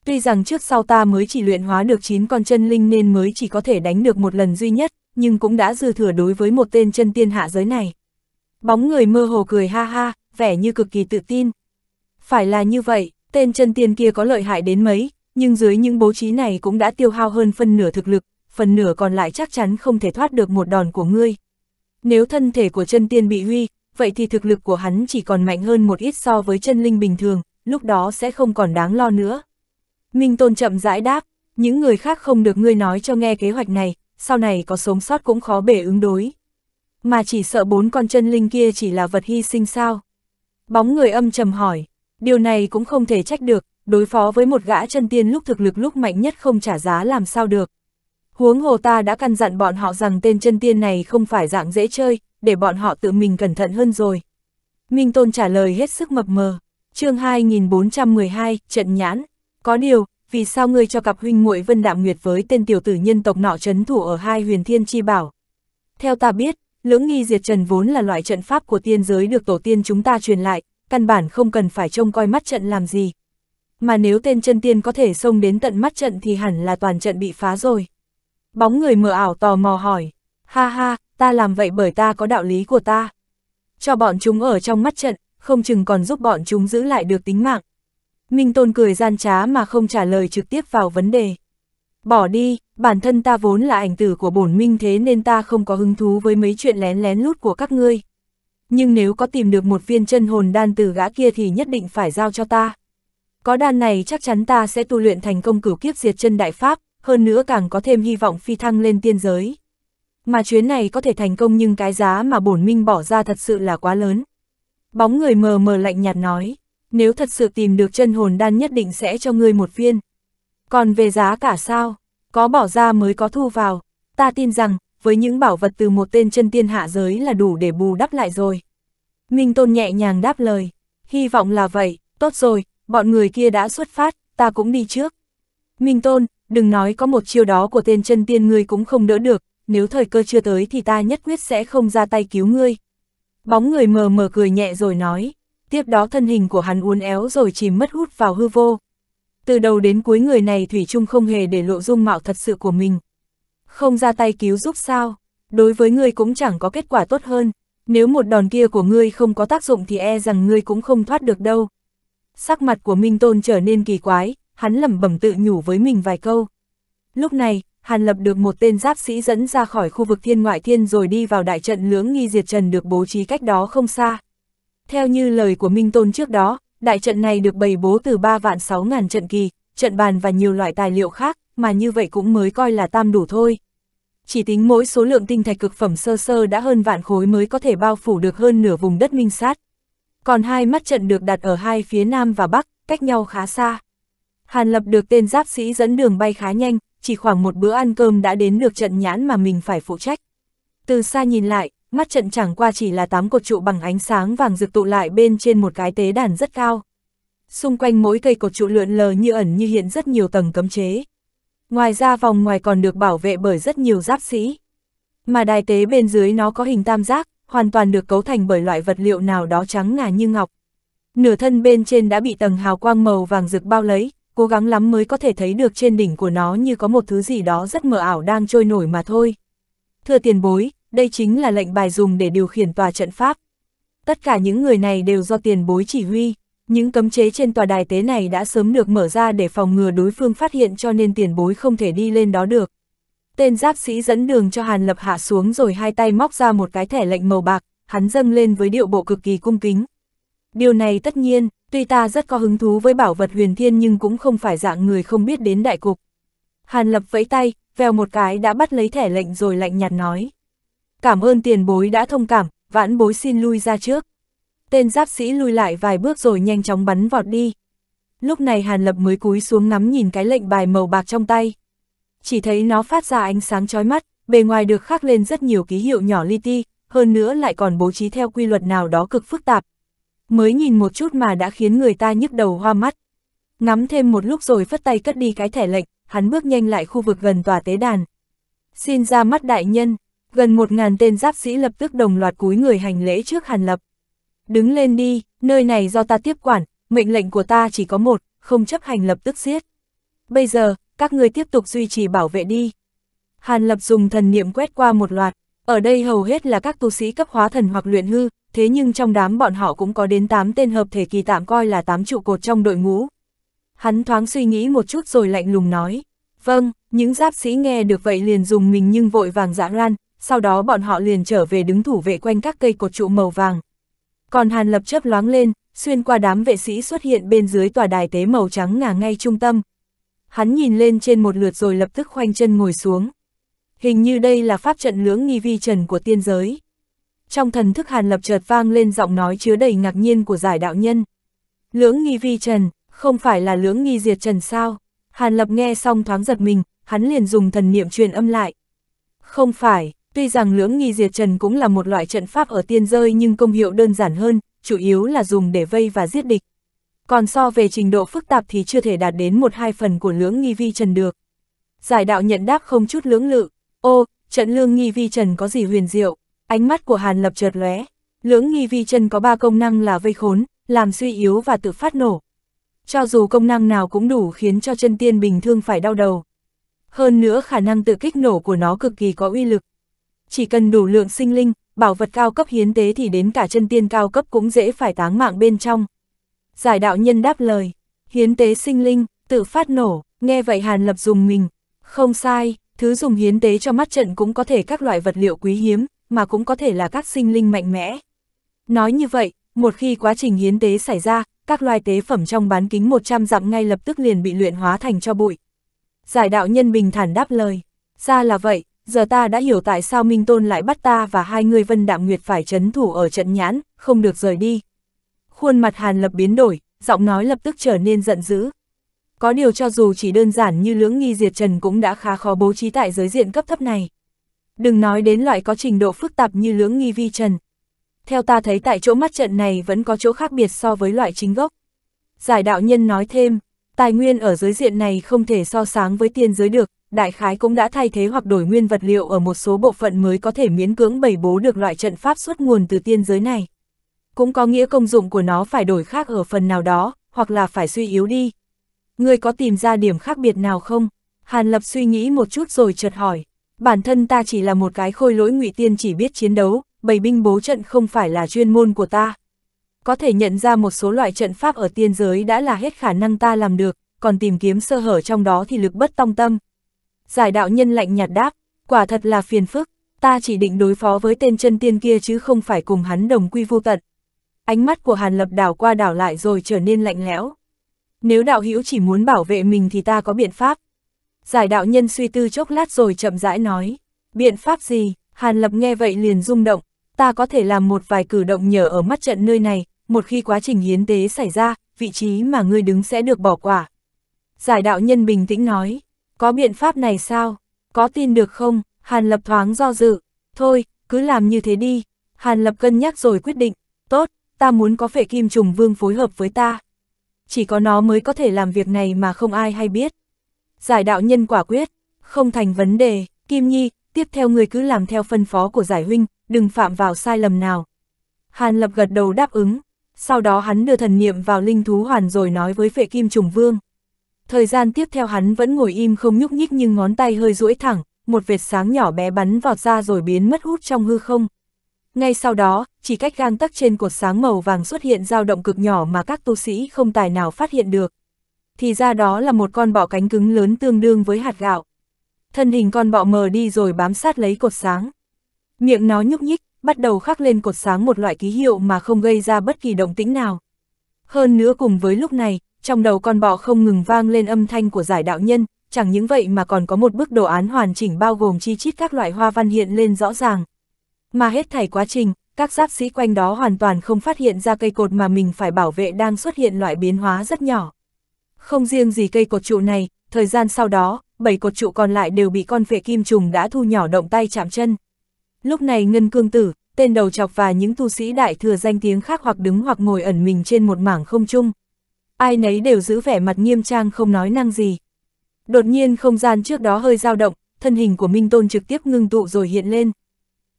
Tuy rằng trước sau ta mới chỉ luyện hóa được 9 con chân linh nên mới chỉ có thể đánh được một lần duy nhất, nhưng cũng đã dư thừa đối với một tên chân tiên hạ giới này. Bóng người mơ hồ cười ha ha, vẻ như cực kỳ tự tin. Phải là như vậy, tên chân tiên kia có lợi hại đến mấy, nhưng dưới những bố trí này cũng đã tiêu hao hơn phân nửa thực lực, phần nửa còn lại chắc chắn không thể thoát được một đòn của ngươi. Nếu thân thể của chân tiên bị huy, vậy thì thực lực của hắn chỉ còn mạnh hơn một ít so với chân linh bình thường, lúc đó sẽ không còn đáng lo nữa. Minh Tôn chậm rãi đáp, những người khác không được ngươi nói cho nghe kế hoạch này, sau này có sống sót cũng khó bể ứng đối. Mà chỉ sợ bốn con chân linh kia chỉ là vật hy sinh sao? Bóng người âm trầm hỏi, điều này cũng không thể trách được, đối phó với một gã chân tiên lúc thực lực lúc mạnh nhất không trả giá làm sao được. Huống hồ ta đã căn dặn bọn họ rằng tên chân tiên này không phải dạng dễ chơi, để bọn họ tự mình cẩn thận hơn rồi. Minh Tôn trả lời hết sức mập mờ. chương 2412, trận nhãn. Có điều, vì sao ngươi cho cặp huynh muội Vân Đạm Nguyệt với tên tiểu tử nhân tộc nọ trấn thủ ở hai huyền thiên chi bảo? Theo ta biết, lưỡng nghi diệt trần vốn là loại trận pháp của tiên giới được tổ tiên chúng ta truyền lại, căn bản không cần phải trông coi mắt trận làm gì. Mà nếu tên chân tiên có thể xông đến tận mắt trận thì hẳn là toàn trận bị phá rồi. Bóng người mờ ảo tò mò hỏi, ha ha, ta làm vậy bởi ta có đạo lý của ta. Cho bọn chúng ở trong mắt trận, không chừng còn giúp bọn chúng giữ lại được tính mạng. Minh Tôn cười gian trá mà không trả lời trực tiếp vào vấn đề. Bỏ đi, bản thân ta vốn là ảnh tử của bổn minh thế nên ta không có hứng thú với mấy chuyện lén lén lút của các ngươi. Nhưng nếu có tìm được một viên chân hồn đan từ gã kia thì nhất định phải giao cho ta. Có đan này chắc chắn ta sẽ tu luyện thành công cửu kiếp diệt chân đại pháp, hơn nữa càng có thêm hy vọng phi thăng lên tiên giới. Mà chuyến này có thể thành công nhưng cái giá mà bổn minh bỏ ra thật sự là quá lớn. Bóng người mờ mờ lạnh nhạt nói nếu thật sự tìm được chân hồn đan nhất định sẽ cho ngươi một viên. Còn về giá cả sao, có bỏ ra mới có thu vào, ta tin rằng, với những bảo vật từ một tên chân tiên hạ giới là đủ để bù đắp lại rồi. Minh Tôn nhẹ nhàng đáp lời, hy vọng là vậy, tốt rồi, bọn người kia đã xuất phát, ta cũng đi trước. Minh Tôn, đừng nói có một chiêu đó của tên chân tiên ngươi cũng không đỡ được, nếu thời cơ chưa tới thì ta nhất quyết sẽ không ra tay cứu ngươi. Bóng người mờ mờ cười nhẹ rồi nói, tiếp đó thân hình của hắn uốn éo rồi chìm mất hút vào hư vô. Từ đầu đến cuối người này Thủy trung không hề để lộ dung mạo thật sự của mình. Không ra tay cứu giúp sao, đối với ngươi cũng chẳng có kết quả tốt hơn, nếu một đòn kia của ngươi không có tác dụng thì e rằng ngươi cũng không thoát được đâu. Sắc mặt của Minh Tôn trở nên kỳ quái, hắn lẩm bẩm tự nhủ với mình vài câu. Lúc này, Hàn Lập được một tên giáp sĩ dẫn ra khỏi khu vực thiên ngoại thiên rồi đi vào đại trận lưỡng nghi diệt trần được bố trí cách đó không xa. Theo như lời của Minh Tôn trước đó, đại trận này được bày bố từ 3 vạn 6 ngàn trận kỳ, trận bàn và nhiều loại tài liệu khác, mà như vậy cũng mới coi là tam đủ thôi. Chỉ tính mỗi số lượng tinh thạch cực phẩm sơ sơ đã hơn vạn khối mới có thể bao phủ được hơn nửa vùng đất minh sát. Còn hai mắt trận được đặt ở hai phía nam và bắc, cách nhau khá xa. Hàn Lập được tên giáp sĩ dẫn đường bay khá nhanh, chỉ khoảng một bữa ăn cơm đã đến được trận nhãn mà mình phải phụ trách. Từ xa nhìn lại, mắt trận chẳng qua chỉ là tám cột trụ bằng ánh sáng vàng rực tụ lại bên trên một cái tế đàn rất cao. Xung quanh mỗi cây cột trụ lượn lờ như ẩn như hiện rất nhiều tầng cấm chế. Ngoài ra vòng ngoài còn được bảo vệ bởi rất nhiều giáp sĩ. Mà đài tế bên dưới nó có hình tam giác, hoàn toàn được cấu thành bởi loại vật liệu nào đó trắng ngà như ngọc. Nửa thân bên trên đã bị tầng hào quang màu vàng rực bao lấy, cố gắng lắm mới có thể thấy được trên đỉnh của nó như có một thứ gì đó rất mờ ảo đang trôi nổi mà thôi. Thưa tiền bối, đây chính là lệnh bài dùng để điều khiển tòa trận pháp. Tất cả những người này đều do tiền bối chỉ huy, những cấm chế trên tòa đài tế này đã sớm được mở ra để phòng ngừa đối phương phát hiện cho nên tiền bối không thể đi lên đó được. Tên giáp sĩ dẫn đường cho Hàn Lập hạ xuống rồi hai tay móc ra một cái thẻ lệnh màu bạc, hắn dâng lên với điệu bộ cực kỳ cung kính. Điều này tất nhiên, tuy ta rất có hứng thú với bảo vật huyền thiên nhưng cũng không phải dạng người không biết đến đại cục. Hàn Lập vẫy tay, vèo một cái đã bắt lấy thẻ lệnh rồi lạnh nhạt nói cảm ơn tiền bối đã thông cảm, vãn bối xin lui ra trước. Tên giáp sĩ lui lại vài bước rồi nhanh chóng bắn vọt đi. Lúc này Hàn Lập mới cúi xuống ngắm nhìn cái lệnh bài màu bạc trong tay. Chỉ thấy nó phát ra ánh sáng chói mắt, bề ngoài được khắc lên rất nhiều ký hiệu nhỏ li ti, hơn nữa lại còn bố trí theo quy luật nào đó cực phức tạp. Mới nhìn một chút mà đã khiến người ta nhức đầu hoa mắt. Ngắm thêm một lúc rồi phất tay cất đi cái thẻ lệnh, hắn bước nhanh lại khu vực gần tòa tế đàn. Xin ra mắt đại nhân, gần một ngàn tên giáp sĩ lập tức đồng loạt cúi người hành lễ trước Hàn Lập. Đứng lên đi, nơi này do ta tiếp quản, mệnh lệnh của ta chỉ có một, không chấp hành lập tức giết. Bây giờ, các người tiếp tục duy trì bảo vệ đi. Hàn Lập dùng thần niệm quét qua một loạt, ở đây hầu hết là các tu sĩ cấp hóa thần hoặc luyện hư, thế nhưng trong đám bọn họ cũng có đến 8 tên hợp thể kỳ tạm coi là 8 trụ cột trong đội ngũ. Hắn thoáng suy nghĩ một chút rồi lạnh lùng nói, vâng, những giáp sĩ nghe được vậy liền dùng mình nhưng vội vàng dã ran, sau đó bọn họ liền trở về đứng thủ vệ quanh các cây cột trụ màu vàng. Còn Hàn Lập chớp loáng lên, xuyên qua đám vệ sĩ xuất hiện bên dưới tòa đài tế màu trắng ngả ngay trung tâm. Hắn nhìn lên trên một lượt rồi lập tức khoanh chân ngồi xuống. Hình như đây là pháp trận lưỡng nghi vi trần của tiên giới. Trong thần thức Hàn Lập chợt vang lên giọng nói chứa đầy ngạc nhiên của giải đạo nhân. Lưỡng nghi vi trần, không phải là lưỡng nghi diệt trần sao? Hàn Lập nghe xong thoáng giật mình, hắn liền dùng thần niệm truyền âm lại. Không phải, Tuy rằng lưỡng nghi diệt trần cũng là một loại trận pháp ở tiên rơi nhưng công hiệu đơn giản hơn, chủ yếu là dùng để vây và giết địch. Còn so về trình độ phức tạp thì chưa thể đạt đến một hai phần của lưỡng nghi vi trần được. Giải đạo nhận đáp không chút lưỡng lự, ô, trận lương nghi vi trần có gì huyền diệu, ánh mắt của Hàn Lập chợt lóe. Lưỡng nghi vi trần có ba công năng là vây khốn, làm suy yếu và tự phát nổ. Cho dù công năng nào cũng đủ khiến cho chân tiên bình thường phải đau đầu. Hơn nữa khả năng tự kích nổ của nó cực kỳ có uy lực chỉ cần đủ lượng sinh linh, bảo vật cao cấp hiến tế thì đến cả chân tiên cao cấp cũng dễ phải táng mạng bên trong. Giải đạo nhân đáp lời, hiến tế sinh linh, tự phát nổ, nghe vậy Hàn Lập dùng mình. Không sai, thứ dùng hiến tế cho mắt trận cũng có thể các loại vật liệu quý hiếm, mà cũng có thể là các sinh linh mạnh mẽ. Nói như vậy, một khi quá trình hiến tế xảy ra, các loài tế phẩm trong bán kính 100 dặm ngay lập tức liền bị luyện hóa thành cho bụi. Giải đạo nhân bình thản đáp lời, ra là vậy, giờ ta đã hiểu tại sao Minh Tôn lại bắt ta và hai người Vân Đạm Nguyệt phải chấn thủ ở trận nhãn, không được rời đi. Khuôn mặt Hàn Lập biến đổi, giọng nói lập tức trở nên giận dữ. Có điều cho dù chỉ đơn giản như lưỡng nghi diệt trần cũng đã khá khó bố trí tại giới diện cấp thấp này. Đừng nói đến loại có trình độ phức tạp như lưỡng nghi vi trần. Theo ta thấy tại chỗ mắt trận này vẫn có chỗ khác biệt so với loại chính gốc. Giải đạo nhân nói thêm, tài nguyên ở giới diện này không thể so sánh với tiên giới được, đại khái cũng đã thay thế hoặc đổi nguyên vật liệu ở một số bộ phận mới có thể miễn cưỡng bày bố được loại trận pháp xuất nguồn từ tiên giới này. Cũng có nghĩa công dụng của nó phải đổi khác ở phần nào đó, hoặc là phải suy yếu đi. Ngươi có tìm ra điểm khác biệt nào không? Hàn Lập suy nghĩ một chút rồi chợt hỏi. Bản thân ta chỉ là một cái khôi lỗi ngụy tiên chỉ biết chiến đấu, bày binh bố trận không phải là chuyên môn của ta. Có thể nhận ra một số loại trận pháp ở tiên giới đã là hết khả năng ta làm được, còn tìm kiếm sơ hở trong đó thì lực bất tong tâm, Giải đạo nhân lạnh nhạt đáp, quả thật là phiền phức, ta chỉ định đối phó với tên chân tiên kia chứ không phải cùng hắn đồng quy vô tận. Ánh mắt của Hàn Lập đảo qua đảo lại rồi trở nên lạnh lẽo. Nếu đạo hữu chỉ muốn bảo vệ mình thì ta có biện pháp. Giải đạo nhân suy tư chốc lát rồi chậm rãi nói, biện pháp gì, Hàn Lập nghe vậy liền rung động, ta có thể làm một vài cử động nhờ ở mắt trận nơi này, một khi quá trình hiến tế xảy ra, vị trí mà ngươi đứng sẽ được bỏ quả. Giải đạo nhân bình tĩnh nói, có biện pháp này sao? Có tin được không? Hàn Lập thoáng do dự. Thôi, cứ làm như thế đi. Hàn Lập cân nhắc rồi quyết định. Tốt, ta muốn có phệ kim trùng vương phối hợp với ta. Chỉ có nó mới có thể làm việc này mà không ai hay biết. Giải đạo nhân quả quyết. Không thành vấn đề, Kim Nhi, tiếp theo người cứ làm theo phân phó của giải huynh, đừng phạm vào sai lầm nào. Hàn Lập gật đầu đáp ứng. Sau đó hắn đưa thần niệm vào linh thú hoàn rồi nói với phệ kim trùng vương. Thời gian tiếp theo hắn vẫn ngồi im không nhúc nhích nhưng ngón tay hơi duỗi thẳng, một vệt sáng nhỏ bé bắn vọt ra rồi biến mất hút trong hư không. Ngay sau đó, chỉ cách gang tắc trên cột sáng màu vàng xuất hiện dao động cực nhỏ mà các tu sĩ không tài nào phát hiện được. Thì ra đó là một con bọ cánh cứng lớn tương đương với hạt gạo. Thân hình con bọ mờ đi rồi bám sát lấy cột sáng. Miệng nó nhúc nhích, bắt đầu khắc lên cột sáng một loại ký hiệu mà không gây ra bất kỳ động tĩnh nào. Hơn nữa cùng với lúc này, trong đầu con bò không ngừng vang lên âm thanh của giải đạo nhân, chẳng những vậy mà còn có một bức đồ án hoàn chỉnh bao gồm chi chít các loại hoa văn hiện lên rõ ràng. Mà hết thảy quá trình, các giáp sĩ quanh đó hoàn toàn không phát hiện ra cây cột mà mình phải bảo vệ đang xuất hiện loại biến hóa rất nhỏ. Không riêng gì cây cột trụ này, thời gian sau đó, bảy cột trụ còn lại đều bị con phệ kim trùng đã thu nhỏ động tay chạm chân. Lúc này Ngân Cương Tử, tên đầu chọc và những tu sĩ đại thừa danh tiếng khác hoặc đứng hoặc ngồi ẩn mình trên một mảng không trung, ai nấy đều giữ vẻ mặt nghiêm trang không nói năng gì. Đột nhiên không gian trước đó hơi dao động, thân hình của Minh Tôn trực tiếp ngưng tụ rồi hiện lên.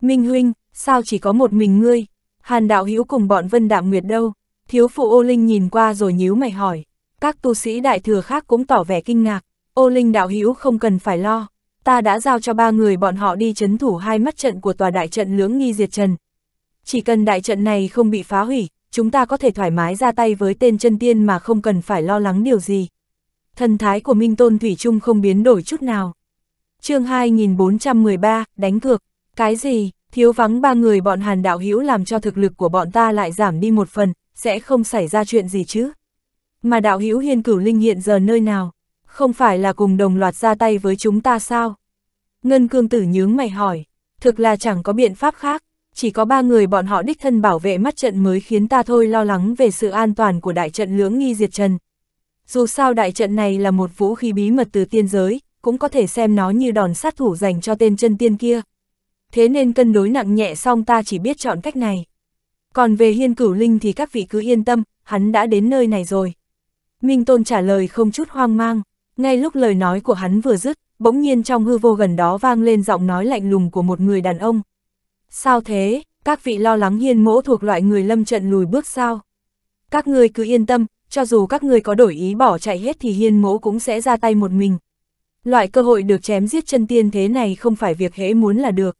Minh Huynh, sao chỉ có một mình ngươi? Hàn đạo hữu cùng bọn Vân Đạm Nguyệt đâu? Thiếu phụ Ô Linh nhìn qua rồi nhíu mày hỏi. Các tu sĩ đại thừa khác cũng tỏ vẻ kinh ngạc. Ô Linh đạo hữu không cần phải lo. Ta đã giao cho ba người bọn họ đi chấn thủ hai mắt trận của tòa đại trận lưỡng nghi diệt trần. Chỉ cần đại trận này không bị phá hủy, chúng ta có thể thoải mái ra tay với tên chân tiên mà không cần phải lo lắng điều gì. Thần thái của Minh Tôn Thủy Trung không biến đổi chút nào. chương 2413, đánh cược, cái gì, thiếu vắng ba người bọn Hàn Đạo Hữu làm cho thực lực của bọn ta lại giảm đi một phần, sẽ không xảy ra chuyện gì chứ. Mà Đạo Hữu Hiên Cửu Linh hiện giờ nơi nào, không phải là cùng đồng loạt ra tay với chúng ta sao? Ngân Cương Tử nhướng mày hỏi, thực là chẳng có biện pháp khác, chỉ có ba người bọn họ đích thân bảo vệ mắt trận mới khiến ta thôi lo lắng về sự an toàn của đại trận lưỡng nghi diệt trần. Dù sao đại trận này là một vũ khí bí mật từ tiên giới, cũng có thể xem nó như đòn sát thủ dành cho tên chân tiên kia. Thế nên cân đối nặng nhẹ xong ta chỉ biết chọn cách này. Còn về hiên cửu linh thì các vị cứ yên tâm, hắn đã đến nơi này rồi. Minh Tôn trả lời không chút hoang mang, ngay lúc lời nói của hắn vừa dứt, bỗng nhiên trong hư vô gần đó vang lên giọng nói lạnh lùng của một người đàn ông, Sao thế, các vị lo lắng hiên mỗ thuộc loại người lâm trận lùi bước sao? Các người cứ yên tâm, cho dù các người có đổi ý bỏ chạy hết thì hiên mỗ cũng sẽ ra tay một mình. Loại cơ hội được chém giết chân tiên thế này không phải việc hễ muốn là được.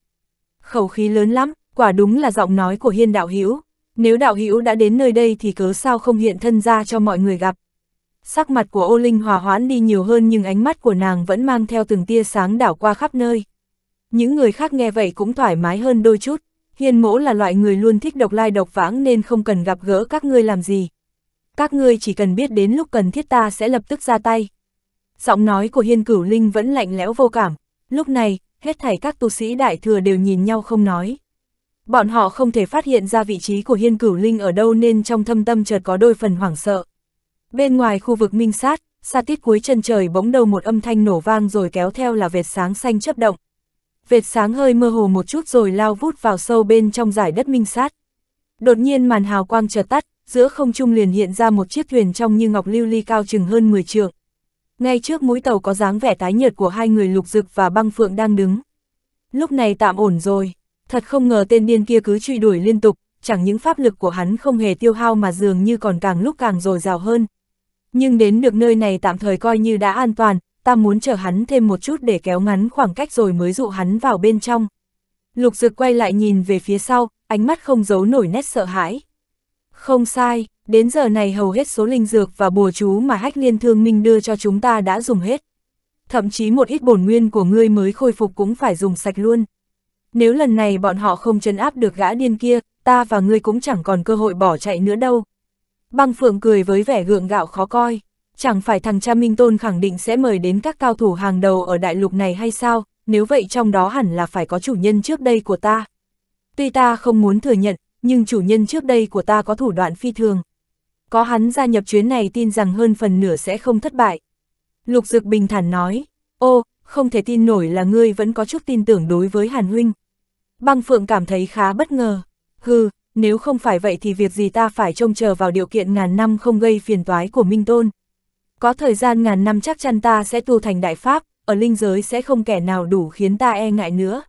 Khẩu khí lớn lắm, quả đúng là giọng nói của hiên đạo hữu Nếu đạo hữu đã đến nơi đây thì cớ sao không hiện thân ra cho mọi người gặp. Sắc mặt của ô linh hòa hoãn đi nhiều hơn nhưng ánh mắt của nàng vẫn mang theo từng tia sáng đảo qua khắp nơi. Những người khác nghe vậy cũng thoải mái hơn đôi chút, hiền mỗ là loại người luôn thích độc lai độc vãng nên không cần gặp gỡ các ngươi làm gì. Các ngươi chỉ cần biết đến lúc cần thiết ta sẽ lập tức ra tay. Giọng nói của hiên cửu linh vẫn lạnh lẽo vô cảm, lúc này, hết thảy các tu sĩ đại thừa đều nhìn nhau không nói. Bọn họ không thể phát hiện ra vị trí của hiên cửu linh ở đâu nên trong thâm tâm chợt có đôi phần hoảng sợ. Bên ngoài khu vực minh sát, xa tít cuối chân trời bỗng đầu một âm thanh nổ vang rồi kéo theo là vệt sáng xanh chấp động vệt sáng hơi mơ hồ một chút rồi lao vút vào sâu bên trong giải đất minh sát. Đột nhiên màn hào quang chợt tắt, giữa không trung liền hiện ra một chiếc thuyền trong như ngọc lưu ly cao chừng hơn 10 trượng. Ngay trước mũi tàu có dáng vẻ tái nhợt của hai người lục dực và băng phượng đang đứng. Lúc này tạm ổn rồi, thật không ngờ tên điên kia cứ truy đuổi liên tục, chẳng những pháp lực của hắn không hề tiêu hao mà dường như còn càng lúc càng dồi dào hơn. Nhưng đến được nơi này tạm thời coi như đã an toàn, ta muốn chờ hắn thêm một chút để kéo ngắn khoảng cách rồi mới dụ hắn vào bên trong. Lục Dực quay lại nhìn về phía sau, ánh mắt không giấu nổi nét sợ hãi. Không sai, đến giờ này hầu hết số linh dược và bùa chú mà hách liên thương minh đưa cho chúng ta đã dùng hết. Thậm chí một ít bổn nguyên của ngươi mới khôi phục cũng phải dùng sạch luôn. Nếu lần này bọn họ không chấn áp được gã điên kia, ta và ngươi cũng chẳng còn cơ hội bỏ chạy nữa đâu. Băng Phượng cười với vẻ gượng gạo khó coi chẳng phải thằng cha Minh Tôn khẳng định sẽ mời đến các cao thủ hàng đầu ở đại lục này hay sao, nếu vậy trong đó hẳn là phải có chủ nhân trước đây của ta. Tuy ta không muốn thừa nhận, nhưng chủ nhân trước đây của ta có thủ đoạn phi thường. Có hắn gia nhập chuyến này tin rằng hơn phần nửa sẽ không thất bại. Lục dược bình thản nói, ô, không thể tin nổi là ngươi vẫn có chút tin tưởng đối với Hàn Huynh. Băng Phượng cảm thấy khá bất ngờ. Hừ, nếu không phải vậy thì việc gì ta phải trông chờ vào điều kiện ngàn năm không gây phiền toái của Minh Tôn có thời gian ngàn năm chắc chắn ta sẽ tu thành đại pháp, ở linh giới sẽ không kẻ nào đủ khiến ta e ngại nữa.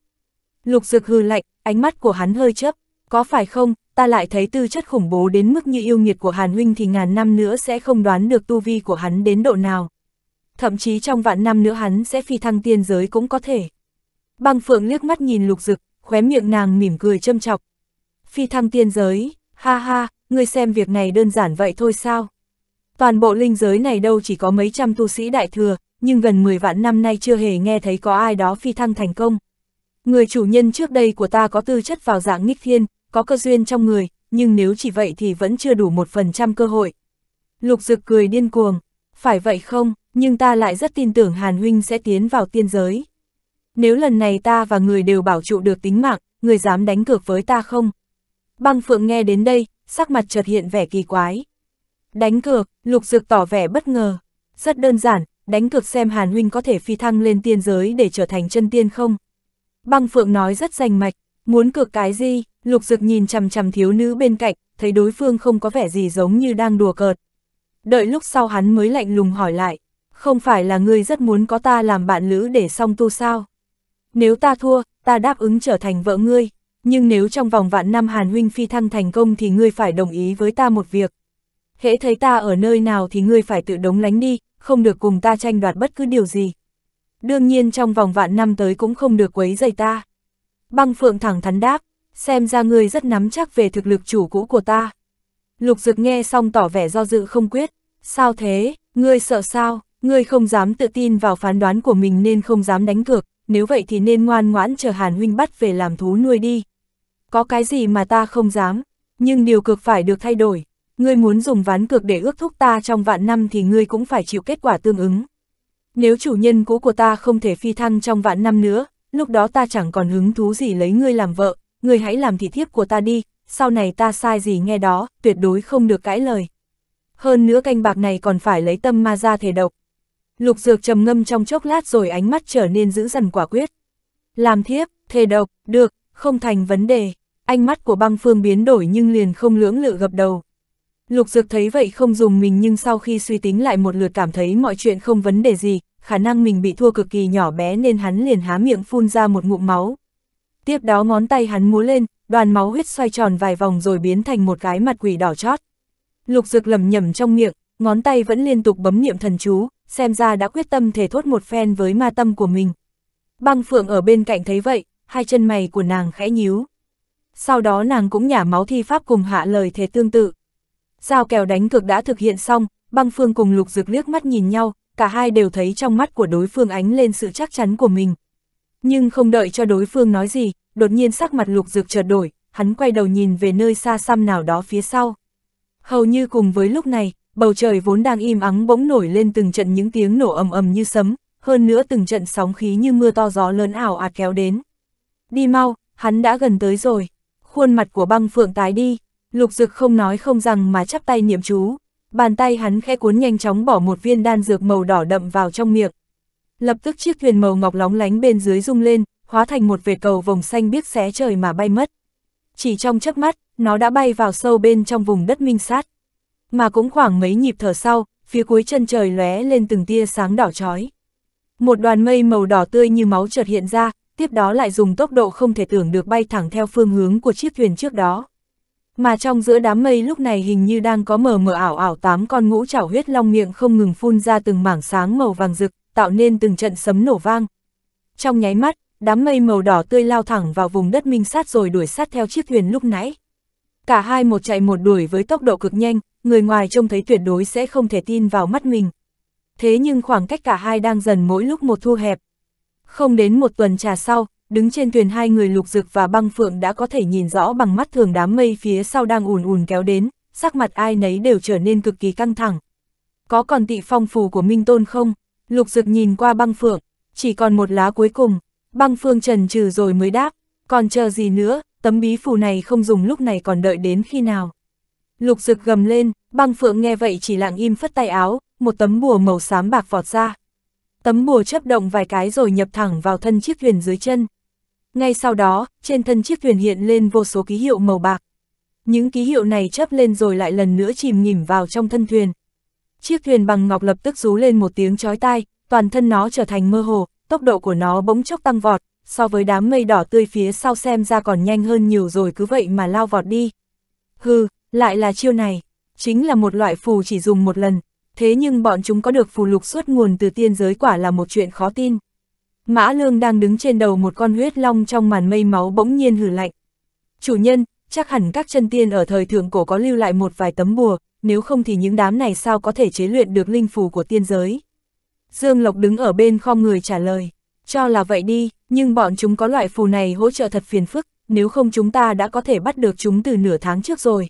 Lục dực hư lạnh, ánh mắt của hắn hơi chấp, có phải không, ta lại thấy tư chất khủng bố đến mức như yêu nghiệt của Hàn Huynh thì ngàn năm nữa sẽ không đoán được tu vi của hắn đến độ nào. Thậm chí trong vạn năm nữa hắn sẽ phi thăng tiên giới cũng có thể. Băng Phượng liếc mắt nhìn lục dực, khóe miệng nàng mỉm cười châm chọc. Phi thăng tiên giới, ha ha, ngươi xem việc này đơn giản vậy thôi sao? Toàn bộ linh giới này đâu chỉ có mấy trăm tu sĩ đại thừa, nhưng gần 10 vạn năm nay chưa hề nghe thấy có ai đó phi thăng thành công. Người chủ nhân trước đây của ta có tư chất vào dạng nghịch thiên, có cơ duyên trong người, nhưng nếu chỉ vậy thì vẫn chưa đủ một phần trăm cơ hội. Lục Dực cười điên cuồng, phải vậy không, nhưng ta lại rất tin tưởng Hàn Huynh sẽ tiến vào tiên giới. Nếu lần này ta và người đều bảo trụ được tính mạng, người dám đánh cược với ta không? Băng Phượng nghe đến đây, sắc mặt chợt hiện vẻ kỳ quái. Đánh cược, lục dược tỏ vẻ bất ngờ. Rất đơn giản, đánh cược xem Hàn Huynh có thể phi thăng lên tiên giới để trở thành chân tiên không. Băng Phượng nói rất rành mạch, muốn cược cái gì, lục dược nhìn chằm chằm thiếu nữ bên cạnh, thấy đối phương không có vẻ gì giống như đang đùa cợt. Đợi lúc sau hắn mới lạnh lùng hỏi lại, không phải là ngươi rất muốn có ta làm bạn lữ để song tu sao? Nếu ta thua, ta đáp ứng trở thành vợ ngươi, nhưng nếu trong vòng vạn năm Hàn Huynh phi thăng thành công thì ngươi phải đồng ý với ta một việc hễ thấy ta ở nơi nào thì ngươi phải tự đống lánh đi, không được cùng ta tranh đoạt bất cứ điều gì. Đương nhiên trong vòng vạn năm tới cũng không được quấy dày ta. Băng Phượng thẳng thắn đáp, xem ra ngươi rất nắm chắc về thực lực chủ cũ của ta. Lục Dực nghe xong tỏ vẻ do dự không quyết, sao thế, ngươi sợ sao, ngươi không dám tự tin vào phán đoán của mình nên không dám đánh cược, nếu vậy thì nên ngoan ngoãn chờ Hàn Huynh bắt về làm thú nuôi đi. Có cái gì mà ta không dám, nhưng điều cực phải được thay đổi ngươi muốn dùng ván cược để ước thúc ta trong vạn năm thì ngươi cũng phải chịu kết quả tương ứng. Nếu chủ nhân cũ của ta không thể phi thăng trong vạn năm nữa, lúc đó ta chẳng còn hứng thú gì lấy ngươi làm vợ, ngươi hãy làm thị thiếp của ta đi, sau này ta sai gì nghe đó, tuyệt đối không được cãi lời. Hơn nữa canh bạc này còn phải lấy tâm ma ra thể độc. Lục dược trầm ngâm trong chốc lát rồi ánh mắt trở nên dữ dằn quả quyết. Làm thiếp, thề độc, được, không thành vấn đề. Ánh mắt của băng phương biến đổi nhưng liền không lưỡng lự gập đầu. Lục Dược thấy vậy không dùng mình nhưng sau khi suy tính lại một lượt cảm thấy mọi chuyện không vấn đề gì, khả năng mình bị thua cực kỳ nhỏ bé nên hắn liền há miệng phun ra một ngụm máu. Tiếp đó ngón tay hắn múa lên, đoàn máu huyết xoay tròn vài vòng rồi biến thành một cái mặt quỷ đỏ chót. Lục Dược lầm nhầm trong miệng, ngón tay vẫn liên tục bấm niệm thần chú, xem ra đã quyết tâm thể thốt một phen với ma tâm của mình. Băng Phượng ở bên cạnh thấy vậy, hai chân mày của nàng khẽ nhíu. Sau đó nàng cũng nhả máu thi pháp cùng hạ lời thể tương tự. Giao kèo đánh cược đã thực hiện xong, băng phương cùng lục dược liếc mắt nhìn nhau, cả hai đều thấy trong mắt của đối phương ánh lên sự chắc chắn của mình. Nhưng không đợi cho đối phương nói gì, đột nhiên sắc mặt lục dược chợt đổi, hắn quay đầu nhìn về nơi xa xăm nào đó phía sau. Hầu như cùng với lúc này, bầu trời vốn đang im ắng bỗng nổi lên từng trận những tiếng nổ ầm ầm như sấm, hơn nữa từng trận sóng khí như mưa to gió lớn ảo ạt kéo đến. Đi mau, hắn đã gần tới rồi. Khuôn mặt của băng phượng tái đi, Lục Dực không nói không rằng mà chắp tay niệm chú, bàn tay hắn khẽ cuốn nhanh chóng bỏ một viên đan dược màu đỏ đậm vào trong miệng. Lập tức chiếc thuyền màu ngọc lóng lánh bên dưới rung lên, hóa thành một vệt cầu vồng xanh biếc xé trời mà bay mất. Chỉ trong chớp mắt, nó đã bay vào sâu bên trong vùng đất minh sát. Mà cũng khoảng mấy nhịp thở sau, phía cuối chân trời lóe lên từng tia sáng đỏ chói. Một đoàn mây màu đỏ tươi như máu chợt hiện ra, tiếp đó lại dùng tốc độ không thể tưởng được bay thẳng theo phương hướng của chiếc thuyền trước đó mà trong giữa đám mây lúc này hình như đang có mờ mờ ảo ảo tám con ngũ chảo huyết long miệng không ngừng phun ra từng mảng sáng màu vàng rực, tạo nên từng trận sấm nổ vang. Trong nháy mắt, đám mây màu đỏ tươi lao thẳng vào vùng đất minh sát rồi đuổi sát theo chiếc thuyền lúc nãy. Cả hai một chạy một đuổi với tốc độ cực nhanh, người ngoài trông thấy tuyệt đối sẽ không thể tin vào mắt mình. Thế nhưng khoảng cách cả hai đang dần mỗi lúc một thu hẹp. Không đến một tuần trà sau, đứng trên thuyền hai người lục dực và băng phượng đã có thể nhìn rõ bằng mắt thường đám mây phía sau đang ùn ùn kéo đến, sắc mặt ai nấy đều trở nên cực kỳ căng thẳng. Có còn tị phong phù của Minh Tôn không? Lục dực nhìn qua băng phượng, chỉ còn một lá cuối cùng, băng phương trần trừ rồi mới đáp, còn chờ gì nữa, tấm bí phù này không dùng lúc này còn đợi đến khi nào. Lục dực gầm lên, băng phượng nghe vậy chỉ lặng im phất tay áo, một tấm bùa màu xám bạc vọt ra. Tấm bùa chấp động vài cái rồi nhập thẳng vào thân chiếc thuyền dưới chân. Ngay sau đó, trên thân chiếc thuyền hiện lên vô số ký hiệu màu bạc. Những ký hiệu này chớp lên rồi lại lần nữa chìm nghỉm vào trong thân thuyền. Chiếc thuyền bằng ngọc lập tức rú lên một tiếng chói tai, toàn thân nó trở thành mơ hồ, tốc độ của nó bỗng chốc tăng vọt, so với đám mây đỏ tươi phía sau xem ra còn nhanh hơn nhiều rồi cứ vậy mà lao vọt đi. Hừ, lại là chiêu này, chính là một loại phù chỉ dùng một lần, thế nhưng bọn chúng có được phù lục suốt nguồn từ tiên giới quả là một chuyện khó tin. Mã Lương đang đứng trên đầu một con huyết long trong màn mây máu bỗng nhiên hử lạnh. Chủ nhân, chắc hẳn các chân tiên ở thời thượng cổ có lưu lại một vài tấm bùa, nếu không thì những đám này sao có thể chế luyện được linh phù của tiên giới. Dương Lộc đứng ở bên khom người trả lời, cho là vậy đi, nhưng bọn chúng có loại phù này hỗ trợ thật phiền phức, nếu không chúng ta đã có thể bắt được chúng từ nửa tháng trước rồi.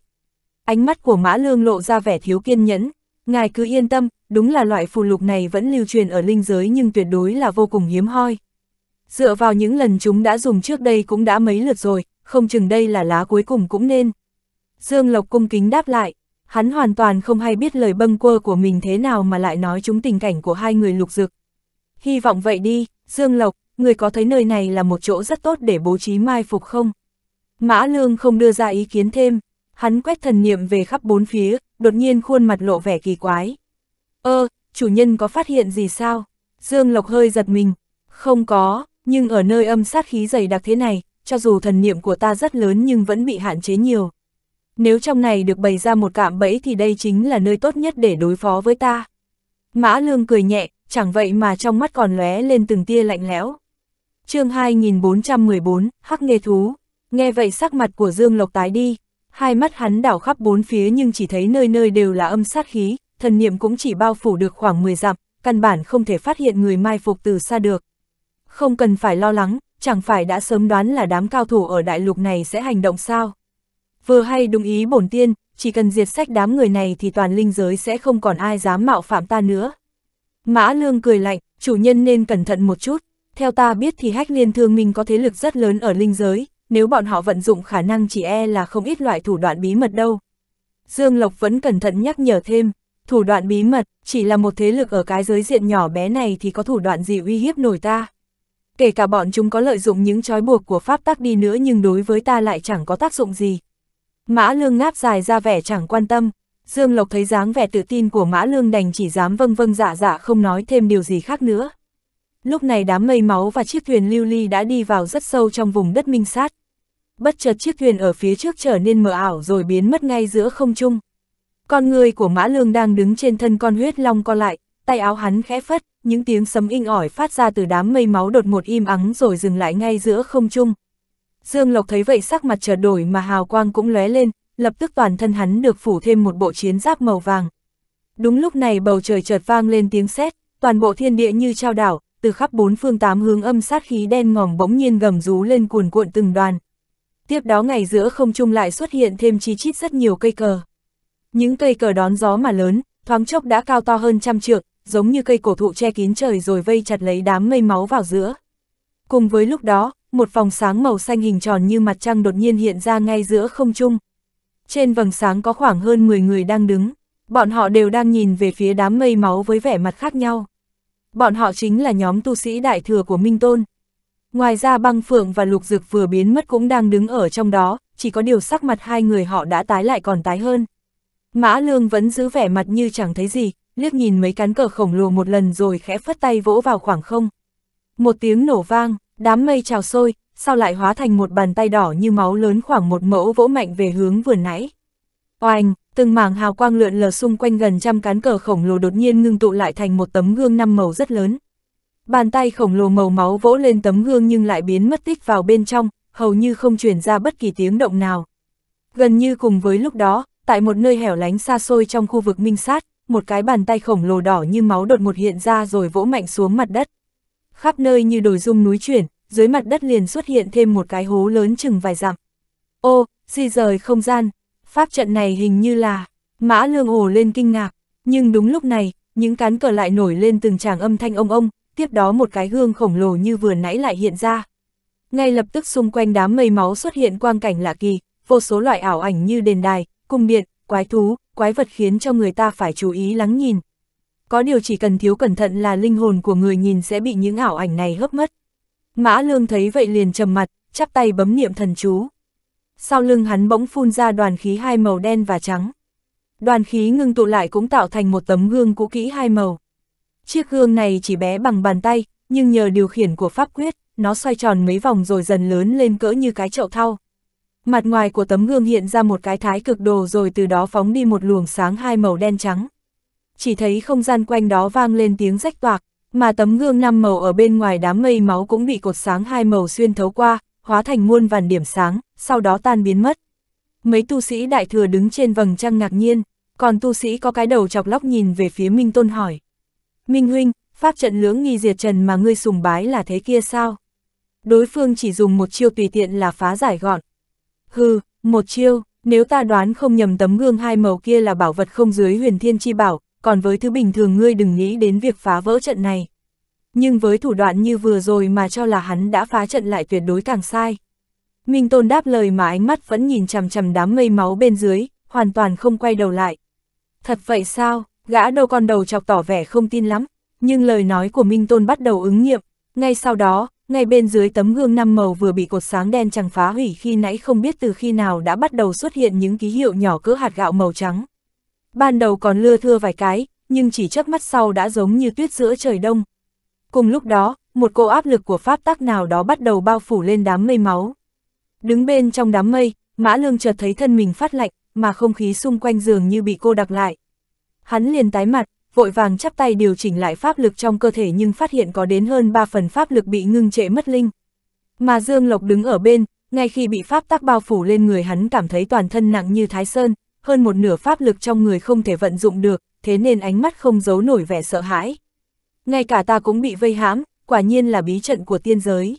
Ánh mắt của Mã Lương lộ ra vẻ thiếu kiên nhẫn, ngài cứ yên tâm, đúng là loại phù lục này vẫn lưu truyền ở linh giới nhưng tuyệt đối là vô cùng hiếm hoi. Dựa vào những lần chúng đã dùng trước đây cũng đã mấy lượt rồi, không chừng đây là lá cuối cùng cũng nên. Dương Lộc cung kính đáp lại, hắn hoàn toàn không hay biết lời bâng quơ của mình thế nào mà lại nói chúng tình cảnh của hai người lục dực. Hy vọng vậy đi, Dương Lộc, người có thấy nơi này là một chỗ rất tốt để bố trí mai phục không? Mã Lương không đưa ra ý kiến thêm, hắn quét thần niệm về khắp bốn phía, đột nhiên khuôn mặt lộ vẻ kỳ quái. Ơ, chủ nhân có phát hiện gì sao? Dương Lộc hơi giật mình. Không có, nhưng ở nơi âm sát khí dày đặc thế này, cho dù thần niệm của ta rất lớn nhưng vẫn bị hạn chế nhiều. Nếu trong này được bày ra một cạm bẫy thì đây chính là nơi tốt nhất để đối phó với ta. Mã Lương cười nhẹ, chẳng vậy mà trong mắt còn lóe lên từng tia lạnh lẽo. chương 2414, Hắc Nghê Thú. Nghe vậy sắc mặt của Dương Lộc tái đi, hai mắt hắn đảo khắp bốn phía nhưng chỉ thấy nơi nơi đều là âm sát khí, thần niệm cũng chỉ bao phủ được khoảng 10 dặm, căn bản không thể phát hiện người mai phục từ xa được. Không cần phải lo lắng, chẳng phải đã sớm đoán là đám cao thủ ở đại lục này sẽ hành động sao. Vừa hay đúng ý bổn tiên, chỉ cần diệt sách đám người này thì toàn linh giới sẽ không còn ai dám mạo phạm ta nữa. Mã Lương cười lạnh, chủ nhân nên cẩn thận một chút. Theo ta biết thì hách liên thương minh có thế lực rất lớn ở linh giới, nếu bọn họ vận dụng khả năng chỉ e là không ít loại thủ đoạn bí mật đâu. Dương Lộc vẫn cẩn thận nhắc nhở thêm. Thủ đoạn bí mật, chỉ là một thế lực ở cái giới diện nhỏ bé này thì có thủ đoạn gì uy hiếp nổi ta. Kể cả bọn chúng có lợi dụng những trói buộc của pháp tắc đi nữa nhưng đối với ta lại chẳng có tác dụng gì. Mã lương ngáp dài ra vẻ chẳng quan tâm, Dương Lộc thấy dáng vẻ tự tin của Mã Lương đành chỉ dám vâng vâng dạ dạ không nói thêm điều gì khác nữa. Lúc này đám mây máu và chiếc thuyền lưu ly đã đi vào rất sâu trong vùng đất minh sát. Bất chợt chiếc thuyền ở phía trước trở nên mờ ảo rồi biến mất ngay giữa không trung. Con người của Mã Lương đang đứng trên thân con huyết long co lại, tay áo hắn khẽ phất, những tiếng sấm inh ỏi phát ra từ đám mây máu đột một im ắng rồi dừng lại ngay giữa không trung. Dương Lộc thấy vậy sắc mặt trở đổi mà hào quang cũng lóe lên, lập tức toàn thân hắn được phủ thêm một bộ chiến giáp màu vàng. Đúng lúc này bầu trời chợt vang lên tiếng sét, toàn bộ thiên địa như trao đảo, từ khắp bốn phương tám hướng âm sát khí đen ngòm bỗng nhiên gầm rú lên cuồn cuộn từng đoàn. Tiếp đó ngày giữa không trung lại xuất hiện thêm chi chít rất nhiều cây cờ. Những cây cờ đón gió mà lớn, thoáng chốc đã cao to hơn trăm trượng, giống như cây cổ thụ che kín trời rồi vây chặt lấy đám mây máu vào giữa. Cùng với lúc đó, một vòng sáng màu xanh hình tròn như mặt trăng đột nhiên hiện ra ngay giữa không trung. Trên vầng sáng có khoảng hơn 10 người đang đứng, bọn họ đều đang nhìn về phía đám mây máu với vẻ mặt khác nhau. Bọn họ chính là nhóm tu sĩ đại thừa của Minh Tôn. Ngoài ra băng phượng và lục dực vừa biến mất cũng đang đứng ở trong đó, chỉ có điều sắc mặt hai người họ đã tái lại còn tái hơn. Mã Lương vẫn giữ vẻ mặt như chẳng thấy gì, liếc nhìn mấy cán cờ khổng lồ một lần rồi khẽ phất tay vỗ vào khoảng không. Một tiếng nổ vang, đám mây trào sôi, sau lại hóa thành một bàn tay đỏ như máu lớn khoảng một mẫu vỗ mạnh về hướng vừa nãy. Oanh, từng mảng hào quang lượn lờ xung quanh gần trăm cán cờ khổng lồ đột nhiên ngưng tụ lại thành một tấm gương năm màu rất lớn. Bàn tay khổng lồ màu máu vỗ lên tấm gương nhưng lại biến mất tích vào bên trong, hầu như không truyền ra bất kỳ tiếng động nào. Gần như cùng với lúc đó, tại một nơi hẻo lánh xa xôi trong khu vực minh sát, một cái bàn tay khổng lồ đỏ như máu đột ngột hiện ra rồi vỗ mạnh xuống mặt đất. Khắp nơi như đồi rung núi chuyển, dưới mặt đất liền xuất hiện thêm một cái hố lớn chừng vài dặm. Ô, di rời không gian, pháp trận này hình như là... Mã lương ồ lên kinh ngạc, nhưng đúng lúc này, những cán cờ lại nổi lên từng tràng âm thanh ông ông, tiếp đó một cái gương khổng lồ như vừa nãy lại hiện ra. Ngay lập tức xung quanh đám mây máu xuất hiện quang cảnh lạ kỳ, vô số loại ảo ảnh như đền đài, cung điện, quái thú, quái vật khiến cho người ta phải chú ý lắng nhìn. Có điều chỉ cần thiếu cẩn thận là linh hồn của người nhìn sẽ bị những ảo ảnh này hấp mất. Mã Lương thấy vậy liền trầm mặt, chắp tay bấm niệm thần chú. Sau lưng hắn bỗng phun ra đoàn khí hai màu đen và trắng. Đoàn khí ngưng tụ lại cũng tạo thành một tấm gương cũ kỹ hai màu. Chiếc gương này chỉ bé bằng bàn tay, nhưng nhờ điều khiển của pháp quyết, nó xoay tròn mấy vòng rồi dần lớn lên cỡ như cái chậu thau. Mặt ngoài của tấm gương hiện ra một cái thái cực đồ rồi từ đó phóng đi một luồng sáng hai màu đen trắng. Chỉ thấy không gian quanh đó vang lên tiếng rách toạc, mà tấm gương năm màu ở bên ngoài đám mây máu cũng bị cột sáng hai màu xuyên thấu qua, hóa thành muôn vàn điểm sáng, sau đó tan biến mất. Mấy tu sĩ đại thừa đứng trên vầng trăng ngạc nhiên, còn tu sĩ có cái đầu chọc lóc nhìn về phía Minh Tôn hỏi. Minh Huynh, pháp trận lưỡng nghi diệt trần mà ngươi sùng bái là thế kia sao? Đối phương chỉ dùng một chiêu tùy tiện là phá giải gọn, Hừ, một chiêu, nếu ta đoán không nhầm tấm gương hai màu kia là bảo vật không dưới huyền thiên chi bảo, còn với thứ bình thường ngươi đừng nghĩ đến việc phá vỡ trận này. Nhưng với thủ đoạn như vừa rồi mà cho là hắn đã phá trận lại tuyệt đối càng sai. Minh Tôn đáp lời mà ánh mắt vẫn nhìn chằm chằm đám mây máu bên dưới, hoàn toàn không quay đầu lại. Thật vậy sao, gã đâu con đầu chọc tỏ vẻ không tin lắm, nhưng lời nói của Minh Tôn bắt đầu ứng nghiệm. Ngay sau đó, ngay bên dưới tấm gương năm màu vừa bị cột sáng đen chẳng phá hủy khi nãy không biết từ khi nào đã bắt đầu xuất hiện những ký hiệu nhỏ cỡ hạt gạo màu trắng. Ban đầu còn lưa thưa vài cái, nhưng chỉ chớp mắt sau đã giống như tuyết giữa trời đông. Cùng lúc đó, một cô áp lực của pháp tắc nào đó bắt đầu bao phủ lên đám mây máu. Đứng bên trong đám mây, Mã Lương chợt thấy thân mình phát lạnh, mà không khí xung quanh giường như bị cô đặc lại. Hắn liền tái mặt, vội vàng chắp tay điều chỉnh lại pháp lực trong cơ thể nhưng phát hiện có đến hơn 3 phần pháp lực bị ngưng trệ mất linh. Mà Dương Lộc đứng ở bên, ngay khi bị pháp tắc bao phủ lên người hắn cảm thấy toàn thân nặng như thái sơn, hơn một nửa pháp lực trong người không thể vận dụng được, thế nên ánh mắt không giấu nổi vẻ sợ hãi. Ngay cả ta cũng bị vây hãm, quả nhiên là bí trận của tiên giới.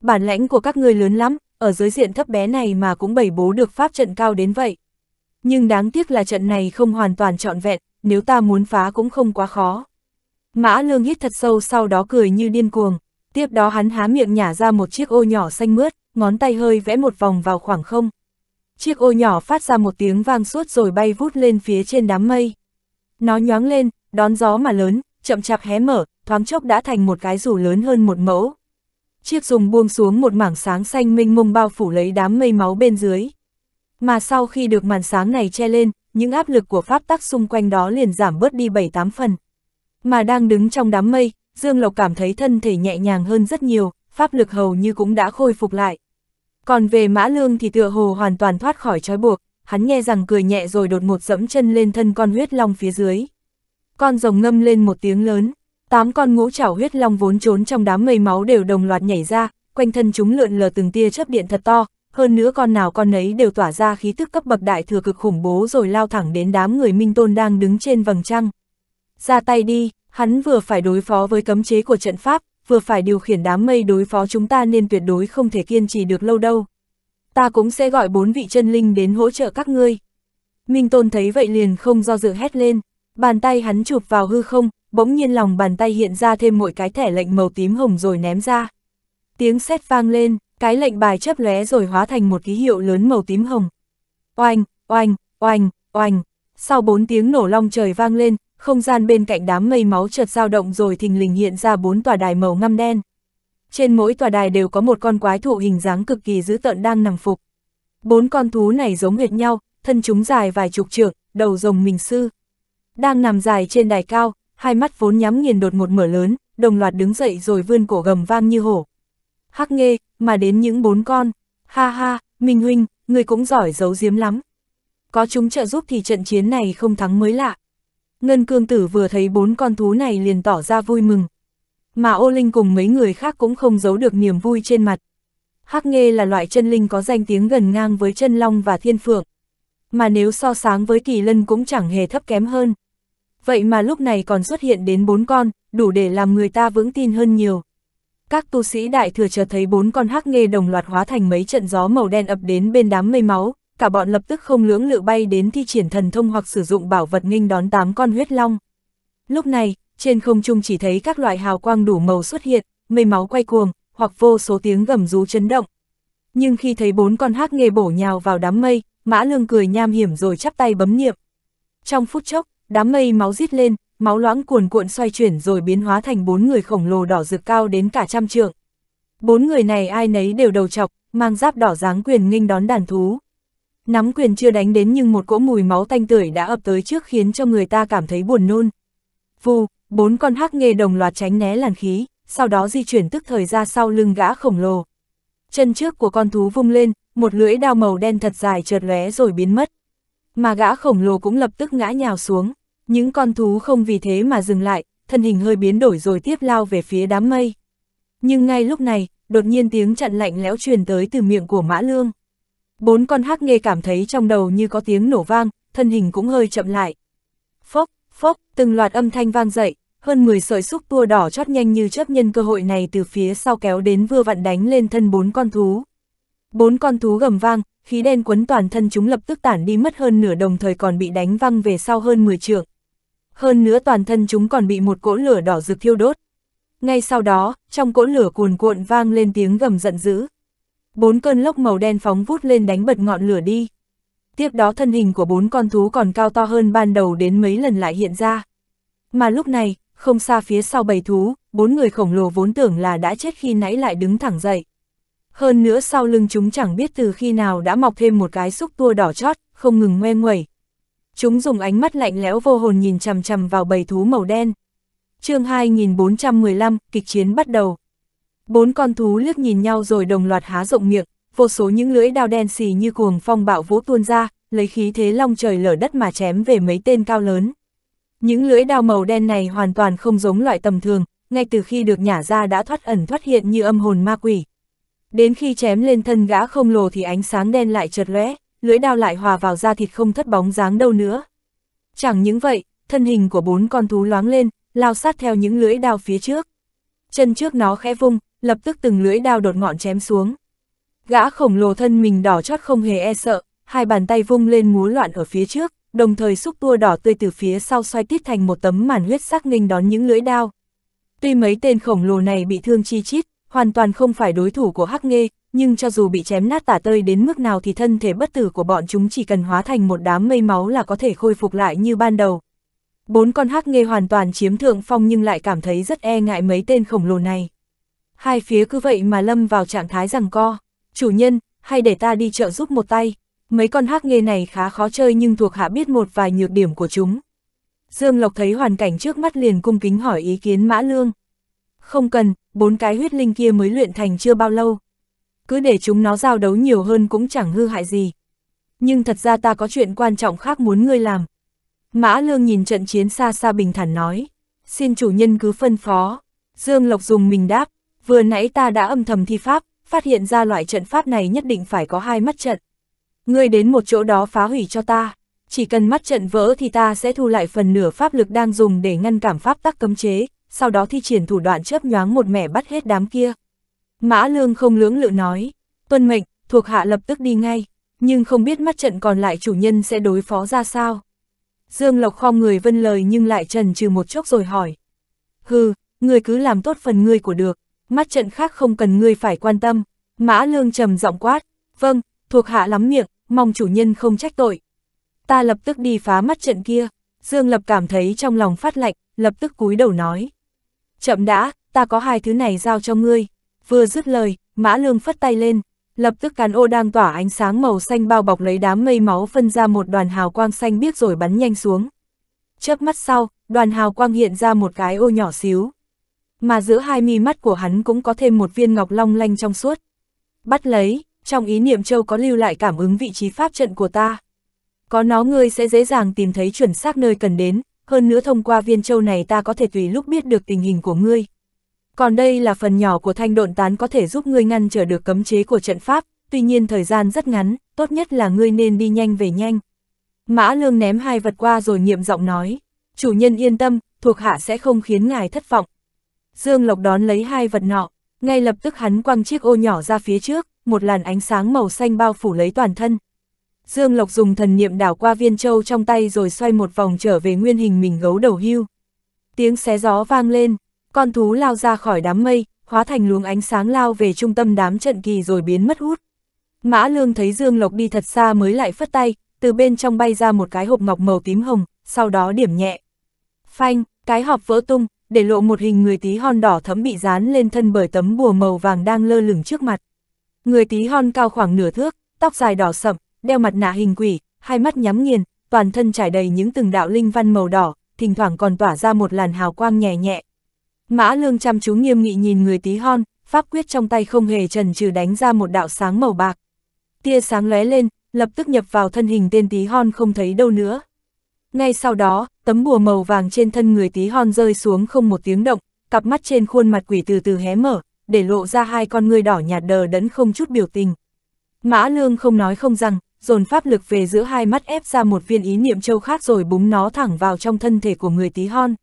Bản lãnh của các ngươi lớn lắm, ở dưới diện thấp bé này mà cũng bày bố được pháp trận cao đến vậy. Nhưng đáng tiếc là trận này không hoàn toàn trọn vẹn, nếu ta muốn phá cũng không quá khó. Mã lương hít thật sâu sau đó cười như điên cuồng, tiếp đó hắn há miệng nhả ra một chiếc ô nhỏ xanh mướt, ngón tay hơi vẽ một vòng vào khoảng không. Chiếc ô nhỏ phát ra một tiếng vang suốt rồi bay vút lên phía trên đám mây. Nó nhoáng lên, đón gió mà lớn, chậm chạp hé mở, thoáng chốc đã thành một cái rủ lớn hơn một mẫu. Chiếc dùng buông xuống một mảng sáng xanh minh mông bao phủ lấy đám mây máu bên dưới. Mà sau khi được màn sáng này che lên, những áp lực của pháp tắc xung quanh đó liền giảm bớt đi 7-8 phần. Mà đang đứng trong đám mây, Dương Lộc cảm thấy thân thể nhẹ nhàng hơn rất nhiều, pháp lực hầu như cũng đã khôi phục lại. Còn về Mã Lương thì tựa hồ hoàn toàn thoát khỏi trói buộc, hắn nghe rằng cười nhẹ rồi đột ngột dẫm chân lên thân con huyết long phía dưới. Con rồng ngâm lên một tiếng lớn, tám con ngũ chảo huyết long vốn trốn trong đám mây máu đều đồng loạt nhảy ra, quanh thân chúng lượn lờ từng tia chớp điện thật to, hơn nữa con nào con ấy đều tỏa ra khí tức cấp bậc đại thừa cực khủng bố rồi lao thẳng đến đám người Minh Tôn đang đứng trên vầng trăng. Ra tay đi, hắn vừa phải đối phó với cấm chế của trận pháp, vừa phải điều khiển đám mây đối phó chúng ta nên tuyệt đối không thể kiên trì được lâu đâu. Ta cũng sẽ gọi bốn vị chân linh đến hỗ trợ các ngươi. Minh Tôn thấy vậy liền không do dự hét lên, bàn tay hắn chụp vào hư không, bỗng nhiên lòng bàn tay hiện ra thêm mỗi cái thẻ lệnh màu tím hồng rồi ném ra. Tiếng sét vang lên, cái lệnh bài chấp lóe rồi hóa thành một ký hiệu lớn màu tím hồng. Oanh, oanh, oanh, oanh, sau bốn tiếng nổ long trời vang lên, không gian bên cạnh đám mây máu chợt dao động rồi thình lình hiện ra bốn tòa đài màu ngăm đen. Trên mỗi tòa đài đều có một con quái thụ hình dáng cực kỳ dữ tợn đang nằm phục. Bốn con thú này giống hệt nhau, thân chúng dài vài chục trượng, đầu rồng mình sư. Đang nằm dài trên đài cao, hai mắt vốn nhắm nghiền đột một mở lớn, đồng loạt đứng dậy rồi vươn cổ gầm vang như hổ. Hắc nghê, mà đến những bốn con. Ha ha, Minh Huynh, người cũng giỏi giấu giếm lắm. Có chúng trợ giúp thì trận chiến này không thắng mới lạ. Ngân cương tử vừa thấy bốn con thú này liền tỏ ra vui mừng. Mà ô linh cùng mấy người khác cũng không giấu được niềm vui trên mặt. Hắc nghe là loại chân linh có danh tiếng gần ngang với chân long và thiên phượng. Mà nếu so sáng với kỳ lân cũng chẳng hề thấp kém hơn. Vậy mà lúc này còn xuất hiện đến bốn con, đủ để làm người ta vững tin hơn nhiều các tu sĩ đại thừa chợt thấy bốn con hắc nghê đồng loạt hóa thành mấy trận gió màu đen ập đến bên đám mây máu, cả bọn lập tức không lưỡng lự bay đến thi triển thần thông hoặc sử dụng bảo vật nghinh đón tám con huyết long. Lúc này, trên không trung chỉ thấy các loại hào quang đủ màu xuất hiện, mây máu quay cuồng, hoặc vô số tiếng gầm rú chấn động. Nhưng khi thấy bốn con hắc nghê bổ nhào vào đám mây, Mã Lương cười nham hiểm rồi chắp tay bấm niệm. Trong phút chốc, đám mây máu rít lên, máu loãng cuồn cuộn xoay chuyển rồi biến hóa thành bốn người khổng lồ đỏ rực cao đến cả trăm trượng. Bốn người này ai nấy đều đầu chọc, mang giáp đỏ dáng quyền nghênh đón đàn thú. Nắm quyền chưa đánh đến nhưng một cỗ mùi máu tanh tưởi đã ập tới trước khiến cho người ta cảm thấy buồn nôn. Vù, bốn con hắc nghê đồng loạt tránh né làn khí, sau đó di chuyển tức thời ra sau lưng gã khổng lồ. Chân trước của con thú vung lên, một lưỡi đao màu đen thật dài trượt lóe rồi biến mất. Mà gã khổng lồ cũng lập tức ngã nhào xuống. Những con thú không vì thế mà dừng lại, thân hình hơi biến đổi rồi tiếp lao về phía đám mây. Nhưng ngay lúc này, đột nhiên tiếng chặn lạnh lẽo truyền tới từ miệng của Mã Lương. Bốn con hắc nghe cảm thấy trong đầu như có tiếng nổ vang, thân hình cũng hơi chậm lại. Phốc, phốc, từng loạt âm thanh vang dậy, hơn 10 sợi xúc tua đỏ chót nhanh như chớp nhân cơ hội này từ phía sau kéo đến vừa vặn đánh lên thân bốn con thú. Bốn con thú gầm vang, khí đen quấn toàn thân chúng lập tức tản đi mất hơn nửa đồng thời còn bị đánh văng về sau hơn 10 trượng hơn nữa toàn thân chúng còn bị một cỗ lửa đỏ rực thiêu đốt. Ngay sau đó, trong cỗ lửa cuồn cuộn vang lên tiếng gầm giận dữ. Bốn cơn lốc màu đen phóng vút lên đánh bật ngọn lửa đi. Tiếp đó thân hình của bốn con thú còn cao to hơn ban đầu đến mấy lần lại hiện ra. Mà lúc này, không xa phía sau bầy thú, bốn người khổng lồ vốn tưởng là đã chết khi nãy lại đứng thẳng dậy. Hơn nữa sau lưng chúng chẳng biết từ khi nào đã mọc thêm một cái xúc tua đỏ chót, không ngừng ngoe nguẩy, Chúng dùng ánh mắt lạnh lẽo vô hồn nhìn chằm chằm vào bầy thú màu đen. chương 2415, kịch chiến bắt đầu. Bốn con thú liếc nhìn nhau rồi đồng loạt há rộng miệng, vô số những lưỡi đao đen xì như cuồng phong bạo vũ tuôn ra, lấy khí thế long trời lở đất mà chém về mấy tên cao lớn. Những lưỡi đao màu đen này hoàn toàn không giống loại tầm thường, ngay từ khi được nhả ra đã thoát ẩn thoát hiện như âm hồn ma quỷ. Đến khi chém lên thân gã không lồ thì ánh sáng đen lại chợt lóe, lưỡi đao lại hòa vào da thịt không thất bóng dáng đâu nữa. Chẳng những vậy, thân hình của bốn con thú loáng lên, lao sát theo những lưỡi đao phía trước. Chân trước nó khẽ vung, lập tức từng lưỡi đao đột ngọn chém xuống. Gã khổng lồ thân mình đỏ chót không hề e sợ, hai bàn tay vung lên múa loạn ở phía trước, đồng thời xúc tua đỏ tươi từ phía sau xoay tít thành một tấm màn huyết sắc nghênh đón những lưỡi đao. Tuy mấy tên khổng lồ này bị thương chi chít, hoàn toàn không phải đối thủ của Hắc Nghê, nhưng cho dù bị chém nát tả tơi đến mức nào thì thân thể bất tử của bọn chúng chỉ cần hóa thành một đám mây máu là có thể khôi phục lại như ban đầu. Bốn con hắc nghê hoàn toàn chiếm thượng phong nhưng lại cảm thấy rất e ngại mấy tên khổng lồ này. Hai phía cứ vậy mà lâm vào trạng thái rằng co, chủ nhân, hay để ta đi trợ giúp một tay, mấy con hắc nghê này khá khó chơi nhưng thuộc hạ biết một vài nhược điểm của chúng. Dương Lộc thấy hoàn cảnh trước mắt liền cung kính hỏi ý kiến Mã Lương. Không cần, bốn cái huyết linh kia mới luyện thành chưa bao lâu, cứ để chúng nó giao đấu nhiều hơn cũng chẳng hư hại gì. Nhưng thật ra ta có chuyện quan trọng khác muốn ngươi làm. Mã Lương nhìn trận chiến xa xa bình thản nói, xin chủ nhân cứ phân phó. Dương Lộc dùng mình đáp, vừa nãy ta đã âm thầm thi pháp, phát hiện ra loại trận pháp này nhất định phải có hai mắt trận. Ngươi đến một chỗ đó phá hủy cho ta, chỉ cần mắt trận vỡ thì ta sẽ thu lại phần nửa pháp lực đang dùng để ngăn cản pháp tắc cấm chế, sau đó thi triển thủ đoạn chớp nhoáng một mẻ bắt hết đám kia. Mã Lương không lưỡng lự nói, tuân mệnh, thuộc hạ lập tức đi ngay, nhưng không biết mắt trận còn lại chủ nhân sẽ đối phó ra sao. Dương Lộc khom người vân lời nhưng lại trần trừ một chốc rồi hỏi. Hừ, ngươi cứ làm tốt phần ngươi của được, mắt trận khác không cần ngươi phải quan tâm. Mã Lương trầm giọng quát, vâng, thuộc hạ lắm miệng, mong chủ nhân không trách tội. Ta lập tức đi phá mắt trận kia, Dương Lập cảm thấy trong lòng phát lạnh, lập tức cúi đầu nói. Chậm đã, ta có hai thứ này giao cho ngươi, Vừa dứt lời, Mã Lương phất tay lên, lập tức cán ô đang tỏa ánh sáng màu xanh bao bọc lấy đám mây máu phân ra một đoàn hào quang xanh biếc rồi bắn nhanh xuống. Chớp mắt sau, đoàn hào quang hiện ra một cái ô nhỏ xíu. Mà giữa hai mi mắt của hắn cũng có thêm một viên ngọc long lanh trong suốt. Bắt lấy, trong ý niệm châu có lưu lại cảm ứng vị trí pháp trận của ta. Có nó ngươi sẽ dễ dàng tìm thấy chuẩn xác nơi cần đến, hơn nữa thông qua viên châu này ta có thể tùy lúc biết được tình hình của ngươi. Còn đây là phần nhỏ của thanh độn tán có thể giúp ngươi ngăn trở được cấm chế của trận pháp, tuy nhiên thời gian rất ngắn, tốt nhất là ngươi nên đi nhanh về nhanh. Mã lương ném hai vật qua rồi nghiệm giọng nói, chủ nhân yên tâm, thuộc hạ sẽ không khiến ngài thất vọng. Dương Lộc đón lấy hai vật nọ, ngay lập tức hắn quăng chiếc ô nhỏ ra phía trước, một làn ánh sáng màu xanh bao phủ lấy toàn thân. Dương Lộc dùng thần niệm đảo qua viên châu trong tay rồi xoay một vòng trở về nguyên hình mình gấu đầu hưu. Tiếng xé gió vang lên, con thú lao ra khỏi đám mây, hóa thành luồng ánh sáng lao về trung tâm đám trận kỳ rồi biến mất hút. Mã Lương thấy Dương Lộc đi thật xa mới lại phất tay, từ bên trong bay ra một cái hộp ngọc màu tím hồng, sau đó điểm nhẹ. Phanh, cái hộp vỡ tung, để lộ một hình người tí hon đỏ thấm bị dán lên thân bởi tấm bùa màu vàng đang lơ lửng trước mặt. Người tí hon cao khoảng nửa thước, tóc dài đỏ sậm, đeo mặt nạ hình quỷ, hai mắt nhắm nghiền, toàn thân trải đầy những từng đạo linh văn màu đỏ, thỉnh thoảng còn tỏa ra một làn hào quang nhẹ nhẹ, Mã lương chăm chú nghiêm nghị nhìn người tí hon, pháp quyết trong tay không hề trần trừ đánh ra một đạo sáng màu bạc. Tia sáng lóe lên, lập tức nhập vào thân hình tên tí hon không thấy đâu nữa. Ngay sau đó, tấm bùa màu vàng trên thân người tí hon rơi xuống không một tiếng động, cặp mắt trên khuôn mặt quỷ từ từ hé mở, để lộ ra hai con ngươi đỏ nhạt đờ đẫn không chút biểu tình. Mã lương không nói không rằng, dồn pháp lực về giữa hai mắt ép ra một viên ý niệm châu khác rồi búng nó thẳng vào trong thân thể của người tí hon.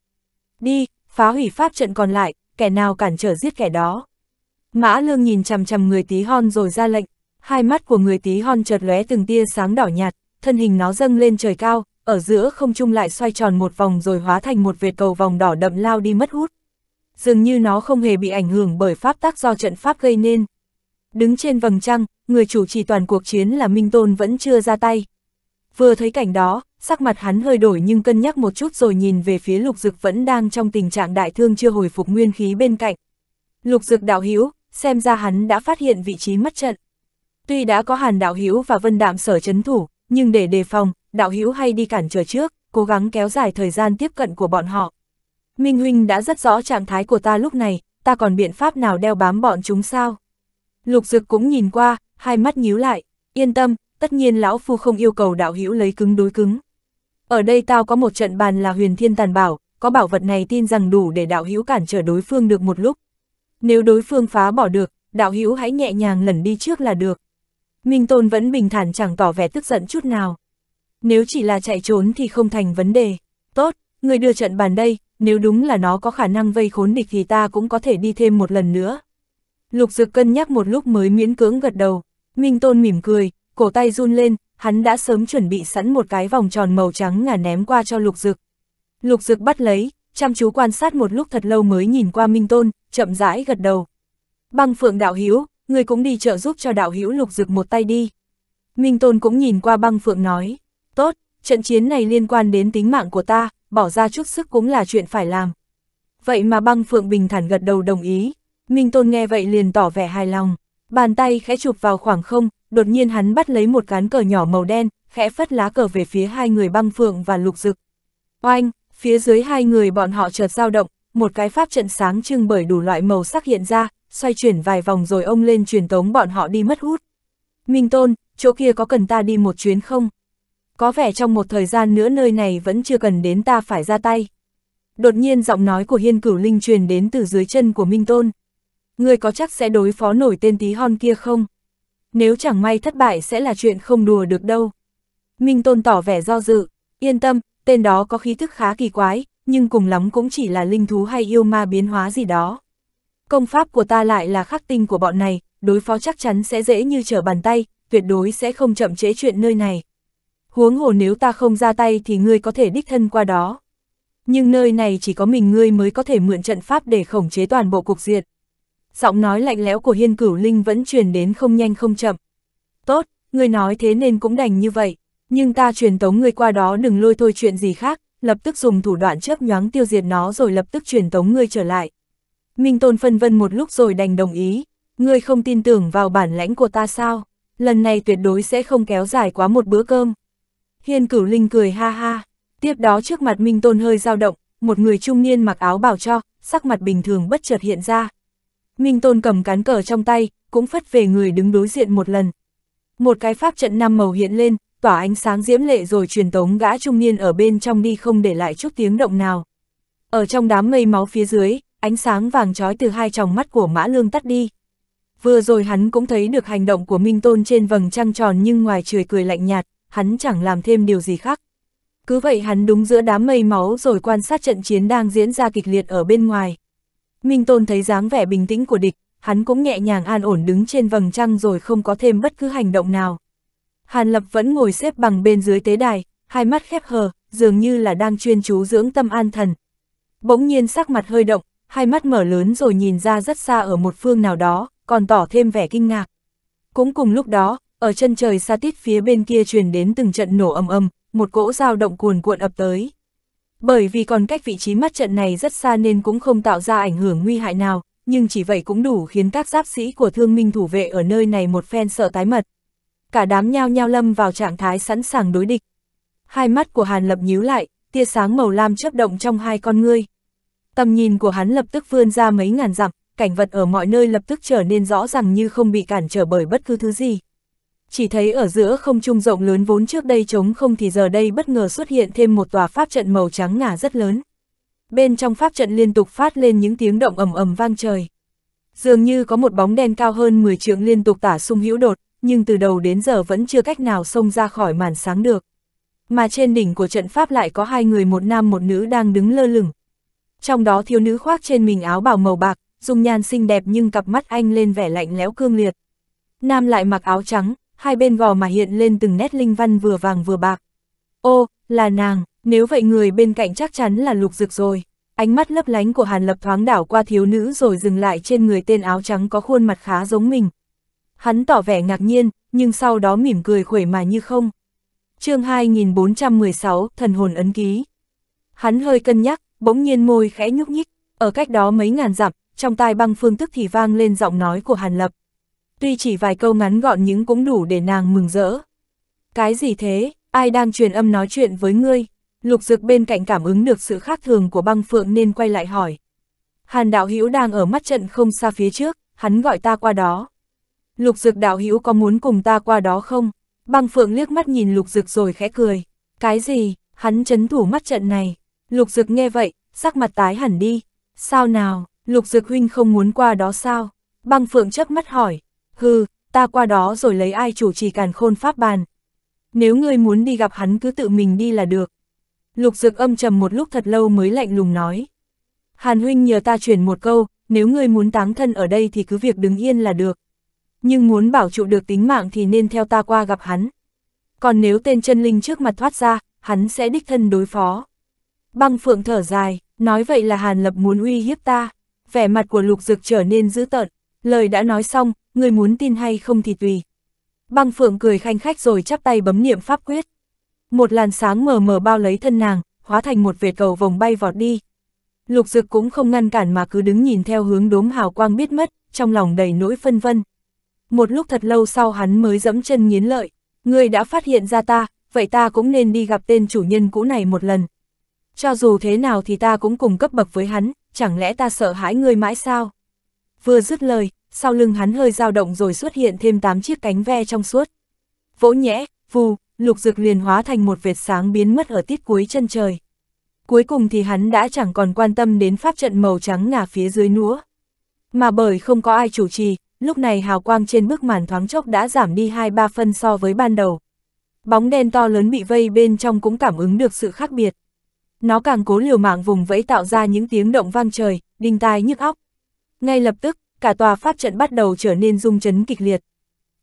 Đi, phá hủy pháp trận còn lại, kẻ nào cản trở giết kẻ đó. Mã lương nhìn chằm chằm người tí hon rồi ra lệnh, hai mắt của người tí hon chợt lóe từng tia sáng đỏ nhạt, thân hình nó dâng lên trời cao, ở giữa không trung lại xoay tròn một vòng rồi hóa thành một vệt cầu vòng đỏ đậm lao đi mất hút. Dường như nó không hề bị ảnh hưởng bởi pháp tắc do trận pháp gây nên. Đứng trên vầng trăng, người chủ trì toàn cuộc chiến là Minh Tôn vẫn chưa ra tay, Vừa thấy cảnh đó, sắc mặt hắn hơi đổi nhưng cân nhắc một chút rồi nhìn về phía lục dực vẫn đang trong tình trạng đại thương chưa hồi phục nguyên khí bên cạnh. Lục dực đạo hữu xem ra hắn đã phát hiện vị trí mất trận. Tuy đã có hàn đạo hữu và vân đạm sở chấn thủ, nhưng để đề phòng, đạo hữu hay đi cản trở trước, cố gắng kéo dài thời gian tiếp cận của bọn họ. Minh Huynh đã rất rõ trạng thái của ta lúc này, ta còn biện pháp nào đeo bám bọn chúng sao? Lục Dực cũng nhìn qua, hai mắt nhíu lại, yên tâm, tất nhiên lão phu không yêu cầu đạo hữu lấy cứng đối cứng. Ở đây tao có một trận bàn là huyền thiên tàn bảo, có bảo vật này tin rằng đủ để đạo hữu cản trở đối phương được một lúc. Nếu đối phương phá bỏ được, đạo hữu hãy nhẹ nhàng lẩn đi trước là được. Minh Tôn vẫn bình thản chẳng tỏ vẻ tức giận chút nào. Nếu chỉ là chạy trốn thì không thành vấn đề. Tốt, người đưa trận bàn đây, nếu đúng là nó có khả năng vây khốn địch thì ta cũng có thể đi thêm một lần nữa. Lục Dược cân nhắc một lúc mới miễn cưỡng gật đầu. Minh Tôn mỉm cười, cổ tay run lên, hắn đã sớm chuẩn bị sẵn một cái vòng tròn màu trắng ngả ném qua cho lục dực. Lục dực bắt lấy, chăm chú quan sát một lúc thật lâu mới nhìn qua Minh Tôn, chậm rãi gật đầu. Băng phượng đạo Hiếu, người cũng đi trợ giúp cho đạo Hiếu lục dực một tay đi. Minh Tôn cũng nhìn qua băng phượng nói, tốt, trận chiến này liên quan đến tính mạng của ta, bỏ ra chút sức cũng là chuyện phải làm. Vậy mà băng phượng bình thản gật đầu đồng ý, Minh Tôn nghe vậy liền tỏ vẻ hài lòng, bàn tay khẽ chụp vào khoảng không, đột nhiên hắn bắt lấy một cán cờ nhỏ màu đen, khẽ phất lá cờ về phía hai người băng phượng và lục dực. Oanh, phía dưới hai người bọn họ chợt dao động, một cái pháp trận sáng trưng bởi đủ loại màu sắc hiện ra, xoay chuyển vài vòng rồi ông lên truyền tống bọn họ đi mất hút. Minh Tôn, chỗ kia có cần ta đi một chuyến không? Có vẻ trong một thời gian nữa nơi này vẫn chưa cần đến ta phải ra tay. Đột nhiên giọng nói của Hiên Cửu Linh truyền đến từ dưới chân của Minh Tôn. Ngươi có chắc sẽ đối phó nổi tên tí hon kia không? nếu chẳng may thất bại sẽ là chuyện không đùa được đâu. Minh Tôn tỏ vẻ do dự, yên tâm, tên đó có khí thức khá kỳ quái, nhưng cùng lắm cũng chỉ là linh thú hay yêu ma biến hóa gì đó. Công pháp của ta lại là khắc tinh của bọn này, đối phó chắc chắn sẽ dễ như trở bàn tay, tuyệt đối sẽ không chậm trễ chuyện nơi này. Huống hồ nếu ta không ra tay thì ngươi có thể đích thân qua đó. Nhưng nơi này chỉ có mình ngươi mới có thể mượn trận pháp để khống chế toàn bộ cục diệt giọng nói lạnh lẽo của Hiên Cửu Linh vẫn truyền đến không nhanh không chậm. Tốt, ngươi nói thế nên cũng đành như vậy, nhưng ta truyền tống ngươi qua đó đừng lôi thôi chuyện gì khác, lập tức dùng thủ đoạn chớp nhoáng tiêu diệt nó rồi lập tức truyền tống ngươi trở lại. Minh Tôn phân vân một lúc rồi đành đồng ý, ngươi không tin tưởng vào bản lãnh của ta sao, lần này tuyệt đối sẽ không kéo dài quá một bữa cơm. Hiên Cửu Linh cười ha ha, tiếp đó trước mặt Minh Tôn hơi dao động, một người trung niên mặc áo bảo cho, sắc mặt bình thường bất chợt hiện ra, Minh Tôn cầm cán cờ trong tay, cũng phất về người đứng đối diện một lần. Một cái pháp trận năm màu hiện lên, tỏa ánh sáng diễm lệ rồi truyền tống gã trung niên ở bên trong đi không để lại chút tiếng động nào. Ở trong đám mây máu phía dưới, ánh sáng vàng trói từ hai tròng mắt của Mã Lương tắt đi. Vừa rồi hắn cũng thấy được hành động của Minh Tôn trên vầng trăng tròn nhưng ngoài trời cười lạnh nhạt, hắn chẳng làm thêm điều gì khác. Cứ vậy hắn đúng giữa đám mây máu rồi quan sát trận chiến đang diễn ra kịch liệt ở bên ngoài. Minh Tôn thấy dáng vẻ bình tĩnh của địch, hắn cũng nhẹ nhàng an ổn đứng trên vầng trăng rồi không có thêm bất cứ hành động nào. Hàn Lập vẫn ngồi xếp bằng bên dưới tế đài, hai mắt khép hờ, dường như là đang chuyên chú dưỡng tâm an thần. Bỗng nhiên sắc mặt hơi động, hai mắt mở lớn rồi nhìn ra rất xa ở một phương nào đó, còn tỏ thêm vẻ kinh ngạc. Cũng cùng lúc đó, ở chân trời xa tít phía bên kia truyền đến từng trận nổ ầm ầm, một cỗ dao động cuồn cuộn ập tới. Bởi vì còn cách vị trí mắt trận này rất xa nên cũng không tạo ra ảnh hưởng nguy hại nào, nhưng chỉ vậy cũng đủ khiến các giáp sĩ của thương minh thủ vệ ở nơi này một phen sợ tái mật. Cả đám nhao nhao lâm vào trạng thái sẵn sàng đối địch. Hai mắt của Hàn Lập nhíu lại, tia sáng màu lam chớp động trong hai con ngươi. Tầm nhìn của hắn lập tức vươn ra mấy ngàn dặm, cảnh vật ở mọi nơi lập tức trở nên rõ ràng như không bị cản trở bởi bất cứ thứ gì chỉ thấy ở giữa không trung rộng lớn vốn trước đây trống không thì giờ đây bất ngờ xuất hiện thêm một tòa pháp trận màu trắng ngả rất lớn. Bên trong pháp trận liên tục phát lên những tiếng động ầm ầm vang trời. Dường như có một bóng đen cao hơn 10 trượng liên tục tả sung hữu đột, nhưng từ đầu đến giờ vẫn chưa cách nào xông ra khỏi màn sáng được. Mà trên đỉnh của trận pháp lại có hai người một nam một nữ đang đứng lơ lửng. Trong đó thiếu nữ khoác trên mình áo bào màu bạc, dung nhan xinh đẹp nhưng cặp mắt anh lên vẻ lạnh lẽo cương liệt. Nam lại mặc áo trắng, hai bên gò mà hiện lên từng nét linh văn vừa vàng vừa bạc. Ô, là nàng, nếu vậy người bên cạnh chắc chắn là lục dực rồi. Ánh mắt lấp lánh của Hàn Lập thoáng đảo qua thiếu nữ rồi dừng lại trên người tên áo trắng có khuôn mặt khá giống mình. Hắn tỏ vẻ ngạc nhiên, nhưng sau đó mỉm cười khuẩy mà như không. chương 2416, Thần hồn ấn ký. Hắn hơi cân nhắc, bỗng nhiên môi khẽ nhúc nhích, ở cách đó mấy ngàn dặm, trong tai băng phương tức thì vang lên giọng nói của Hàn Lập tuy chỉ vài câu ngắn gọn nhưng cũng đủ để nàng mừng rỡ. Cái gì thế, ai đang truyền âm nói chuyện với ngươi? Lục dực bên cạnh cảm ứng được sự khác thường của băng phượng nên quay lại hỏi. Hàn đạo Hữu đang ở mắt trận không xa phía trước, hắn gọi ta qua đó. Lục dực đạo Hữu có muốn cùng ta qua đó không? Băng phượng liếc mắt nhìn lục dực rồi khẽ cười. Cái gì, hắn chấn thủ mắt trận này. Lục dực nghe vậy, sắc mặt tái hẳn đi. Sao nào, lục dực huynh không muốn qua đó sao? Băng phượng chớp mắt hỏi hừ, ta qua đó rồi lấy ai chủ trì càn khôn pháp bàn. Nếu ngươi muốn đi gặp hắn cứ tự mình đi là được. Lục dực âm trầm một lúc thật lâu mới lạnh lùng nói. Hàn huynh nhờ ta chuyển một câu, nếu ngươi muốn táng thân ở đây thì cứ việc đứng yên là được. Nhưng muốn bảo trụ được tính mạng thì nên theo ta qua gặp hắn. Còn nếu tên chân linh trước mặt thoát ra, hắn sẽ đích thân đối phó. Băng phượng thở dài, nói vậy là Hàn Lập muốn uy hiếp ta. Vẻ mặt của lục dực trở nên dữ tợn, lời đã nói xong, người muốn tin hay không thì tùy. Băng phượng cười khanh khách rồi chắp tay bấm niệm pháp quyết. Một làn sáng mờ mờ bao lấy thân nàng, hóa thành một vệt cầu vòng bay vọt đi. Lục dực cũng không ngăn cản mà cứ đứng nhìn theo hướng đốm hào quang biết mất, trong lòng đầy nỗi phân vân. Một lúc thật lâu sau hắn mới dẫm chân nghiến lợi, người đã phát hiện ra ta, vậy ta cũng nên đi gặp tên chủ nhân cũ này một lần. Cho dù thế nào thì ta cũng cùng cấp bậc với hắn, chẳng lẽ ta sợ hãi ngươi mãi sao? Vừa dứt lời, sau lưng hắn hơi dao động rồi xuất hiện thêm 8 chiếc cánh ve trong suốt. Vỗ nhẽ, vù, lục dực liền hóa thành một vệt sáng biến mất ở tiết cuối chân trời. Cuối cùng thì hắn đã chẳng còn quan tâm đến pháp trận màu trắng ngả phía dưới núa. Mà bởi không có ai chủ trì, lúc này hào quang trên bức màn thoáng chốc đã giảm đi 2-3 phân so với ban đầu. Bóng đen to lớn bị vây bên trong cũng cảm ứng được sự khác biệt. Nó càng cố liều mạng vùng vẫy tạo ra những tiếng động vang trời, đinh tai nhức óc. Ngay lập tức, cả tòa pháp trận bắt đầu trở nên rung chấn kịch liệt.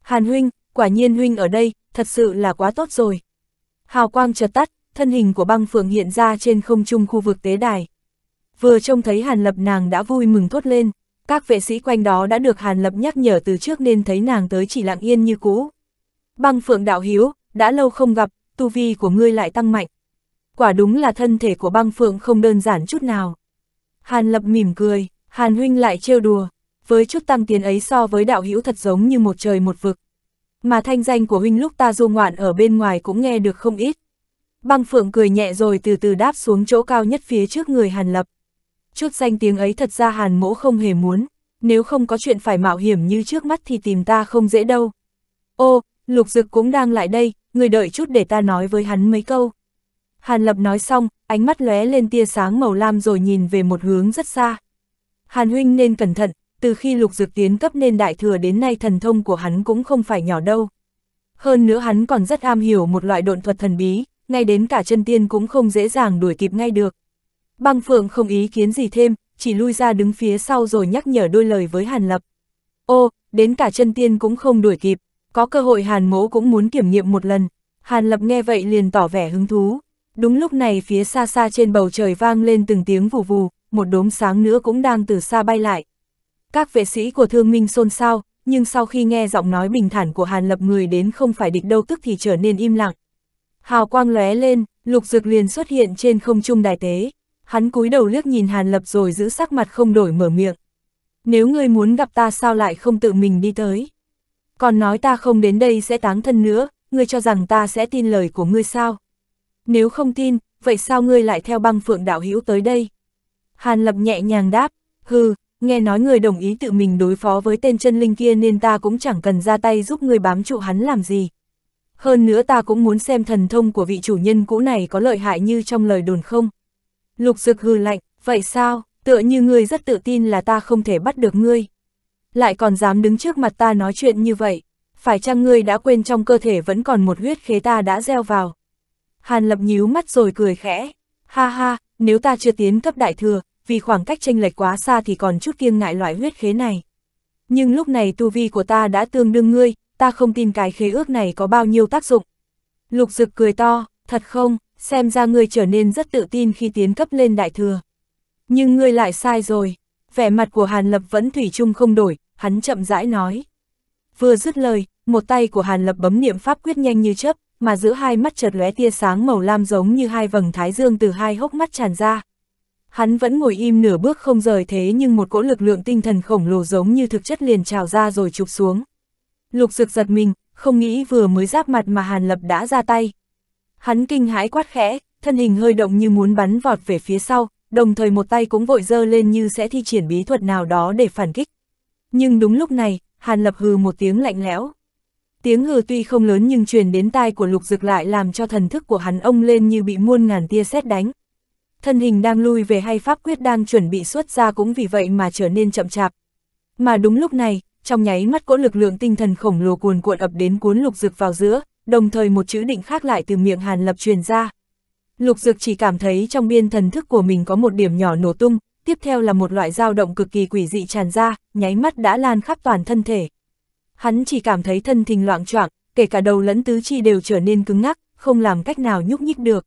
Hàn huynh, quả nhiên huynh ở đây, thật sự là quá tốt rồi. Hào quang chợt tắt, thân hình của băng phượng hiện ra trên không trung khu vực tế đài. Vừa trông thấy Hàn Lập nàng đã vui mừng thốt lên, các vệ sĩ quanh đó đã được Hàn Lập nhắc nhở từ trước nên thấy nàng tới chỉ lặng yên như cũ. Băng phượng đạo hiếu, đã lâu không gặp, tu vi của ngươi lại tăng mạnh. Quả đúng là thân thể của băng phượng không đơn giản chút nào. Hàn Lập mỉm cười, Hàn Huynh lại trêu đùa, với chút tăng tiến ấy so với đạo hữu thật giống như một trời một vực. Mà thanh danh của huynh lúc ta du ngoạn ở bên ngoài cũng nghe được không ít. Băng phượng cười nhẹ rồi từ từ đáp xuống chỗ cao nhất phía trước người Hàn Lập. Chút danh tiếng ấy thật ra Hàn mỗ không hề muốn, nếu không có chuyện phải mạo hiểm như trước mắt thì tìm ta không dễ đâu. Ô, lục dực cũng đang lại đây, người đợi chút để ta nói với hắn mấy câu. Hàn Lập nói xong, ánh mắt lóe lên tia sáng màu lam rồi nhìn về một hướng rất xa. Hàn huynh nên cẩn thận, từ khi lục dược tiến cấp nên đại thừa đến nay thần thông của hắn cũng không phải nhỏ đâu. Hơn nữa hắn còn rất am hiểu một loại độn thuật thần bí, ngay đến cả chân tiên cũng không dễ dàng đuổi kịp ngay được. Băng Phượng không ý kiến gì thêm, chỉ lui ra đứng phía sau rồi nhắc nhở đôi lời với Hàn Lập. Ô, đến cả chân tiên cũng không đuổi kịp, có cơ hội Hàn Mỗ cũng muốn kiểm nghiệm một lần. Hàn Lập nghe vậy liền tỏ vẻ hứng thú. Đúng lúc này phía xa xa trên bầu trời vang lên từng tiếng vù vù, một đốm sáng nữa cũng đang từ xa bay lại. Các vệ sĩ của thương minh xôn xao, nhưng sau khi nghe giọng nói bình thản của Hàn Lập người đến không phải địch đâu tức thì trở nên im lặng. Hào quang lóe lên, Lục Dược liền xuất hiện trên không trung đại tế. Hắn cúi đầu liếc nhìn Hàn Lập rồi giữ sắc mặt không đổi mở miệng. Nếu ngươi muốn gặp ta sao lại không tự mình đi tới? Còn nói ta không đến đây sẽ táng thân nữa, ngươi cho rằng ta sẽ tin lời của ngươi sao? Nếu không tin, vậy sao ngươi lại theo băng phượng đạo hữu tới đây? Hàn Lập nhẹ nhàng đáp, hừ, nghe nói người đồng ý tự mình đối phó với tên chân linh kia nên ta cũng chẳng cần ra tay giúp người bám trụ hắn làm gì. Hơn nữa ta cũng muốn xem thần thông của vị chủ nhân cũ này có lợi hại như trong lời đồn không. Lục dực hư lạnh, vậy sao, tựa như ngươi rất tự tin là ta không thể bắt được ngươi. Lại còn dám đứng trước mặt ta nói chuyện như vậy, phải chăng ngươi đã quên trong cơ thể vẫn còn một huyết khế ta đã gieo vào. Hàn lập nhíu mắt rồi cười khẽ, ha ha, nếu ta chưa tiến cấp đại thừa, vì khoảng cách tranh lệch quá xa thì còn chút kiêng ngại loại huyết khế này. Nhưng lúc này tu vi của ta đã tương đương ngươi, ta không tin cái khế ước này có bao nhiêu tác dụng. Lục Dực cười to, thật không, xem ra ngươi trở nên rất tự tin khi tiến cấp lên đại thừa. Nhưng ngươi lại sai rồi, vẻ mặt của Hàn Lập vẫn thủy chung không đổi, hắn chậm rãi nói. Vừa dứt lời, một tay của Hàn Lập bấm niệm pháp quyết nhanh như chớp, mà giữa hai mắt chợt lóe tia sáng màu lam giống như hai vầng thái dương từ hai hốc mắt tràn ra, Hắn vẫn ngồi im nửa bước không rời thế nhưng một cỗ lực lượng tinh thần khổng lồ giống như thực chất liền trào ra rồi chụp xuống. Lục dược giật mình, không nghĩ vừa mới giáp mặt mà Hàn Lập đã ra tay. Hắn kinh hãi quát khẽ, thân hình hơi động như muốn bắn vọt về phía sau, đồng thời một tay cũng vội dơ lên như sẽ thi triển bí thuật nào đó để phản kích. Nhưng đúng lúc này, Hàn Lập hừ một tiếng lạnh lẽo. Tiếng hừ tuy không lớn nhưng truyền đến tai của Lục Dực lại làm cho thần thức của hắn ông lên như bị muôn ngàn tia sét đánh thân hình đang lui về hay pháp quyết đang chuẩn bị xuất ra cũng vì vậy mà trở nên chậm chạp. Mà đúng lúc này, trong nháy mắt cỗ lực lượng tinh thần khổng lồ cuồn cuộn ập đến cuốn lục dực vào giữa, đồng thời một chữ định khác lại từ miệng Hàn Lập truyền ra. Lục dực chỉ cảm thấy trong biên thần thức của mình có một điểm nhỏ nổ tung, tiếp theo là một loại dao động cực kỳ quỷ dị tràn ra, nháy mắt đã lan khắp toàn thân thể. Hắn chỉ cảm thấy thân thình loạn choạng, kể cả đầu lẫn tứ chi đều trở nên cứng ngắc, không làm cách nào nhúc nhích được.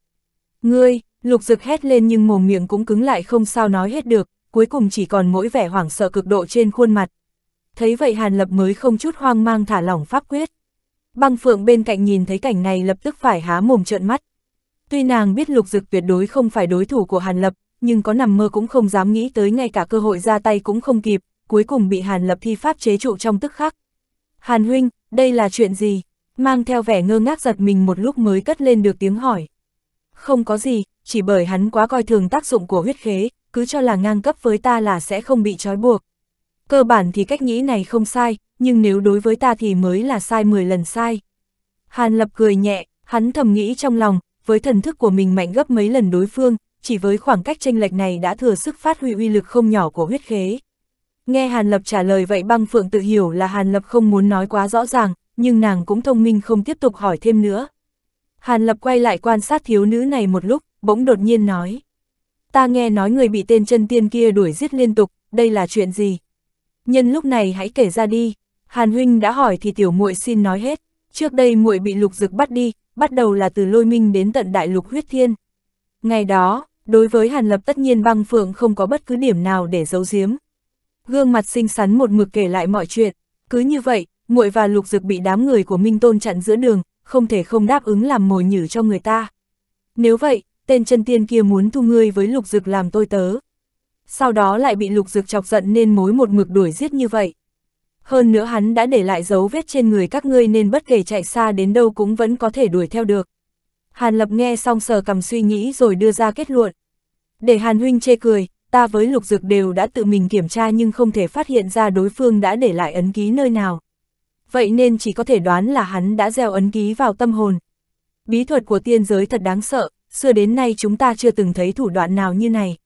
Ngươi, Lục dực hét lên nhưng mồm miệng cũng cứng lại không sao nói hết được, cuối cùng chỉ còn mỗi vẻ hoảng sợ cực độ trên khuôn mặt. Thấy vậy Hàn Lập mới không chút hoang mang thả lỏng pháp quyết. Băng phượng bên cạnh nhìn thấy cảnh này lập tức phải há mồm trợn mắt. Tuy nàng biết lục dực tuyệt đối không phải đối thủ của Hàn Lập, nhưng có nằm mơ cũng không dám nghĩ tới ngay cả cơ hội ra tay cũng không kịp, cuối cùng bị Hàn Lập thi pháp chế trụ trong tức khắc. Hàn huynh, đây là chuyện gì? Mang theo vẻ ngơ ngác giật mình một lúc mới cất lên được tiếng hỏi. Không có gì, chỉ bởi hắn quá coi thường tác dụng của huyết khế, cứ cho là ngang cấp với ta là sẽ không bị trói buộc. Cơ bản thì cách nghĩ này không sai, nhưng nếu đối với ta thì mới là sai 10 lần sai. Hàn Lập cười nhẹ, hắn thầm nghĩ trong lòng, với thần thức của mình mạnh gấp mấy lần đối phương, chỉ với khoảng cách tranh lệch này đã thừa sức phát huy uy lực không nhỏ của huyết khế. Nghe Hàn Lập trả lời vậy băng phượng tự hiểu là Hàn Lập không muốn nói quá rõ ràng, nhưng nàng cũng thông minh không tiếp tục hỏi thêm nữa. Hàn Lập quay lại quan sát thiếu nữ này một lúc, bỗng đột nhiên nói. Ta nghe nói người bị tên chân tiên kia đuổi giết liên tục, đây là chuyện gì? Nhân lúc này hãy kể ra đi, Hàn Huynh đã hỏi thì tiểu muội xin nói hết, trước đây muội bị lục dực bắt đi, bắt đầu là từ lôi minh đến tận đại lục huyết thiên. Ngày đó, đối với Hàn Lập tất nhiên băng phượng không có bất cứ điểm nào để giấu giếm. Gương mặt xinh xắn một mực kể lại mọi chuyện, cứ như vậy, muội và lục dực bị đám người của Minh Tôn chặn giữa đường, không thể không đáp ứng làm mồi nhử cho người ta. Nếu vậy, tên chân tiên kia muốn thu ngươi với lục dực làm tôi tớ. Sau đó lại bị lục dực chọc giận nên mối một mực đuổi giết như vậy. Hơn nữa hắn đã để lại dấu vết trên người các ngươi nên bất kể chạy xa đến đâu cũng vẫn có thể đuổi theo được. Hàn Lập nghe xong sờ cầm suy nghĩ rồi đưa ra kết luận. Để Hàn Huynh chê cười, ta với Lục Dực đều đã tự mình kiểm tra nhưng không thể phát hiện ra đối phương đã để lại ấn ký nơi nào. Vậy nên chỉ có thể đoán là hắn đã gieo ấn ký vào tâm hồn. Bí thuật của tiên giới thật đáng sợ, xưa đến nay chúng ta chưa từng thấy thủ đoạn nào như này.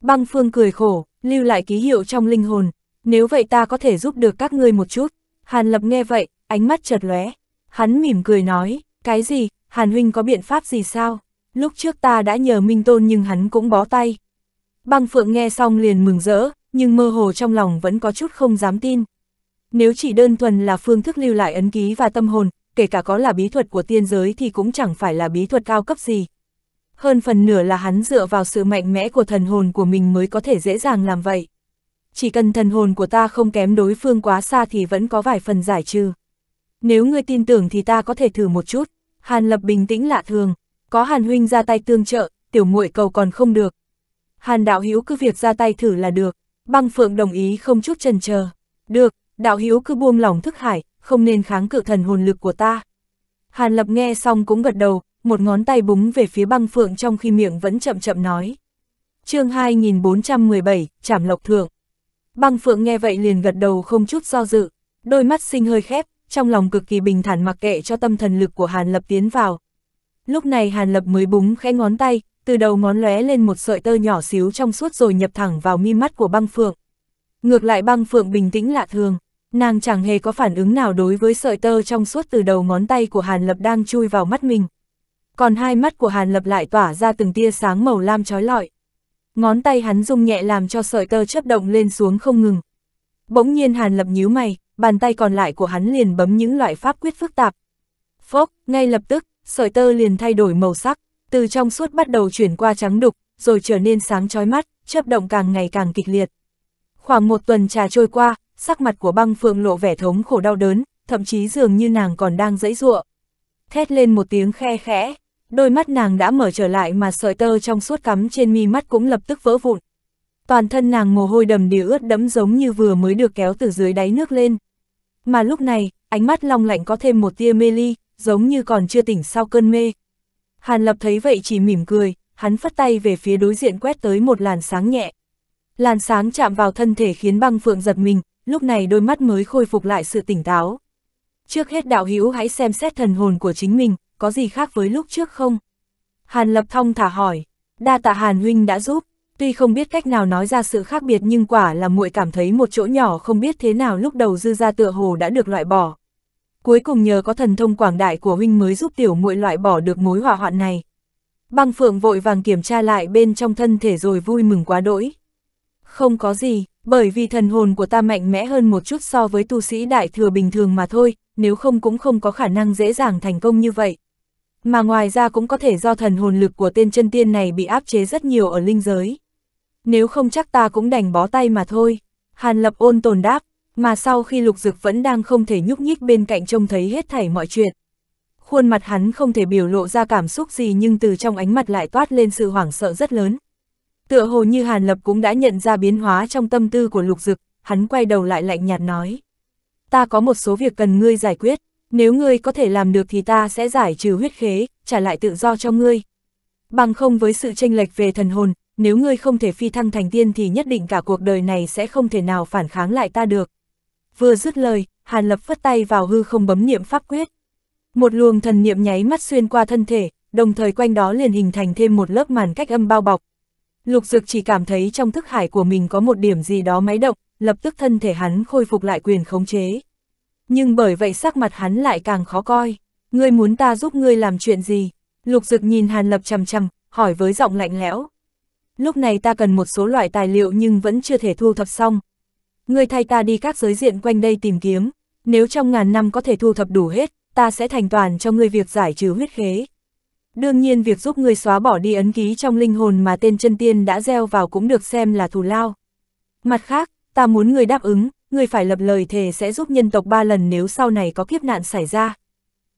Băng Phương cười khổ, lưu lại ký hiệu trong linh hồn, nếu vậy ta có thể giúp được các ngươi một chút. Hàn Lập nghe vậy, ánh mắt chợt lóe, hắn mỉm cười nói, cái gì, Hàn Huynh có biện pháp gì sao? Lúc trước ta đã nhờ Minh Tôn nhưng hắn cũng bó tay. Băng Phượng nghe xong liền mừng rỡ, nhưng mơ hồ trong lòng vẫn có chút không dám tin. Nếu chỉ đơn thuần là phương thức lưu lại ấn ký và tâm hồn, kể cả có là bí thuật của tiên giới thì cũng chẳng phải là bí thuật cao cấp gì hơn phần nửa là hắn dựa vào sự mạnh mẽ của thần hồn của mình mới có thể dễ dàng làm vậy. Chỉ cần thần hồn của ta không kém đối phương quá xa thì vẫn có vài phần giải trừ. Nếu ngươi tin tưởng thì ta có thể thử một chút, Hàn Lập bình tĩnh lạ thường, có Hàn Huynh ra tay tương trợ, tiểu muội cầu còn không được. Hàn Đạo hiếu cứ việc ra tay thử là được, băng phượng đồng ý không chút chần chờ. Được, Đạo hiếu cứ buông lòng thức hải, không nên kháng cự thần hồn lực của ta. Hàn Lập nghe xong cũng gật đầu, một ngón tay búng về phía băng phượng trong khi miệng vẫn chậm chậm nói. chương 2417, Trảm Lộc Thượng. Băng phượng nghe vậy liền gật đầu không chút do dự, đôi mắt sinh hơi khép, trong lòng cực kỳ bình thản mặc kệ cho tâm thần lực của Hàn Lập tiến vào. Lúc này Hàn Lập mới búng khẽ ngón tay, từ đầu ngón lóe lên một sợi tơ nhỏ xíu trong suốt rồi nhập thẳng vào mi mắt của băng phượng. Ngược lại băng phượng bình tĩnh lạ thường, nàng chẳng hề có phản ứng nào đối với sợi tơ trong suốt từ đầu ngón tay của Hàn Lập đang chui vào mắt mình còn hai mắt của Hàn Lập lại tỏa ra từng tia sáng màu lam trói lọi. Ngón tay hắn rung nhẹ làm cho sợi tơ chấp động lên xuống không ngừng. Bỗng nhiên Hàn Lập nhíu mày, bàn tay còn lại của hắn liền bấm những loại pháp quyết phức tạp. Phốc, ngay lập tức, sợi tơ liền thay đổi màu sắc, từ trong suốt bắt đầu chuyển qua trắng đục, rồi trở nên sáng chói mắt, chấp động càng ngày càng kịch liệt. Khoảng một tuần trà trôi qua, sắc mặt của băng phượng lộ vẻ thống khổ đau đớn, thậm chí dường như nàng còn đang dẫy ruộng. Thét lên một tiếng khe khẽ, đôi mắt nàng đã mở trở lại mà sợi tơ trong suốt cắm trên mi mắt cũng lập tức vỡ vụn. Toàn thân nàng mồ hôi đầm đìa ướt đẫm giống như vừa mới được kéo từ dưới đáy nước lên. Mà lúc này, ánh mắt long lạnh có thêm một tia mê ly, giống như còn chưa tỉnh sau cơn mê. Hàn lập thấy vậy chỉ mỉm cười, hắn phất tay về phía đối diện quét tới một làn sáng nhẹ. Làn sáng chạm vào thân thể khiến băng phượng giật mình, lúc này đôi mắt mới khôi phục lại sự tỉnh táo. Trước hết đạo hữu hãy xem xét thần hồn của chính mình, có gì khác với lúc trước không? Hàn Lập Thong thả hỏi, đa tạ Hàn Huynh đã giúp, tuy không biết cách nào nói ra sự khác biệt nhưng quả là muội cảm thấy một chỗ nhỏ không biết thế nào lúc đầu dư ra tựa hồ đã được loại bỏ. Cuối cùng nhờ có thần thông quảng đại của Huynh mới giúp tiểu muội loại bỏ được mối hỏa hoạn này. Băng Phượng vội vàng kiểm tra lại bên trong thân thể rồi vui mừng quá đỗi. Không có gì, bởi vì thần hồn của ta mạnh mẽ hơn một chút so với tu sĩ đại thừa bình thường mà thôi, nếu không cũng không có khả năng dễ dàng thành công như vậy. Mà ngoài ra cũng có thể do thần hồn lực của tên chân tiên này bị áp chế rất nhiều ở linh giới. Nếu không chắc ta cũng đành bó tay mà thôi. Hàn lập ôn tồn đáp, mà sau khi lục dực vẫn đang không thể nhúc nhích bên cạnh trông thấy hết thảy mọi chuyện. Khuôn mặt hắn không thể biểu lộ ra cảm xúc gì nhưng từ trong ánh mặt lại toát lên sự hoảng sợ rất lớn. Tựa hồ như Hàn Lập cũng đã nhận ra biến hóa trong tâm tư của lục dực, hắn quay đầu lại lạnh nhạt nói. Ta có một số việc cần ngươi giải quyết, nếu ngươi có thể làm được thì ta sẽ giải trừ huyết khế, trả lại tự do cho ngươi. Bằng không với sự tranh lệch về thần hồn, nếu ngươi không thể phi thăng thành tiên thì nhất định cả cuộc đời này sẽ không thể nào phản kháng lại ta được. Vừa dứt lời, Hàn Lập phất tay vào hư không bấm niệm pháp quyết. Một luồng thần niệm nháy mắt xuyên qua thân thể, đồng thời quanh đó liền hình thành thêm một lớp màn cách âm bao bọc. Lục Dực chỉ cảm thấy trong thức hải của mình có một điểm gì đó máy động, lập tức thân thể hắn khôi phục lại quyền khống chế nhưng bởi vậy sắc mặt hắn lại càng khó coi. Ngươi muốn ta giúp ngươi làm chuyện gì? Lục Dực nhìn Hàn Lập chằm chằm, hỏi với giọng lạnh lẽo. Lúc này ta cần một số loại tài liệu nhưng vẫn chưa thể thu thập xong. Ngươi thay ta đi các giới diện quanh đây tìm kiếm, nếu trong ngàn năm có thể thu thập đủ hết, ta sẽ thành toàn cho ngươi việc giải trừ huyết khế. Đương nhiên việc giúp ngươi xóa bỏ đi ấn ký trong linh hồn mà tên chân tiên đã gieo vào cũng được xem là thù lao. Mặt khác, ta muốn ngươi đáp ứng, ngươi phải lập lời thề sẽ giúp nhân tộc ba lần nếu sau này có kiếp nạn xảy ra.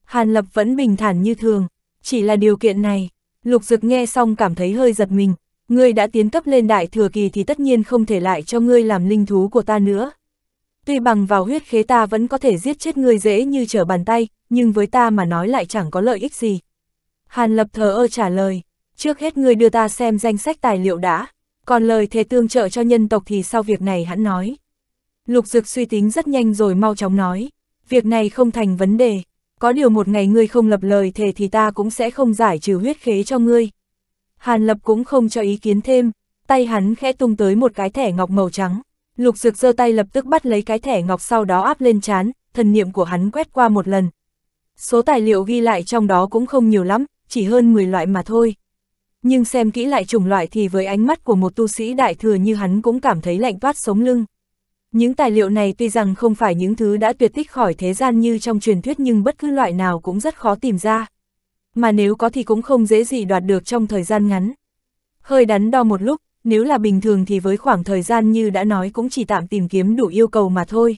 Hàn Lập vẫn bình thản như thường, chỉ là điều kiện này, Lục Dực nghe xong cảm thấy hơi giật mình, ngươi đã tiến cấp lên đại thừa kỳ thì tất nhiên không thể lại cho ngươi làm linh thú của ta nữa. Tuy bằng vào huyết khế ta vẫn có thể giết chết ngươi dễ như trở bàn tay, nhưng với ta mà nói lại chẳng có lợi ích gì. Hàn Lập thờ ơ trả lời, trước hết ngươi đưa ta xem danh sách tài liệu đã, còn lời thề tương trợ cho nhân tộc thì sau việc này hắn nói. Lục Dược suy tính rất nhanh rồi mau chóng nói, việc này không thành vấn đề, có điều một ngày ngươi không lập lời thề thì ta cũng sẽ không giải trừ huyết khế cho ngươi. Hàn Lập cũng không cho ý kiến thêm, tay hắn khẽ tung tới một cái thẻ ngọc màu trắng. Lục Dược giơ tay lập tức bắt lấy cái thẻ ngọc sau đó áp lên chán, thần niệm của hắn quét qua một lần. Số tài liệu ghi lại trong đó cũng không nhiều lắm, chỉ hơn 10 loại mà thôi. Nhưng xem kỹ lại chủng loại thì với ánh mắt của một tu sĩ đại thừa như hắn cũng cảm thấy lạnh toát sống lưng. Những tài liệu này tuy rằng không phải những thứ đã tuyệt tích khỏi thế gian như trong truyền thuyết nhưng bất cứ loại nào cũng rất khó tìm ra. Mà nếu có thì cũng không dễ gì đoạt được trong thời gian ngắn. Hơi đắn đo một lúc, nếu là bình thường thì với khoảng thời gian như đã nói cũng chỉ tạm tìm kiếm đủ yêu cầu mà thôi.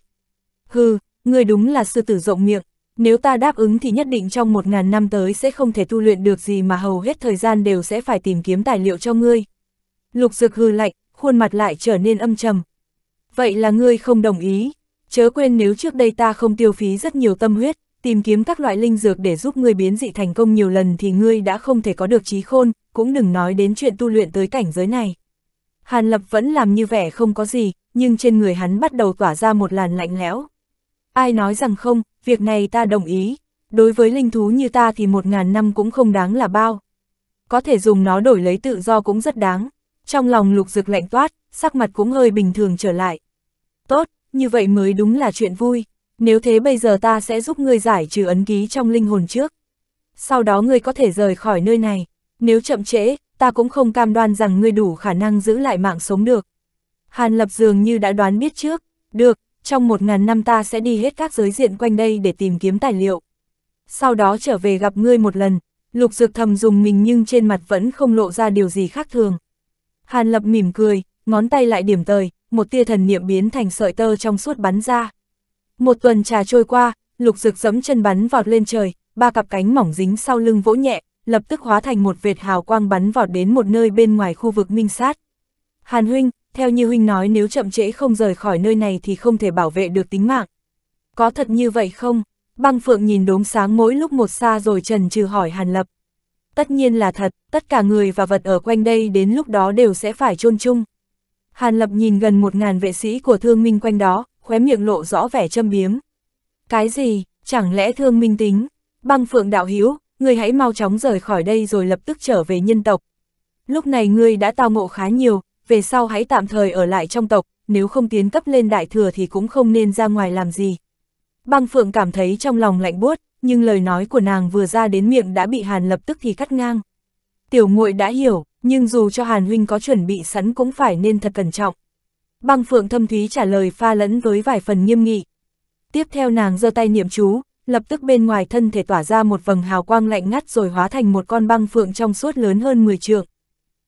Hừ, người đúng là sư tử rộng miệng, nếu ta đáp ứng thì nhất định trong một ngàn năm tới sẽ không thể tu luyện được gì mà hầu hết thời gian đều sẽ phải tìm kiếm tài liệu cho ngươi. Lục dược hư lạnh, khuôn mặt lại trở nên âm trầm, Vậy là ngươi không đồng ý. Chớ quên nếu trước đây ta không tiêu phí rất nhiều tâm huyết, tìm kiếm các loại linh dược để giúp ngươi biến dị thành công nhiều lần thì ngươi đã không thể có được trí khôn, cũng đừng nói đến chuyện tu luyện tới cảnh giới này. Hàn Lập vẫn làm như vẻ không có gì, nhưng trên người hắn bắt đầu tỏa ra một làn lạnh lẽo. Ai nói rằng không, việc này ta đồng ý. Đối với linh thú như ta thì một ngàn năm cũng không đáng là bao. Có thể dùng nó đổi lấy tự do cũng rất đáng. Trong lòng lục dực lạnh toát, sắc mặt cũng hơi bình thường trở lại. Tốt, như vậy mới đúng là chuyện vui, nếu thế bây giờ ta sẽ giúp ngươi giải trừ ấn ký trong linh hồn trước. Sau đó ngươi có thể rời khỏi nơi này, nếu chậm trễ, ta cũng không cam đoan rằng ngươi đủ khả năng giữ lại mạng sống được. Hàn Lập dường như đã đoán biết trước, được, trong một ngàn năm ta sẽ đi hết các giới diện quanh đây để tìm kiếm tài liệu. Sau đó trở về gặp ngươi một lần, lục dược thầm dùng mình nhưng trên mặt vẫn không lộ ra điều gì khác thường. Hàn Lập mỉm cười, ngón tay lại điểm tời, một tia thần niệm biến thành sợi tơ trong suốt bắn ra. Một tuần trà trôi qua, lục rực dẫm chân bắn vọt lên trời, ba cặp cánh mỏng dính sau lưng vỗ nhẹ, lập tức hóa thành một vệt hào quang bắn vọt đến một nơi bên ngoài khu vực minh sát. Hàn huynh, theo như huynh nói nếu chậm trễ không rời khỏi nơi này thì không thể bảo vệ được tính mạng. Có thật như vậy không? Băng Phượng nhìn đốm sáng mỗi lúc một xa rồi trần trừ hỏi Hàn Lập. Tất nhiên là thật, tất cả người và vật ở quanh đây đến lúc đó đều sẽ phải chôn chung. Hàn Lập nhìn gần một ngàn vệ sĩ của thương minh quanh đó, khóe miệng lộ rõ vẻ châm biếm. Cái gì, chẳng lẽ thương minh tính, băng phượng đạo hiếu, ngươi hãy mau chóng rời khỏi đây rồi lập tức trở về nhân tộc. Lúc này ngươi đã tao ngộ khá nhiều, về sau hãy tạm thời ở lại trong tộc, nếu không tiến cấp lên đại thừa thì cũng không nên ra ngoài làm gì. Băng Phượng cảm thấy trong lòng lạnh buốt, nhưng lời nói của nàng vừa ra đến miệng đã bị Hàn lập tức thì cắt ngang. Tiểu Ngụy đã hiểu, nhưng dù cho Hàn Huynh có chuẩn bị sẵn cũng phải nên thật cẩn trọng. Băng Phượng Thâm Thúy trả lời pha lẫn với vài phần nghiêm nghị. Tiếp theo nàng giơ tay niệm chú, lập tức bên ngoài thân thể tỏa ra một vầng hào quang lạnh ngắt rồi hóa thành một con băng phượng trong suốt lớn hơn 10 trượng.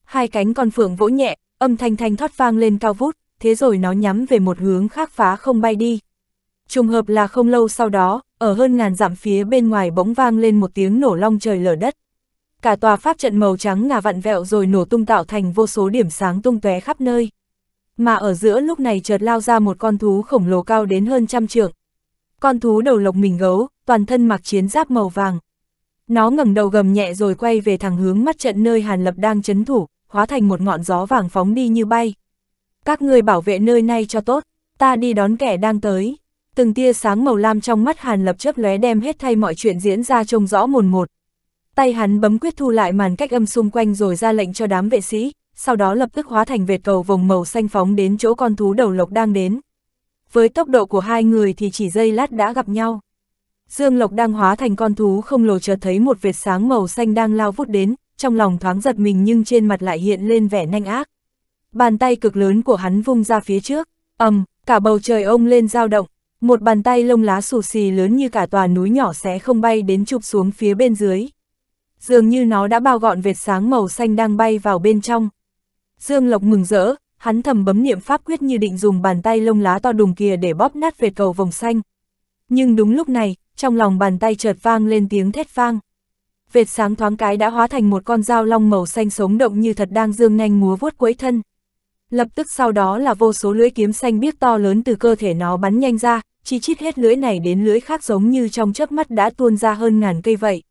Hai cánh con phượng vỗ nhẹ, âm thanh thanh thoát vang lên cao vút, thế rồi nó nhắm về một hướng khác phá không bay đi. Trùng hợp là không lâu sau đó, ở hơn ngàn dặm phía bên ngoài bỗng vang lên một tiếng nổ long trời lở đất cả tòa pháp trận màu trắng ngà vặn vẹo rồi nổ tung tạo thành vô số điểm sáng tung tóe khắp nơi. Mà ở giữa lúc này chợt lao ra một con thú khổng lồ cao đến hơn trăm trượng. Con thú đầu lộc mình gấu, toàn thân mặc chiến giáp màu vàng. Nó ngẩng đầu gầm nhẹ rồi quay về thẳng hướng mắt trận nơi Hàn Lập đang chấn thủ, hóa thành một ngọn gió vàng phóng đi như bay. Các ngươi bảo vệ nơi này cho tốt, ta đi đón kẻ đang tới. Từng tia sáng màu lam trong mắt Hàn Lập chớp lóe đem hết thay mọi chuyện diễn ra trông rõ mồn một, Tay hắn bấm quyết thu lại màn cách âm xung quanh rồi ra lệnh cho đám vệ sĩ, sau đó lập tức hóa thành vệt cầu vòng màu xanh phóng đến chỗ con thú đầu lộc đang đến. Với tốc độ của hai người thì chỉ giây lát đã gặp nhau. Dương Lộc đang hóa thành con thú không lồ chợt thấy một vệt sáng màu xanh đang lao vút đến, trong lòng thoáng giật mình nhưng trên mặt lại hiện lên vẻ nhanh ác. Bàn tay cực lớn của hắn vung ra phía trước, ầm, cả bầu trời ông lên dao động, một bàn tay lông lá xù xì lớn như cả tòa núi nhỏ sẽ không bay đến chụp xuống phía bên dưới dường như nó đã bao gọn vệt sáng màu xanh đang bay vào bên trong. Dương Lộc mừng rỡ, hắn thầm bấm niệm pháp quyết như định dùng bàn tay lông lá to đùng kia để bóp nát vệt cầu vòng xanh. Nhưng đúng lúc này, trong lòng bàn tay chợt vang lên tiếng thét vang. Vệt sáng thoáng cái đã hóa thành một con dao long màu xanh sống động như thật đang dương nhanh múa vuốt quấy thân. Lập tức sau đó là vô số lưỡi kiếm xanh biếc to lớn từ cơ thể nó bắn nhanh ra, chi chít hết lưỡi này đến lưỡi khác giống như trong chớp mắt đã tuôn ra hơn ngàn cây vậy.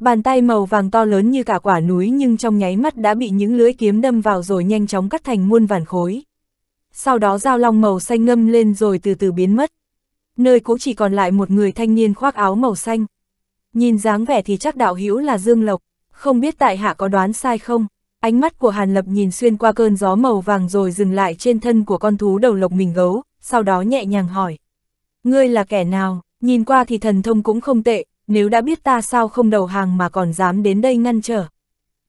Bàn tay màu vàng to lớn như cả quả núi nhưng trong nháy mắt đã bị những lưỡi kiếm đâm vào rồi nhanh chóng cắt thành muôn vàn khối. Sau đó dao long màu xanh ngâm lên rồi từ từ biến mất. Nơi cũng chỉ còn lại một người thanh niên khoác áo màu xanh. Nhìn dáng vẻ thì chắc đạo hữu là Dương Lộc, không biết tại hạ có đoán sai không? Ánh mắt của Hàn Lập nhìn xuyên qua cơn gió màu vàng rồi dừng lại trên thân của con thú đầu lộc mình gấu, sau đó nhẹ nhàng hỏi. Ngươi là kẻ nào, nhìn qua thì thần thông cũng không tệ, nếu đã biết ta sao không đầu hàng mà còn dám đến đây ngăn trở.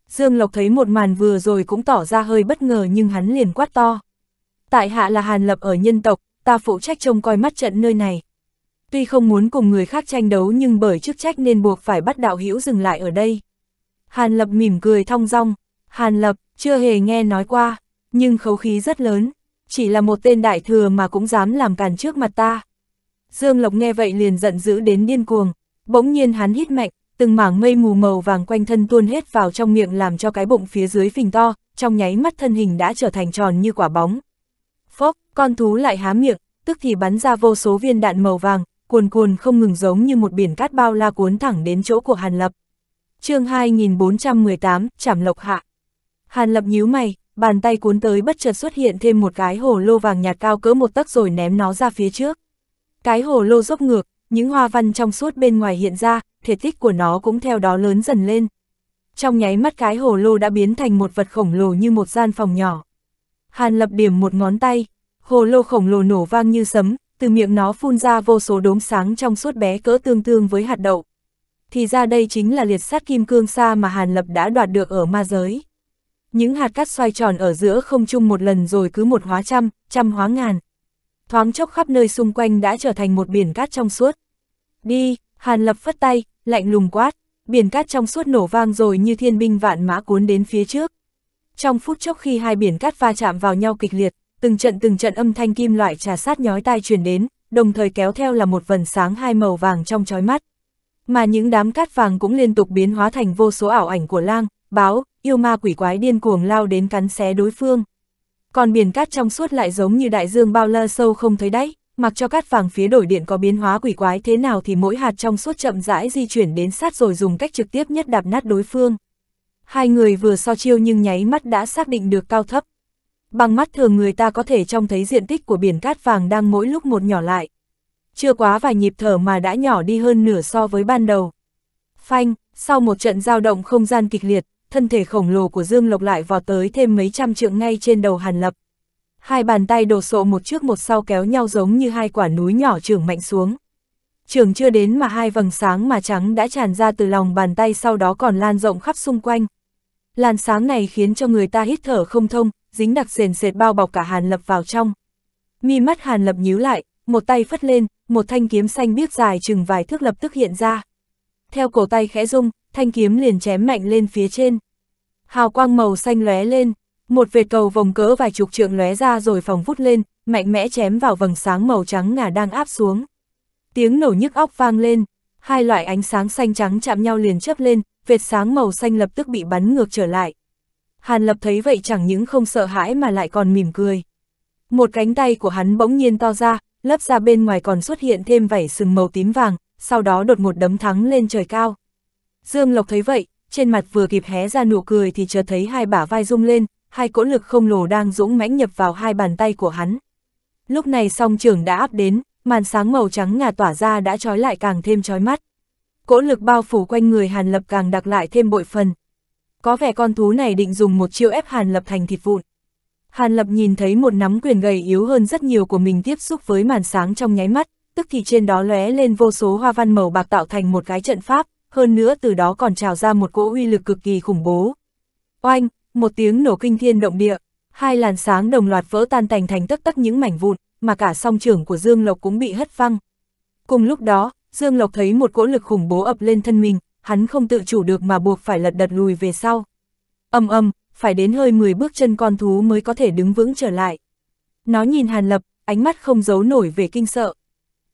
Dương Lộc thấy một màn vừa rồi cũng tỏ ra hơi bất ngờ nhưng hắn liền quát to. Tại hạ là Hàn Lập ở nhân tộc, ta phụ trách trông coi mắt trận nơi này. Tuy không muốn cùng người khác tranh đấu nhưng bởi chức trách nên buộc phải bắt đạo hữu dừng lại ở đây. Hàn Lập mỉm cười thong dong, Hàn Lập chưa hề nghe nói qua, nhưng khấu khí rất lớn, chỉ là một tên đại thừa mà cũng dám làm càn trước mặt ta. Dương Lộc nghe vậy liền giận dữ đến điên cuồng, Bỗng nhiên hắn hít mạnh, từng mảng mây mù màu vàng quanh thân tuôn hết vào trong miệng làm cho cái bụng phía dưới phình to, trong nháy mắt thân hình đã trở thành tròn như quả bóng. Phốc, con thú lại há miệng, tức thì bắn ra vô số viên đạn màu vàng, cuồn cuồn không ngừng giống như một biển cát bao la cuốn thẳng đến chỗ của Hàn Lập. chương 2418, Trảm Lộc Hạ. Hàn Lập nhíu mày, bàn tay cuốn tới bất chợt xuất hiện thêm một cái hồ lô vàng nhạt cao cỡ một tấc rồi ném nó ra phía trước. Cái hồ lô dốc ngược, những hoa văn trong suốt bên ngoài hiện ra, thể tích của nó cũng theo đó lớn dần lên. Trong nháy mắt cái hồ lô đã biến thành một vật khổng lồ như một gian phòng nhỏ. Hàn lập điểm một ngón tay, hồ lô khổng lồ nổ vang như sấm, từ miệng nó phun ra vô số đốm sáng trong suốt bé cỡ tương tương với hạt đậu. Thì ra đây chính là liệt sát kim cương sa mà Hàn Lập đã đoạt được ở ma giới. Những hạt cát xoay tròn ở giữa không chung một lần rồi cứ một hóa trăm, trăm hóa ngàn, thoáng chốc khắp nơi xung quanh đã trở thành một biển cát trong suốt. Đi, Hàn Lập phất tay, lạnh lùng quát, biển cát trong suốt nổ vang rồi như thiên binh vạn mã cuốn đến phía trước. Trong phút chốc khi hai biển cát va chạm vào nhau kịch liệt, từng trận từng trận âm thanh kim loại trà sát nhói tai truyền đến, đồng thời kéo theo là một vần sáng hai màu vàng trong chói mắt. Mà những đám cát vàng cũng liên tục biến hóa thành vô số ảo ảnh của lang, báo, yêu ma quỷ quái điên cuồng lao đến cắn xé đối phương còn biển cát trong suốt lại giống như đại dương bao la sâu không thấy đáy, mặc cho cát vàng phía đổi điện có biến hóa quỷ quái thế nào thì mỗi hạt trong suốt chậm rãi di chuyển đến sát rồi dùng cách trực tiếp nhất đạp nát đối phương. Hai người vừa so chiêu nhưng nháy mắt đã xác định được cao thấp. Bằng mắt thường người ta có thể trông thấy diện tích của biển cát vàng đang mỗi lúc một nhỏ lại. Chưa quá vài nhịp thở mà đã nhỏ đi hơn nửa so với ban đầu. Phanh, sau một trận giao động không gian kịch liệt, thân thể khổng lồ của Dương Lộc lại vọt tới thêm mấy trăm trượng ngay trên đầu Hàn Lập. Hai bàn tay đồ sộ một trước một sau kéo nhau giống như hai quả núi nhỏ trưởng mạnh xuống. Trường chưa đến mà hai vầng sáng mà trắng đã tràn ra từ lòng bàn tay sau đó còn lan rộng khắp xung quanh. Làn sáng này khiến cho người ta hít thở không thông, dính đặc sền sệt bao bọc cả Hàn Lập vào trong. Mi mắt Hàn Lập nhíu lại, một tay phất lên, một thanh kiếm xanh biếc dài chừng vài thước lập tức hiện ra theo cổ tay khẽ rung, thanh kiếm liền chém mạnh lên phía trên. Hào quang màu xanh lóe lên, một vệt cầu vòng cỡ vài chục trượng lóe ra rồi phòng vút lên, mạnh mẽ chém vào vầng sáng màu trắng ngà đang áp xuống. Tiếng nổ nhức óc vang lên, hai loại ánh sáng xanh trắng chạm nhau liền chớp lên, vệt sáng màu xanh lập tức bị bắn ngược trở lại. Hàn Lập thấy vậy chẳng những không sợ hãi mà lại còn mỉm cười. Một cánh tay của hắn bỗng nhiên to ra, lấp ra bên ngoài còn xuất hiện thêm vảy sừng màu tím vàng, sau đó đột một đấm thắng lên trời cao. Dương Lộc thấy vậy, trên mặt vừa kịp hé ra nụ cười thì chợt thấy hai bả vai rung lên, hai cỗ lực không lồ đang dũng mãnh nhập vào hai bàn tay của hắn. Lúc này song trưởng đã áp đến, màn sáng màu trắng ngà tỏa ra đã trói lại càng thêm trói mắt. Cỗ lực bao phủ quanh người Hàn Lập càng đặc lại thêm bội phần. Có vẻ con thú này định dùng một chiêu ép Hàn Lập thành thịt vụn. Hàn Lập nhìn thấy một nắm quyền gầy yếu hơn rất nhiều của mình tiếp xúc với màn sáng trong nháy mắt, tức thì trên đó lóe lên vô số hoa văn màu bạc tạo thành một cái trận pháp, hơn nữa từ đó còn trào ra một cỗ uy lực cực kỳ khủng bố. Oanh, một tiếng nổ kinh thiên động địa, hai làn sáng đồng loạt vỡ tan thành thành tất tất những mảnh vụn, mà cả song trưởng của Dương Lộc cũng bị hất văng. Cùng lúc đó, Dương Lộc thấy một cỗ lực khủng bố ập lên thân mình, hắn không tự chủ được mà buộc phải lật đật lùi về sau. Âm âm, phải đến hơi 10 bước chân con thú mới có thể đứng vững trở lại. Nó nhìn Hàn Lập, ánh mắt không giấu nổi về kinh sợ.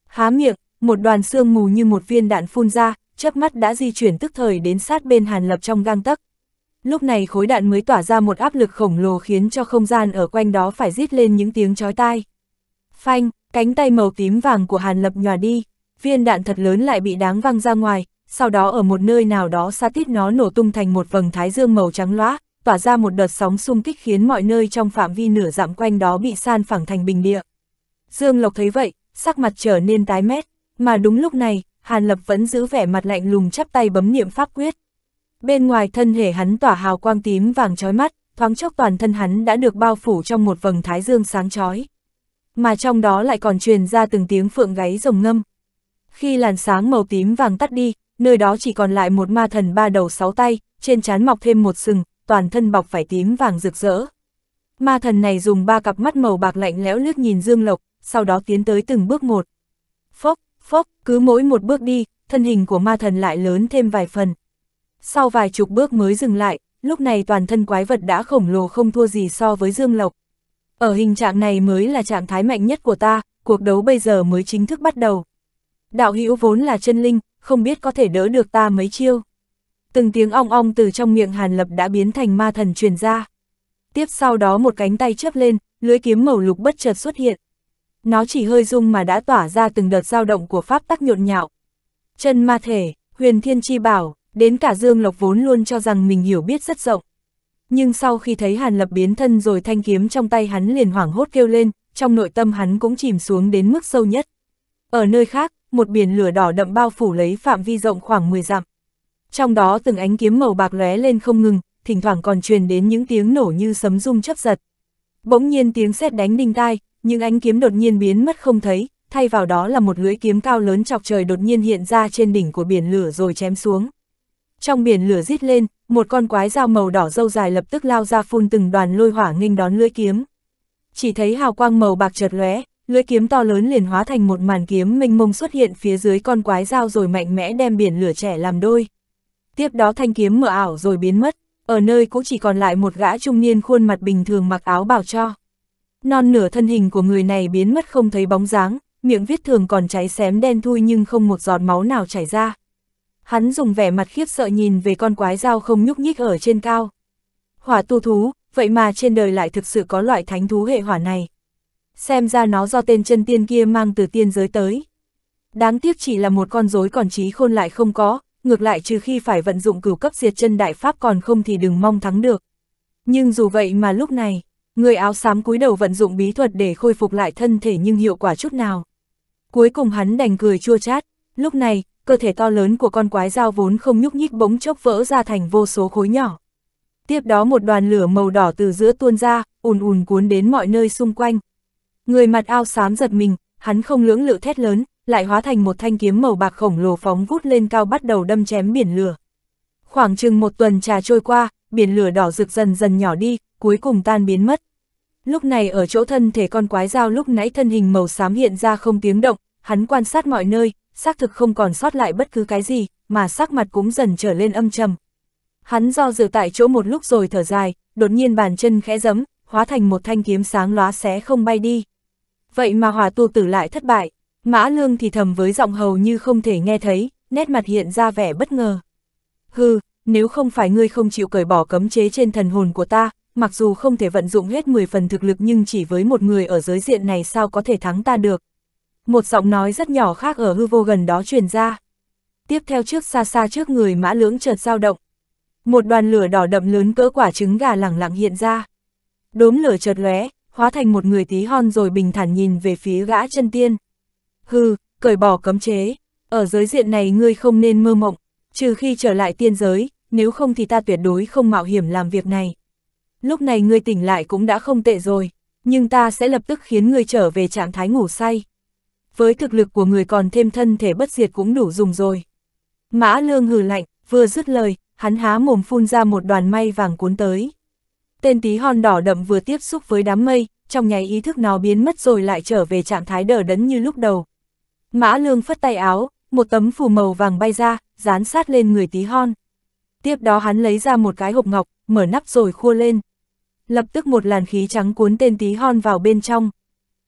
Há miệng, một đoàn xương mù như một viên đạn phun ra, chớp mắt đã di chuyển tức thời đến sát bên Hàn Lập trong gang tấc. Lúc này khối đạn mới tỏa ra một áp lực khổng lồ khiến cho không gian ở quanh đó phải rít lên những tiếng chói tai. Phanh, cánh tay màu tím vàng của Hàn Lập nhòa đi, viên đạn thật lớn lại bị đáng văng ra ngoài, sau đó ở một nơi nào đó xa tít nó nổ tung thành một vầng thái dương màu trắng loá, tỏa ra một đợt sóng xung kích khiến mọi nơi trong phạm vi nửa dặm quanh đó bị san phẳng thành bình địa. Dương Lộc thấy vậy, sắc mặt trở nên tái mét, mà đúng lúc này, Hàn Lập vẫn giữ vẻ mặt lạnh lùng chắp tay bấm niệm pháp quyết. Bên ngoài thân thể hắn tỏa hào quang tím vàng chói mắt, thoáng chốc toàn thân hắn đã được bao phủ trong một vầng thái dương sáng chói. Mà trong đó lại còn truyền ra từng tiếng phượng gáy rồng ngâm. Khi làn sáng màu tím vàng tắt đi, nơi đó chỉ còn lại một ma thần ba đầu sáu tay, trên trán mọc thêm một sừng, toàn thân bọc phải tím vàng rực rỡ. Ma thần này dùng ba cặp mắt màu bạc lạnh lẽo lướt nhìn Dương Lộc, sau đó tiến tới từng bước một. Phốc, phốc, cứ mỗi một bước đi, thân hình của ma thần lại lớn thêm vài phần. Sau vài chục bước mới dừng lại, lúc này toàn thân quái vật đã khổng lồ không thua gì so với Dương Lộc. Ở hình trạng này mới là trạng thái mạnh nhất của ta, cuộc đấu bây giờ mới chính thức bắt đầu. Đạo hữu vốn là chân linh, không biết có thể đỡ được ta mấy chiêu. Từng tiếng ong ong từ trong miệng Hàn Lập đã biến thành ma thần truyền ra. Tiếp sau đó một cánh tay chớp lên, lưỡi kiếm màu lục bất chợt xuất hiện nó chỉ hơi rung mà đã tỏa ra từng đợt dao động của pháp tắc nhộn nhạo. Chân ma thể, huyền thiên chi bảo, đến cả Dương Lộc vốn luôn cho rằng mình hiểu biết rất rộng. Nhưng sau khi thấy Hàn Lập biến thân rồi thanh kiếm trong tay hắn liền hoảng hốt kêu lên, trong nội tâm hắn cũng chìm xuống đến mức sâu nhất. Ở nơi khác, một biển lửa đỏ đậm bao phủ lấy phạm vi rộng khoảng 10 dặm. Trong đó từng ánh kiếm màu bạc lóe lên không ngừng, thỉnh thoảng còn truyền đến những tiếng nổ như sấm rung chấp giật. Bỗng nhiên tiếng sét đánh đinh tai, nhưng ánh kiếm đột nhiên biến mất không thấy, thay vào đó là một lưỡi kiếm cao lớn chọc trời đột nhiên hiện ra trên đỉnh của biển lửa rồi chém xuống. Trong biển lửa rít lên, một con quái dao màu đỏ dâu dài lập tức lao ra phun từng đoàn lôi hỏa nghênh đón lưỡi kiếm. Chỉ thấy hào quang màu bạc chợt lóe, lưỡi kiếm to lớn liền hóa thành một màn kiếm mênh mông xuất hiện phía dưới con quái dao rồi mạnh mẽ đem biển lửa trẻ làm đôi. Tiếp đó thanh kiếm mờ ảo rồi biến mất, ở nơi cũng chỉ còn lại một gã trung niên khuôn mặt bình thường mặc áo bào cho. Non nửa thân hình của người này biến mất không thấy bóng dáng, miệng vết thường còn cháy xém đen thui nhưng không một giọt máu nào chảy ra. Hắn dùng vẻ mặt khiếp sợ nhìn về con quái dao không nhúc nhích ở trên cao. Hỏa tu thú, vậy mà trên đời lại thực sự có loại thánh thú hệ hỏa này. Xem ra nó do tên chân tiên kia mang từ tiên giới tới. Đáng tiếc chỉ là một con rối còn trí khôn lại không có, ngược lại trừ khi phải vận dụng cửu cấp diệt chân đại pháp còn không thì đừng mong thắng được. Nhưng dù vậy mà lúc này, Người áo xám cúi đầu vận dụng bí thuật để khôi phục lại thân thể nhưng hiệu quả chút nào. Cuối cùng hắn đành cười chua chát, lúc này, cơ thể to lớn của con quái dao vốn không nhúc nhích bỗng chốc vỡ ra thành vô số khối nhỏ. Tiếp đó một đoàn lửa màu đỏ từ giữa tuôn ra, ùn ùn cuốn đến mọi nơi xung quanh. Người mặt ao xám giật mình, hắn không lưỡng lự thét lớn, lại hóa thành một thanh kiếm màu bạc khổng lồ phóng vút lên cao bắt đầu đâm chém biển lửa. Khoảng chừng một tuần trà trôi qua, biển lửa đỏ rực dần dần nhỏ đi, cuối cùng tan biến mất. Lúc này ở chỗ thân thể con quái dao lúc nãy thân hình màu xám hiện ra không tiếng động, hắn quan sát mọi nơi, xác thực không còn sót lại bất cứ cái gì, mà sắc mặt cũng dần trở lên âm trầm. Hắn do dự tại chỗ một lúc rồi thở dài, đột nhiên bàn chân khẽ giấm, hóa thành một thanh kiếm sáng lóa xé không bay đi. Vậy mà hỏa tu tử lại thất bại, mã lương thì thầm với giọng hầu như không thể nghe thấy, nét mặt hiện ra vẻ bất ngờ. Hừ, nếu không phải ngươi không chịu cởi bỏ cấm chế trên thần hồn của ta, mặc dù không thể vận dụng hết 10 phần thực lực nhưng chỉ với một người ở giới diện này sao có thể thắng ta được. Một giọng nói rất nhỏ khác ở hư vô gần đó truyền ra. Tiếp theo trước xa xa trước người mã lưỡng chợt dao động. Một đoàn lửa đỏ đậm lớn cỡ quả trứng gà lẳng lặng hiện ra. Đốm lửa chợt lóe, hóa thành một người tí hon rồi bình thản nhìn về phía gã chân tiên. Hừ, cởi bỏ cấm chế, ở giới diện này ngươi không nên mơ mộng, trừ khi trở lại tiên giới, nếu không thì ta tuyệt đối không mạo hiểm làm việc này lúc này ngươi tỉnh lại cũng đã không tệ rồi, nhưng ta sẽ lập tức khiến ngươi trở về trạng thái ngủ say. Với thực lực của người còn thêm thân thể bất diệt cũng đủ dùng rồi. Mã lương hừ lạnh, vừa dứt lời, hắn há mồm phun ra một đoàn mây vàng cuốn tới. Tên tí hon đỏ đậm vừa tiếp xúc với đám mây, trong nháy ý thức nó biến mất rồi lại trở về trạng thái đờ đẫn như lúc đầu. Mã lương phất tay áo, một tấm phù màu vàng bay ra, dán sát lên người tí hon. Tiếp đó hắn lấy ra một cái hộp ngọc, mở nắp rồi khua lên lập tức một làn khí trắng cuốn tên tí hon vào bên trong.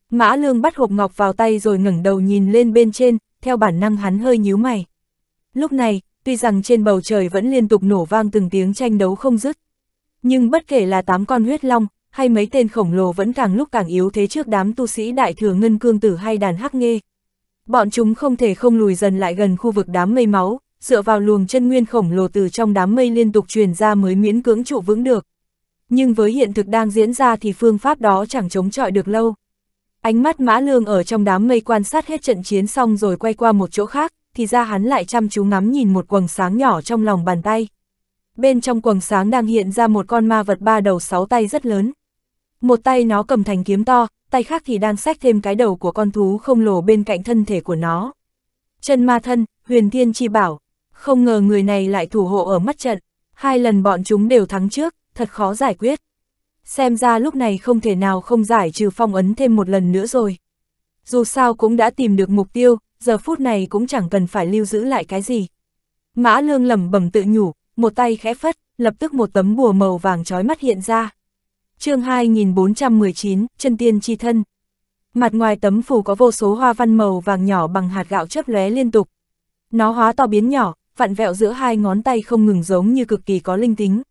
Mã lương bắt hộp ngọc vào tay rồi ngẩng đầu nhìn lên bên trên, theo bản năng hắn hơi nhíu mày. Lúc này, tuy rằng trên bầu trời vẫn liên tục nổ vang từng tiếng tranh đấu không dứt. Nhưng bất kể là tám con huyết long, hay mấy tên khổng lồ vẫn càng lúc càng yếu thế trước đám tu sĩ đại thừa ngân cương tử hay đàn hắc nghê. Bọn chúng không thể không lùi dần lại gần khu vực đám mây máu, dựa vào luồng chân nguyên khổng lồ từ trong đám mây liên tục truyền ra mới miễn cưỡng trụ vững được nhưng với hiện thực đang diễn ra thì phương pháp đó chẳng chống chọi được lâu. Ánh mắt Mã Lương ở trong đám mây quan sát hết trận chiến xong rồi quay qua một chỗ khác, thì ra hắn lại chăm chú ngắm nhìn một quầng sáng nhỏ trong lòng bàn tay. Bên trong quầng sáng đang hiện ra một con ma vật ba đầu sáu tay rất lớn. Một tay nó cầm thành kiếm to, tay khác thì đang xách thêm cái đầu của con thú không lồ bên cạnh thân thể của nó. Chân ma thân, huyền thiên chi bảo, không ngờ người này lại thủ hộ ở mắt trận, hai lần bọn chúng đều thắng trước, thật khó giải quyết. Xem ra lúc này không thể nào không giải trừ phong ấn thêm một lần nữa rồi. Dù sao cũng đã tìm được mục tiêu, giờ phút này cũng chẳng cần phải lưu giữ lại cái gì. Mã lương lẩm bẩm tự nhủ, một tay khẽ phất, lập tức một tấm bùa màu vàng trói mắt hiện ra. chương 2419, chân tiên chi thân. Mặt ngoài tấm phù có vô số hoa văn màu vàng nhỏ bằng hạt gạo chớp lóe liên tục. Nó hóa to biến nhỏ, vặn vẹo giữa hai ngón tay không ngừng giống như cực kỳ có linh tính.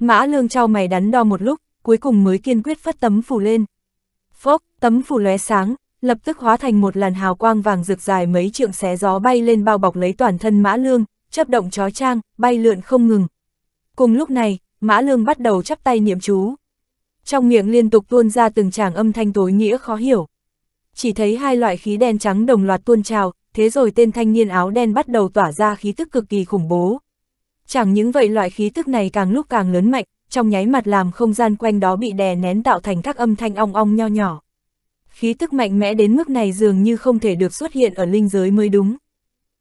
Mã lương trao mày đắn đo một lúc, cuối cùng mới kiên quyết phất tấm phủ lên. Phốc, tấm phủ lóe sáng, lập tức hóa thành một làn hào quang vàng rực dài mấy trượng xé gió bay lên bao bọc lấy toàn thân mã lương, chấp động chó trang, bay lượn không ngừng. Cùng lúc này, mã lương bắt đầu chắp tay niệm chú. Trong miệng liên tục tuôn ra từng tràng âm thanh tối nghĩa khó hiểu. Chỉ thấy hai loại khí đen trắng đồng loạt tuôn trào, thế rồi tên thanh niên áo đen bắt đầu tỏa ra khí tức cực kỳ khủng bố. Chẳng những vậy loại khí tức này càng lúc càng lớn mạnh, trong nháy mặt làm không gian quanh đó bị đè nén tạo thành các âm thanh ong ong nho nhỏ. Khí tức mạnh mẽ đến mức này dường như không thể được xuất hiện ở linh giới mới đúng.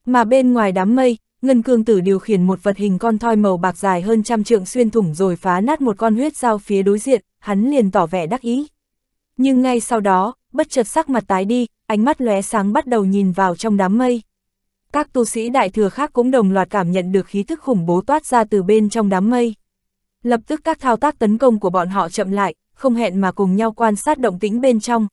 Mà bên ngoài đám mây, Ngân Cương Tử điều khiển một vật hình con thoi màu bạc dài hơn trăm trượng xuyên thủng rồi phá nát một con huyết dao phía đối diện, hắn liền tỏ vẻ đắc ý. Nhưng ngay sau đó, bất chợt sắc mặt tái đi, ánh mắt lóe sáng bắt đầu nhìn vào trong đám mây. Các tu sĩ đại thừa khác cũng đồng loạt cảm nhận được khí thức khủng bố toát ra từ bên trong đám mây. Lập tức các thao tác tấn công của bọn họ chậm lại, không hẹn mà cùng nhau quan sát động tĩnh bên trong.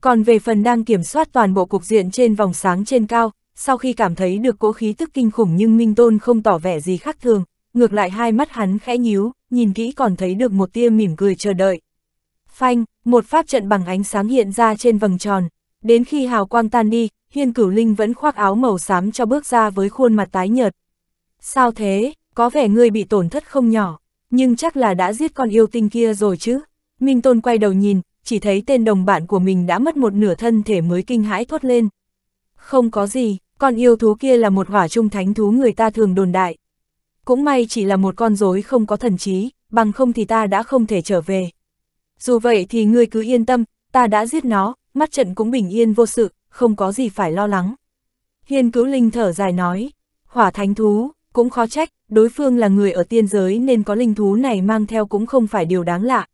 Còn về phần đang kiểm soát toàn bộ cục diện trên vòng sáng trên cao, sau khi cảm thấy được cỗ khí tức kinh khủng nhưng Minh Tôn không tỏ vẻ gì khác thường, ngược lại hai mắt hắn khẽ nhíu, nhìn kỹ còn thấy được một tia mỉm cười chờ đợi. Phanh, một pháp trận bằng ánh sáng hiện ra trên vầng tròn, đến khi hào quang tan đi, Hiên Cửu Linh vẫn khoác áo màu xám cho bước ra với khuôn mặt tái nhợt. Sao thế, có vẻ ngươi bị tổn thất không nhỏ, nhưng chắc là đã giết con yêu tinh kia rồi chứ. Minh Tôn quay đầu nhìn, chỉ thấy tên đồng bạn của mình đã mất một nửa thân thể mới kinh hãi thốt lên. Không có gì, con yêu thú kia là một hỏa trung thánh thú người ta thường đồn đại. Cũng may chỉ là một con rối không có thần trí, bằng không thì ta đã không thể trở về. Dù vậy thì ngươi cứ yên tâm, ta đã giết nó, mắt trận cũng bình yên vô sự, không có gì phải lo lắng. Hiên cứu linh thở dài nói, hỏa thánh thú, cũng khó trách, đối phương là người ở tiên giới nên có linh thú này mang theo cũng không phải điều đáng lạ.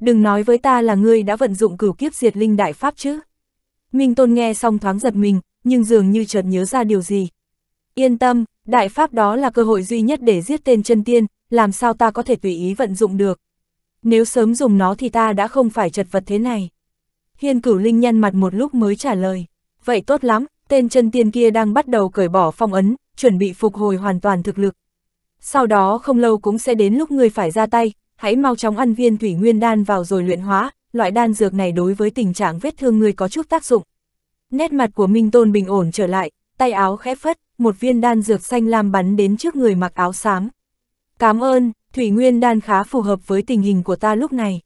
Đừng nói với ta là ngươi đã vận dụng cửu kiếp diệt linh đại pháp chứ. Minh Tôn nghe xong thoáng giật mình, nhưng dường như chợt nhớ ra điều gì. Yên tâm, đại pháp đó là cơ hội duy nhất để giết tên chân tiên, làm sao ta có thể tùy ý vận dụng được. Nếu sớm dùng nó thì ta đã không phải chật vật thế này. Hiên cửu linh nhăn mặt một lúc mới trả lời. Vậy tốt lắm, tên chân tiên kia đang bắt đầu cởi bỏ phong ấn, chuẩn bị phục hồi hoàn toàn thực lực. Sau đó không lâu cũng sẽ đến lúc người phải ra tay, hãy mau chóng ăn viên thủy nguyên đan vào rồi luyện hóa, loại đan dược này đối với tình trạng vết thương người có chút tác dụng. Nét mặt của Minh Tôn bình ổn trở lại, tay áo khẽ phất, một viên đan dược xanh lam bắn đến trước người mặc áo xám. Cảm ơn, thủy nguyên đan khá phù hợp với tình hình của ta lúc này.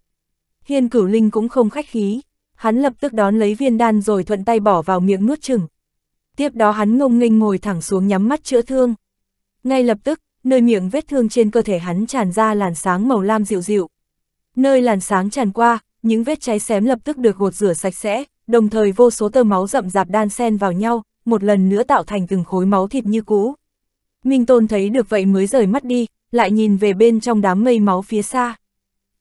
Hiên cửu linh cũng không khách khí, hắn lập tức đón lấy viên đan rồi thuận tay bỏ vào miệng nuốt chừng. Tiếp đó hắn ngông nghênh ngồi thẳng xuống nhắm mắt chữa thương. Ngay lập tức, nơi miệng vết thương trên cơ thể hắn tràn ra làn sáng màu lam dịu dịu. Nơi làn sáng tràn qua, những vết cháy xém lập tức được gột rửa sạch sẽ, đồng thời vô số tơ máu rậm rạp đan xen vào nhau, một lần nữa tạo thành từng khối máu thịt như cũ. Minh Tôn thấy được vậy mới rời mắt đi, lại nhìn về bên trong đám mây máu phía xa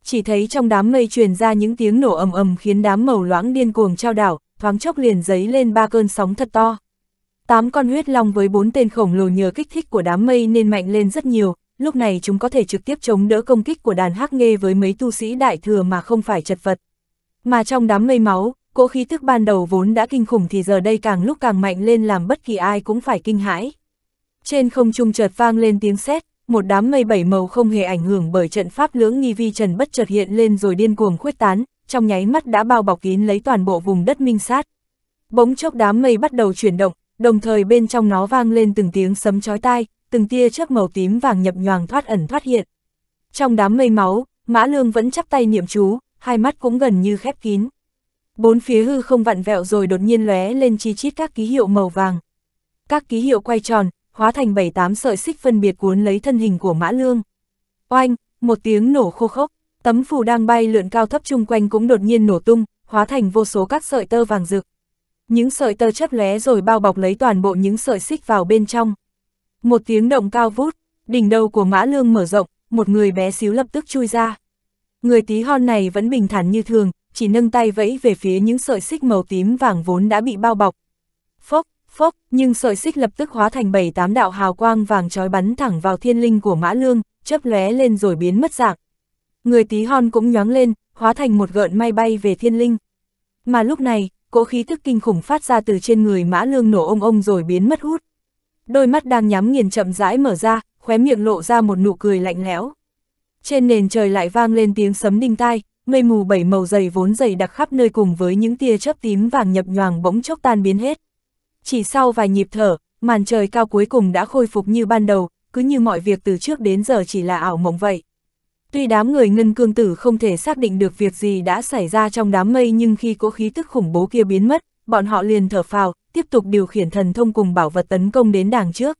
chỉ thấy trong đám mây truyền ra những tiếng nổ ầm ầm khiến đám màu loãng điên cuồng trao đảo, thoáng chốc liền giấy lên ba cơn sóng thật to. Tám con huyết long với bốn tên khổng lồ nhờ kích thích của đám mây nên mạnh lên rất nhiều, lúc này chúng có thể trực tiếp chống đỡ công kích của đàn hắc nghê với mấy tu sĩ đại thừa mà không phải chật vật. Mà trong đám mây máu, cỗ khí tức ban đầu vốn đã kinh khủng thì giờ đây càng lúc càng mạnh lên làm bất kỳ ai cũng phải kinh hãi. Trên không trung chợt vang lên tiếng sét, một đám mây bảy màu không hề ảnh hưởng bởi trận pháp lưỡng nghi vi trần bất chợt hiện lên rồi điên cuồng khuếch tán, trong nháy mắt đã bao bọc kín lấy toàn bộ vùng đất minh sát. Bỗng chốc đám mây bắt đầu chuyển động, đồng thời bên trong nó vang lên từng tiếng sấm chói tai, từng tia chớp màu tím vàng nhập nhoàng thoát ẩn thoát hiện. Trong đám mây máu, Mã Lương vẫn chắp tay niệm chú, hai mắt cũng gần như khép kín. Bốn phía hư không vặn vẹo rồi đột nhiên lóe lên chi chít các ký hiệu màu vàng. Các ký hiệu quay tròn, hóa thành bảy tám sợi xích phân biệt cuốn lấy thân hình của Mã Lương. Oanh, một tiếng nổ khô khốc, tấm phù đang bay lượn cao thấp chung quanh cũng đột nhiên nổ tung, hóa thành vô số các sợi tơ vàng rực. Những sợi tơ chấp lé rồi bao bọc lấy toàn bộ những sợi xích vào bên trong. Một tiếng động cao vút, đỉnh đầu của Mã Lương mở rộng, một người bé xíu lập tức chui ra. Người tí hon này vẫn bình thản như thường, chỉ nâng tay vẫy về phía những sợi xích màu tím vàng vốn đã bị bao bọc. Phốc, Phốc, nhưng sợi xích lập tức hóa thành bảy tám đạo hào quang vàng trói bắn thẳng vào thiên linh của mã lương, chớp lóe lên rồi biến mất dạng. Người tí hon cũng nhoáng lên, hóa thành một gợn may bay về thiên linh. Mà lúc này, cỗ khí thức kinh khủng phát ra từ trên người mã lương nổ ông ông rồi biến mất hút. Đôi mắt đang nhắm nghiền chậm rãi mở ra, khóe miệng lộ ra một nụ cười lạnh lẽo. Trên nền trời lại vang lên tiếng sấm đinh tai, mây mù bảy màu dày vốn dày đặc khắp nơi cùng với những tia chớp tím vàng nhập nhoàng bỗng chốc tan biến hết. Chỉ sau vài nhịp thở, màn trời cao cuối cùng đã khôi phục như ban đầu, cứ như mọi việc từ trước đến giờ chỉ là ảo mộng vậy. Tuy đám người ngân cương tử không thể xác định được việc gì đã xảy ra trong đám mây nhưng khi cỗ khí tức khủng bố kia biến mất, bọn họ liền thở phào, tiếp tục điều khiển thần thông cùng bảo vật tấn công đến đàng trước.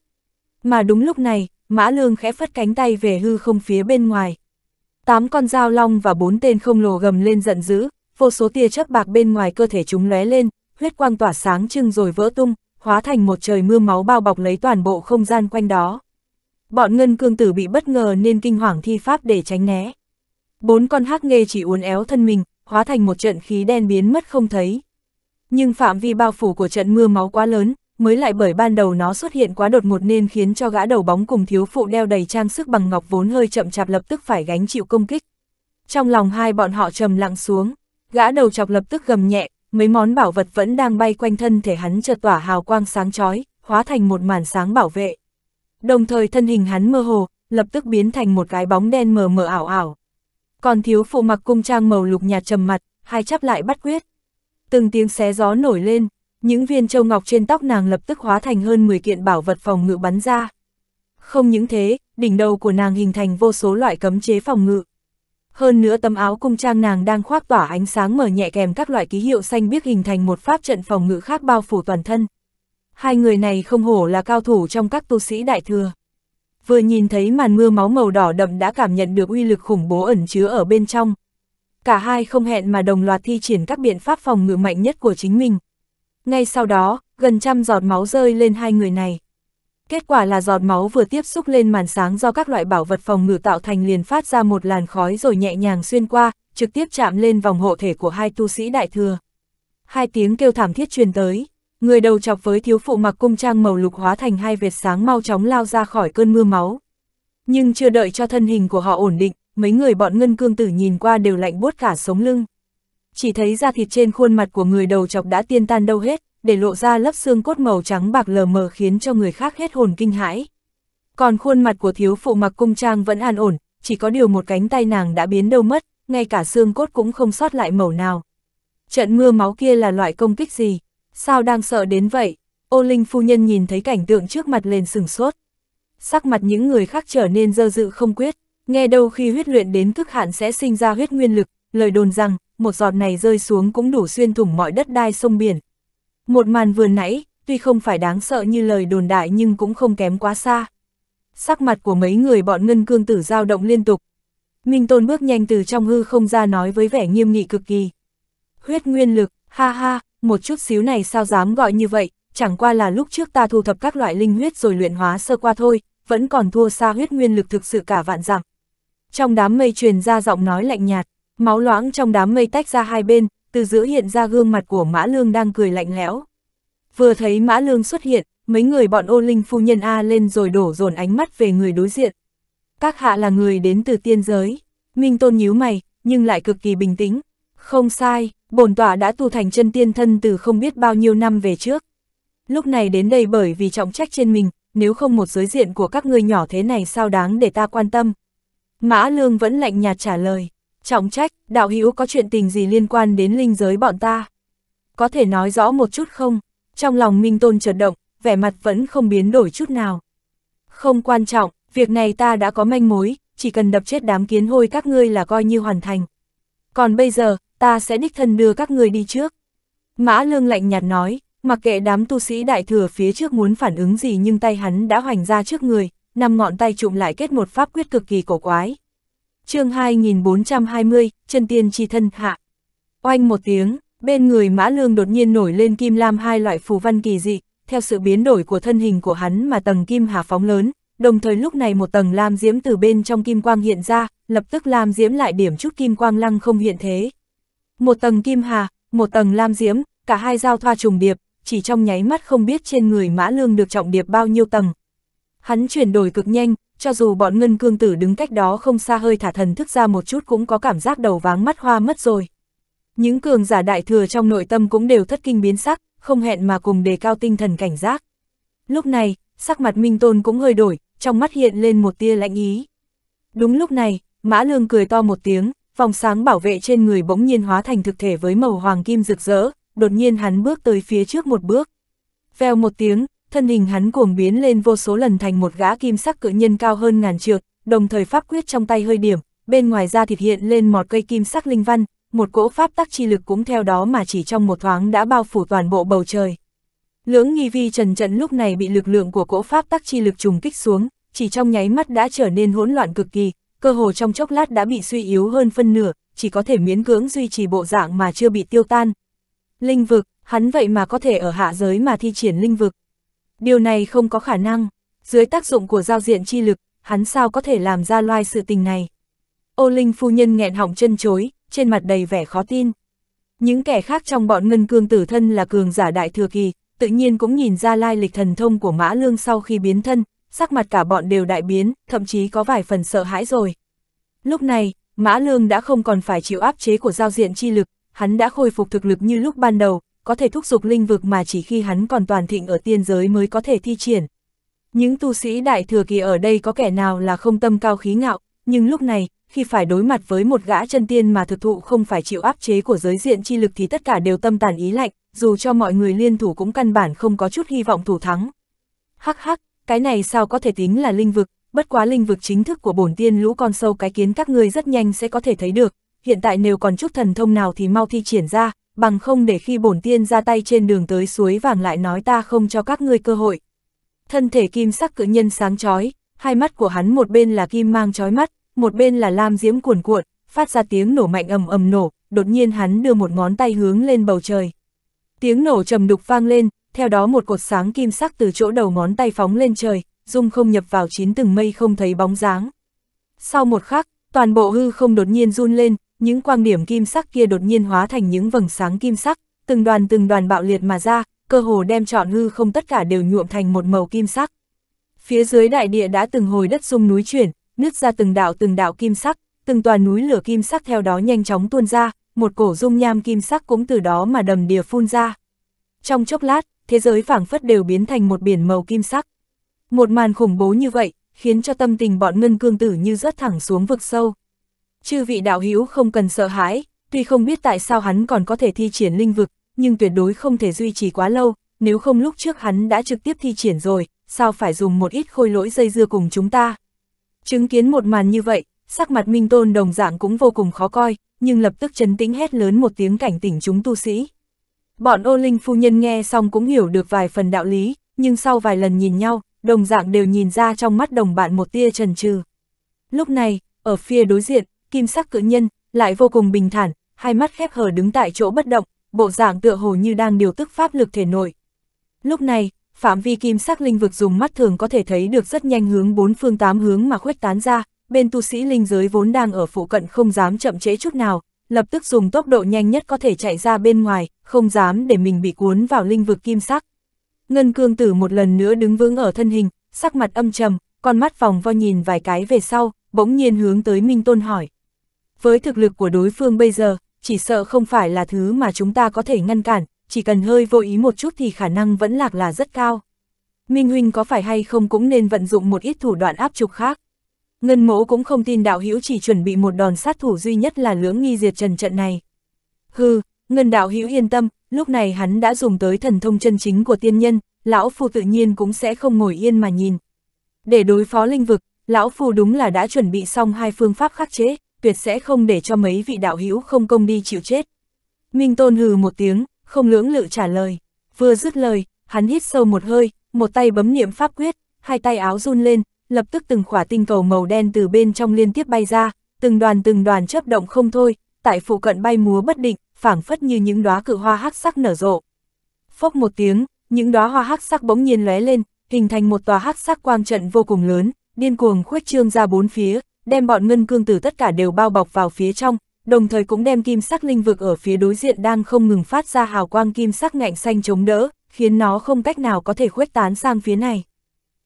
Mà đúng lúc này, Mã Lương khẽ phất cánh tay về hư không phía bên ngoài. Tám con dao long và bốn tên không lồ gầm lên giận dữ, vô số tia chớp bạc bên ngoài cơ thể chúng lóe lên, huyết quang tỏa sáng trưng rồi vỡ tung, hóa thành một trời mưa máu bao bọc lấy toàn bộ không gian quanh đó. Bọn ngân cương tử bị bất ngờ nên kinh hoàng thi pháp để tránh né. Bốn con hắc nghê chỉ uốn éo thân mình, hóa thành một trận khí đen biến mất không thấy. Nhưng phạm vi bao phủ của trận mưa máu quá lớn, mới lại bởi ban đầu nó xuất hiện quá đột ngột nên khiến cho gã đầu bóng cùng thiếu phụ đeo đầy trang sức bằng ngọc vốn hơi chậm chạp lập tức phải gánh chịu công kích. Trong lòng hai bọn họ trầm lặng xuống, gã đầu chọc lập tức gầm nhẹ, mấy món bảo vật vẫn đang bay quanh thân thể hắn chợt tỏa hào quang sáng chói, hóa thành một màn sáng bảo vệ. Đồng thời thân hình hắn mơ hồ, lập tức biến thành một cái bóng đen mờ mờ ảo ảo. Còn thiếu phụ mặc cung trang màu lục nhạt trầm mặt, hai chắp lại bắt quyết. Từng tiếng xé gió nổi lên, những viên châu ngọc trên tóc nàng lập tức hóa thành hơn 10 kiện bảo vật phòng ngự bắn ra. Không những thế, đỉnh đầu của nàng hình thành vô số loại cấm chế phòng ngự. Hơn nữa tấm áo cung trang nàng đang khoác tỏa ánh sáng mở nhẹ kèm các loại ký hiệu xanh biếc hình thành một pháp trận phòng ngự khác bao phủ toàn thân. Hai người này không hổ là cao thủ trong các tu sĩ đại thừa. Vừa nhìn thấy màn mưa máu màu đỏ đậm đã cảm nhận được uy lực khủng bố ẩn chứa ở bên trong. Cả hai không hẹn mà đồng loạt thi triển các biện pháp phòng ngự mạnh nhất của chính mình. Ngay sau đó, gần trăm giọt máu rơi lên hai người này. Kết quả là giọt máu vừa tiếp xúc lên màn sáng do các loại bảo vật phòng ngự tạo thành liền phát ra một làn khói rồi nhẹ nhàng xuyên qua, trực tiếp chạm lên vòng hộ thể của hai tu sĩ đại thừa. Hai tiếng kêu thảm thiết truyền tới, người đầu chọc với thiếu phụ mặc cung trang màu lục hóa thành hai vệt sáng mau chóng lao ra khỏi cơn mưa máu. Nhưng chưa đợi cho thân hình của họ ổn định, mấy người bọn ngân cương tử nhìn qua đều lạnh buốt cả sống lưng. Chỉ thấy da thịt trên khuôn mặt của người đầu chọc đã tiên tan đâu hết, để lộ ra lớp xương cốt màu trắng bạc lờ mờ khiến cho người khác hết hồn kinh hãi. Còn khuôn mặt của thiếu phụ mặc cung trang vẫn an ổn, chỉ có điều một cánh tay nàng đã biến đâu mất, ngay cả xương cốt cũng không sót lại màu nào. Trận mưa máu kia là loại công kích gì? Sao đang sợ đến vậy? Ô Linh phu nhân nhìn thấy cảnh tượng trước mặt lên sừng sốt. Sắc mặt những người khác trở nên dơ dự không quyết, nghe đâu khi huyết luyện đến cực hạn sẽ sinh ra huyết nguyên lực, lời đồn rằng, một giọt này rơi xuống cũng đủ xuyên thủng mọi đất đai sông biển, một màn vừa nãy, tuy không phải đáng sợ như lời đồn đại nhưng cũng không kém quá xa. Sắc mặt của mấy người bọn ngân cương tử dao động liên tục. Minh Tôn bước nhanh từ trong hư không ra nói với vẻ nghiêm nghị cực kỳ. Huyết nguyên lực, ha ha, một chút xíu này sao dám gọi như vậy, chẳng qua là lúc trước ta thu thập các loại linh huyết rồi luyện hóa sơ qua thôi, vẫn còn thua xa huyết nguyên lực thực sự cả vạn dặm. Trong đám mây truyền ra giọng nói lạnh nhạt, máu loãng trong đám mây tách ra hai bên, từ giữa hiện ra gương mặt của Mã Lương đang cười lạnh lẽo. Vừa thấy Mã Lương xuất hiện, mấy người bọn ô linh phu nhân A lên rồi đổ dồn ánh mắt về người đối diện. Các hạ là người đến từ tiên giới, Minh Tôn nhíu mày, nhưng lại cực kỳ bình tĩnh. Không sai, bổn tọa đã tu thành chân tiên thân từ không biết bao nhiêu năm về trước. Lúc này đến đây bởi vì trọng trách trên mình, nếu không một giới diện của các ngươi nhỏ thế này sao đáng để ta quan tâm. Mã Lương vẫn lạnh nhạt trả lời. Trọng trách, đạo hữu có chuyện tình gì liên quan đến linh giới bọn ta? Có thể nói rõ một chút không? Trong lòng Minh Tôn chợt động, vẻ mặt vẫn không biến đổi chút nào. Không quan trọng, việc này ta đã có manh mối, chỉ cần đập chết đám kiến hôi các ngươi là coi như hoàn thành. Còn bây giờ, ta sẽ đích thân đưa các ngươi đi trước. Mã Lương lạnh nhạt nói, mặc kệ đám tu sĩ đại thừa phía trước muốn phản ứng gì nhưng tay hắn đã hoành ra trước người, năm ngọn tay trụm lại kết một pháp quyết cực kỳ cổ quái chương 2420, chân tiên chi thân hạ. Oanh một tiếng, bên người Mã Lương đột nhiên nổi lên kim lam hai loại phù văn kỳ dị, theo sự biến đổi của thân hình của hắn mà tầng kim hà phóng lớn, đồng thời lúc này một tầng lam diễm từ bên trong kim quang hiện ra, lập tức lam diễm lại điểm chút kim quang lăng không hiện thế. Một tầng kim hà, một tầng lam diễm, cả hai giao thoa trùng điệp, chỉ trong nháy mắt không biết trên người Mã Lương được trọng điệp bao nhiêu tầng. Hắn chuyển đổi cực nhanh, cho dù bọn ngân cương tử đứng cách đó không xa hơi thả thần thức ra một chút cũng có cảm giác đầu váng mắt hoa mất rồi. Những cường giả đại thừa trong nội tâm cũng đều thất kinh biến sắc, không hẹn mà cùng đề cao tinh thần cảnh giác. Lúc này, sắc mặt Minh Tôn cũng hơi đổi, trong mắt hiện lên một tia lạnh ý. Đúng lúc này, Mã Lương cười to một tiếng, vòng sáng bảo vệ trên người bỗng nhiên hóa thành thực thể với màu hoàng kim rực rỡ, đột nhiên hắn bước tới phía trước một bước. Vèo một tiếng, thân hình hắn cuồng biến lên vô số lần thành một gã kim sắc cự nhân cao hơn ngàn trượng, đồng thời pháp quyết trong tay hơi điểm, bên ngoài ra thịt hiện lên một cây kim sắc linh văn, một cỗ pháp tắc chi lực cũng theo đó mà chỉ trong một thoáng đã bao phủ toàn bộ bầu trời. Lưỡng nghi vi trần trận lúc này bị lực lượng của cỗ pháp tắc chi lực trùng kích xuống, chỉ trong nháy mắt đã trở nên hỗn loạn cực kỳ, cơ hồ trong chốc lát đã bị suy yếu hơn phân nửa, chỉ có thể miễn cưỡng duy trì bộ dạng mà chưa bị tiêu tan. Linh vực, hắn vậy mà có thể ở hạ giới mà thi triển linh vực, Điều này không có khả năng, dưới tác dụng của giao diện chi lực, hắn sao có thể làm ra loai sự tình này. Ô Linh phu nhân nghẹn họng chân chối, trên mặt đầy vẻ khó tin. Những kẻ khác trong bọn ngân cương tử thân là cường giả đại thừa kỳ, tự nhiên cũng nhìn ra lai lịch thần thông của Mã Lương sau khi biến thân, sắc mặt cả bọn đều đại biến, thậm chí có vài phần sợ hãi rồi. Lúc này, Mã Lương đã không còn phải chịu áp chế của giao diện chi lực, hắn đã khôi phục thực lực như lúc ban đầu, có thể thúc giục linh vực mà chỉ khi hắn còn toàn thịnh ở tiên giới mới có thể thi triển. Những tu sĩ đại thừa kỳ ở đây có kẻ nào là không tâm cao khí ngạo, nhưng lúc này, khi phải đối mặt với một gã chân tiên mà thực thụ không phải chịu áp chế của giới diện chi lực thì tất cả đều tâm tàn ý lạnh, dù cho mọi người liên thủ cũng căn bản không có chút hy vọng thủ thắng. Hắc hắc, cái này sao có thể tính là linh vực, bất quá linh vực chính thức của bổn tiên lũ con sâu cái kiến các ngươi rất nhanh sẽ có thể thấy được, hiện tại nếu còn chút thần thông nào thì mau thi triển ra, bằng không để khi bổn tiên ra tay trên đường tới suối vàng lại nói ta không cho các ngươi cơ hội. Thân thể kim sắc cự nhân sáng chói, hai mắt của hắn một bên là kim mang chói mắt, một bên là lam diễm cuồn cuộn, phát ra tiếng nổ mạnh ầm ầm nổ, đột nhiên hắn đưa một ngón tay hướng lên bầu trời. Tiếng nổ trầm đục vang lên, theo đó một cột sáng kim sắc từ chỗ đầu ngón tay phóng lên trời, dung không nhập vào chín từng mây không thấy bóng dáng. Sau một khắc, toàn bộ hư không đột nhiên run lên, những quang điểm kim sắc kia đột nhiên hóa thành những vầng sáng kim sắc, từng đoàn từng đoàn bạo liệt mà ra, cơ hồ đem trọn hư không tất cả đều nhuộm thành một màu kim sắc. Phía dưới đại địa đã từng hồi đất sung núi chuyển, nứt ra từng đạo từng đạo kim sắc, từng toàn núi lửa kim sắc theo đó nhanh chóng tuôn ra, một cổ dung nham kim sắc cũng từ đó mà đầm đìa phun ra. Trong chốc lát, thế giới phảng phất đều biến thành một biển màu kim sắc. Một màn khủng bố như vậy, khiến cho tâm tình bọn ngân cương tử như rớt thẳng xuống vực sâu. Chư vị đạo hữu không cần sợ hãi, tuy không biết tại sao hắn còn có thể thi triển linh vực, nhưng tuyệt đối không thể duy trì quá lâu, nếu không lúc trước hắn đã trực tiếp thi triển rồi, sao phải dùng một ít khôi lỗi dây dưa cùng chúng ta. Chứng kiến một màn như vậy, sắc mặt Minh Tôn đồng dạng cũng vô cùng khó coi, nhưng lập tức chấn tĩnh hét lớn một tiếng cảnh tỉnh chúng tu sĩ. Bọn ô linh phu nhân nghe xong cũng hiểu được vài phần đạo lý, nhưng sau vài lần nhìn nhau, đồng dạng đều nhìn ra trong mắt đồng bạn một tia trần trừ. Lúc này, ở phía đối diện, kim sắc cự nhân, lại vô cùng bình thản, hai mắt khép hờ đứng tại chỗ bất động, bộ dạng tựa hồ như đang điều tức pháp lực thể nội. Lúc này, phạm vi kim sắc linh vực dùng mắt thường có thể thấy được rất nhanh hướng bốn phương tám hướng mà khuếch tán ra, bên tu sĩ linh giới vốn đang ở phụ cận không dám chậm chế chút nào, lập tức dùng tốc độ nhanh nhất có thể chạy ra bên ngoài, không dám để mình bị cuốn vào linh vực kim sắc. Ngân cương tử một lần nữa đứng vững ở thân hình, sắc mặt âm trầm, con mắt vòng vo nhìn vài cái về sau, bỗng nhiên hướng tới Minh Tôn hỏi với thực lực của đối phương bây giờ, chỉ sợ không phải là thứ mà chúng ta có thể ngăn cản, chỉ cần hơi vô ý một chút thì khả năng vẫn lạc là rất cao. Minh Huynh có phải hay không cũng nên vận dụng một ít thủ đoạn áp trục khác. Ngân mỗ cũng không tin đạo hữu chỉ chuẩn bị một đòn sát thủ duy nhất là lưỡng nghi diệt trần trận này. Hừ, Ngân đạo hữu yên tâm, lúc này hắn đã dùng tới thần thông chân chính của tiên nhân, lão phu tự nhiên cũng sẽ không ngồi yên mà nhìn. Để đối phó linh vực, lão phu đúng là đã chuẩn bị xong hai phương pháp khắc chế, tuyệt sẽ không để cho mấy vị đạo hữu không công đi chịu chết. Minh Tôn hừ một tiếng, không lưỡng lự trả lời. Vừa dứt lời, hắn hít sâu một hơi, một tay bấm niệm pháp quyết, hai tay áo run lên, lập tức từng khỏa tinh cầu màu đen từ bên trong liên tiếp bay ra, từng đoàn từng đoàn chấp động không thôi, tại phụ cận bay múa bất định, phảng phất như những đóa cự hoa hắc sắc nở rộ. Phốc một tiếng, những đóa hoa hắc sắc bỗng nhiên lóe lên, hình thành một tòa hắc sắc quang trận vô cùng lớn, điên cuồng khuếch trương ra bốn phía, đem bọn ngân cương tử tất cả đều bao bọc vào phía trong, đồng thời cũng đem kim sắc linh vực ở phía đối diện đang không ngừng phát ra hào quang kim sắc ngạnh xanh chống đỡ, khiến nó không cách nào có thể khuếch tán sang phía này.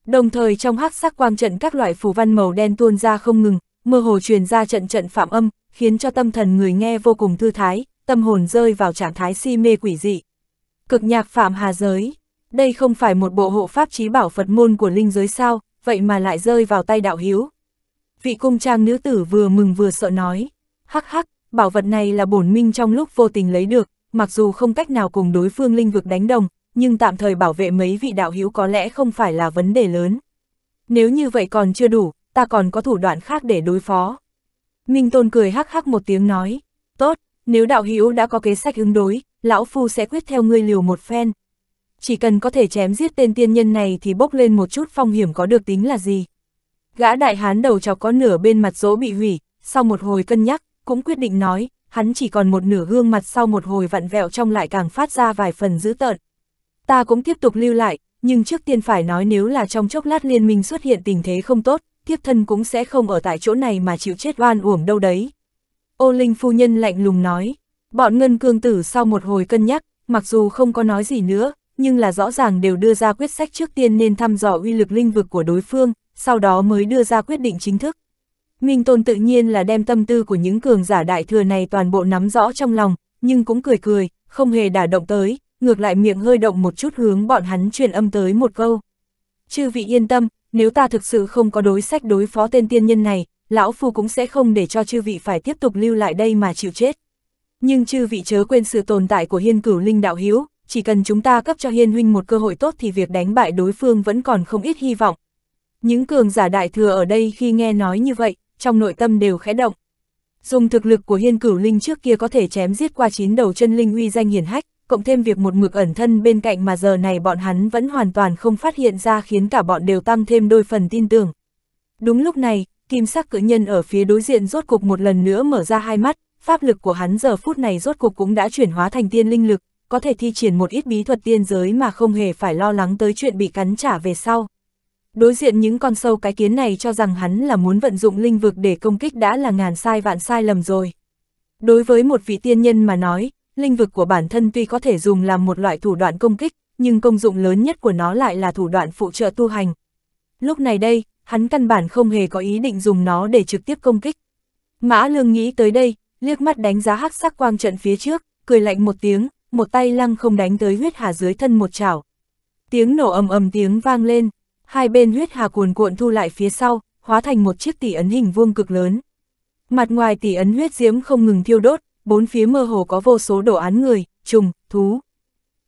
Đồng thời trong hắc sắc quang trận các loại phù văn màu đen tuôn ra không ngừng, mơ hồ truyền ra trận trận phạm âm, khiến cho tâm thần người nghe vô cùng thư thái, tâm hồn rơi vào trạng thái si mê quỷ dị. Cực nhạc phạm hà giới, đây không phải một bộ hộ pháp trí bảo Phật môn của linh giới sao, vậy mà lại rơi vào tay đạo hiếu, vị cung trang nữ tử vừa mừng vừa sợ nói. Hắc hắc, bảo vật này là bổn minh trong lúc vô tình lấy được, mặc dù không cách nào cùng đối phương linh vực đánh đồng, nhưng tạm thời bảo vệ mấy vị đạo hữu có lẽ không phải là vấn đề lớn. Nếu như vậy còn chưa đủ, ta còn có thủ đoạn khác để đối phó. Minh Tôn cười hắc hắc một tiếng nói, tốt, nếu đạo hữu đã có kế sách ứng đối, lão phu sẽ quyết theo ngươi liều một phen. Chỉ cần có thể chém giết tên tiên nhân này thì bốc lên một chút phong hiểm có được tính là gì. Gã đại hán đầu chọc có nửa bên mặt dỗ bị hủy, sau một hồi cân nhắc, cũng quyết định nói, hắn chỉ còn một nửa gương mặt sau một hồi vặn vẹo trong lại càng phát ra vài phần dữ tợn. Ta cũng tiếp tục lưu lại, nhưng trước tiên phải nói nếu là trong chốc lát liên minh xuất hiện tình thế không tốt, thiếp thân cũng sẽ không ở tại chỗ này mà chịu chết oan uổng đâu đấy. Ô Linh phu nhân lạnh lùng nói, bọn ngân cương tử sau một hồi cân nhắc, mặc dù không có nói gì nữa, nhưng là rõ ràng đều đưa ra quyết sách trước tiên nên thăm dò uy lực linh vực của đối phương, sau đó mới đưa ra quyết định chính thức. Minh Tôn tự nhiên là đem tâm tư của những cường giả đại thừa này toàn bộ nắm rõ trong lòng, nhưng cũng cười cười, không hề đả động tới, ngược lại miệng hơi động một chút hướng bọn hắn truyền âm tới một câu. Chư vị yên tâm, nếu ta thực sự không có đối sách đối phó tên tiên nhân này, lão phu cũng sẽ không để cho chư vị phải tiếp tục lưu lại đây mà chịu chết. Nhưng chư vị chớ quên sự tồn tại của hiên cửu linh đạo hiếu, chỉ cần chúng ta cấp cho hiên huynh một cơ hội tốt thì việc đánh bại đối phương vẫn còn không ít hy vọng, những cường giả đại thừa ở đây khi nghe nói như vậy, trong nội tâm đều khẽ động. Dùng thực lực của hiên cửu linh trước kia có thể chém giết qua chín đầu chân linh uy danh hiển hách, cộng thêm việc một mực ẩn thân bên cạnh mà giờ này bọn hắn vẫn hoàn toàn không phát hiện ra khiến cả bọn đều tăng thêm đôi phần tin tưởng. Đúng lúc này, kim sắc cự nhân ở phía đối diện rốt cục một lần nữa mở ra hai mắt, pháp lực của hắn giờ phút này rốt cục cũng đã chuyển hóa thành tiên linh lực, có thể thi triển một ít bí thuật tiên giới mà không hề phải lo lắng tới chuyện bị cắn trả về sau. Đối diện những con sâu cái kiến này cho rằng hắn là muốn vận dụng linh vực để công kích đã là ngàn sai vạn sai lầm rồi. Đối với một vị tiên nhân mà nói, linh vực của bản thân tuy có thể dùng làm một loại thủ đoạn công kích, nhưng công dụng lớn nhất của nó lại là thủ đoạn phụ trợ tu hành. Lúc này đây, hắn căn bản không hề có ý định dùng nó để trực tiếp công kích. Mã Lương nghĩ tới đây, liếc mắt đánh giá hắc sắc quang trận phía trước, cười lạnh một tiếng, một tay lăng không đánh tới huyết hà dưới thân một chảo. Tiếng nổ ầm ầm tiếng vang lên, hai bên huyết hà cuồn cuộn thu lại phía sau, hóa thành một chiếc tỷ ấn hình vuông cực lớn. Mặt ngoài tỷ ấn huyết diễm không ngừng thiêu đốt, bốn phía mơ hồ có vô số đồ án người, trùng, thú.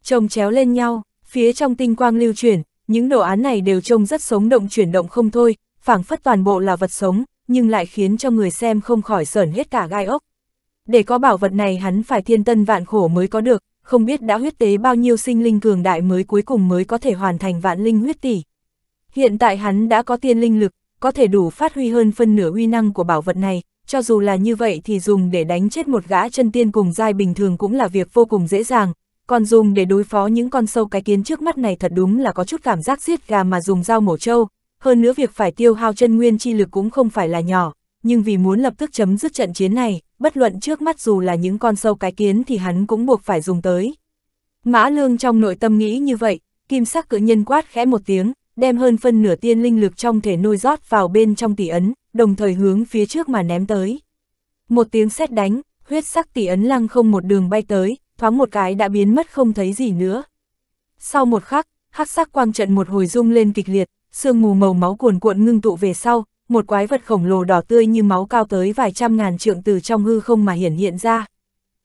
Trông chéo lên nhau, phía trong tinh quang lưu chuyển, những đồ án này đều trông rất sống động chuyển động không thôi, phảng phất toàn bộ là vật sống, nhưng lại khiến cho người xem không khỏi sởn hết cả gai ốc. Để có bảo vật này hắn phải thiên tân vạn khổ mới có được, không biết đã huyết tế bao nhiêu sinh linh cường đại mới cuối cùng mới có thể hoàn thành vạn linh huyết tỷ. Hiện tại hắn đã có tiên linh lực, có thể đủ phát huy hơn phân nửa uy năng của bảo vật này, cho dù là như vậy thì dùng để đánh chết một gã chân tiên cùng giai bình thường cũng là việc vô cùng dễ dàng, còn dùng để đối phó những con sâu cái kiến trước mắt này thật đúng là có chút cảm giác giết gà mà dùng dao mổ trâu, hơn nữa việc phải tiêu hao chân nguyên chi lực cũng không phải là nhỏ, nhưng vì muốn lập tức chấm dứt trận chiến này, bất luận trước mắt dù là những con sâu cái kiến thì hắn cũng buộc phải dùng tới. Mã Lương trong nội tâm nghĩ như vậy, kim sắc cự nhân quát khẽ một tiếng, đem hơn phân nửa tiên linh lực trong thể nôi rót vào bên trong tỷ ấn, đồng thời hướng phía trước mà ném tới. Một tiếng sét đánh, huyết sắc tỷ ấn lăng không một đường bay tới, thoáng một cái đã biến mất không thấy gì nữa. Sau một khắc, hắc sắc quang trận một hồi rung lên kịch liệt, sương mù màu máu cuồn cuộn ngưng tụ về sau, một quái vật khổng lồ đỏ tươi như máu cao tới vài trăm ngàn trượng từ trong hư không mà hiển hiện ra.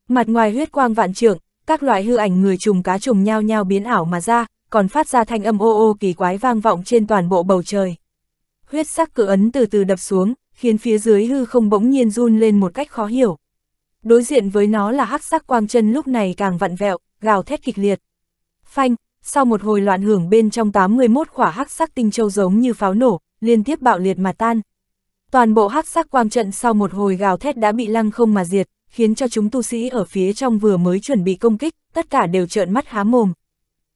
Mặt ngoài huyết quang vạn trượng, các loại hư ảnh người trùng cá trùng nhao nhao biến ảo mà ra, còn phát ra thanh âm ô ô kỳ quái vang vọng trên toàn bộ bầu trời. Huyết sắc cự ấn từ từ đập xuống, khiến phía dưới hư không bỗng nhiên run lên một cách khó hiểu. Đối diện với nó là hắc sắc quang chân lúc này càng vặn vẹo, gào thét kịch liệt. Phanh, sau một hồi loạn hưởng bên trong 81 khỏa hắc sắc tinh châu giống như pháo nổ, liên tiếp bạo liệt mà tan. Toàn bộ hắc sắc quang trận sau một hồi gào thét đã bị lăng không mà diệt, khiến cho chúng tu sĩ ở phía trong vừa mới chuẩn bị công kích, tất cả đều trợn mắt há mồm.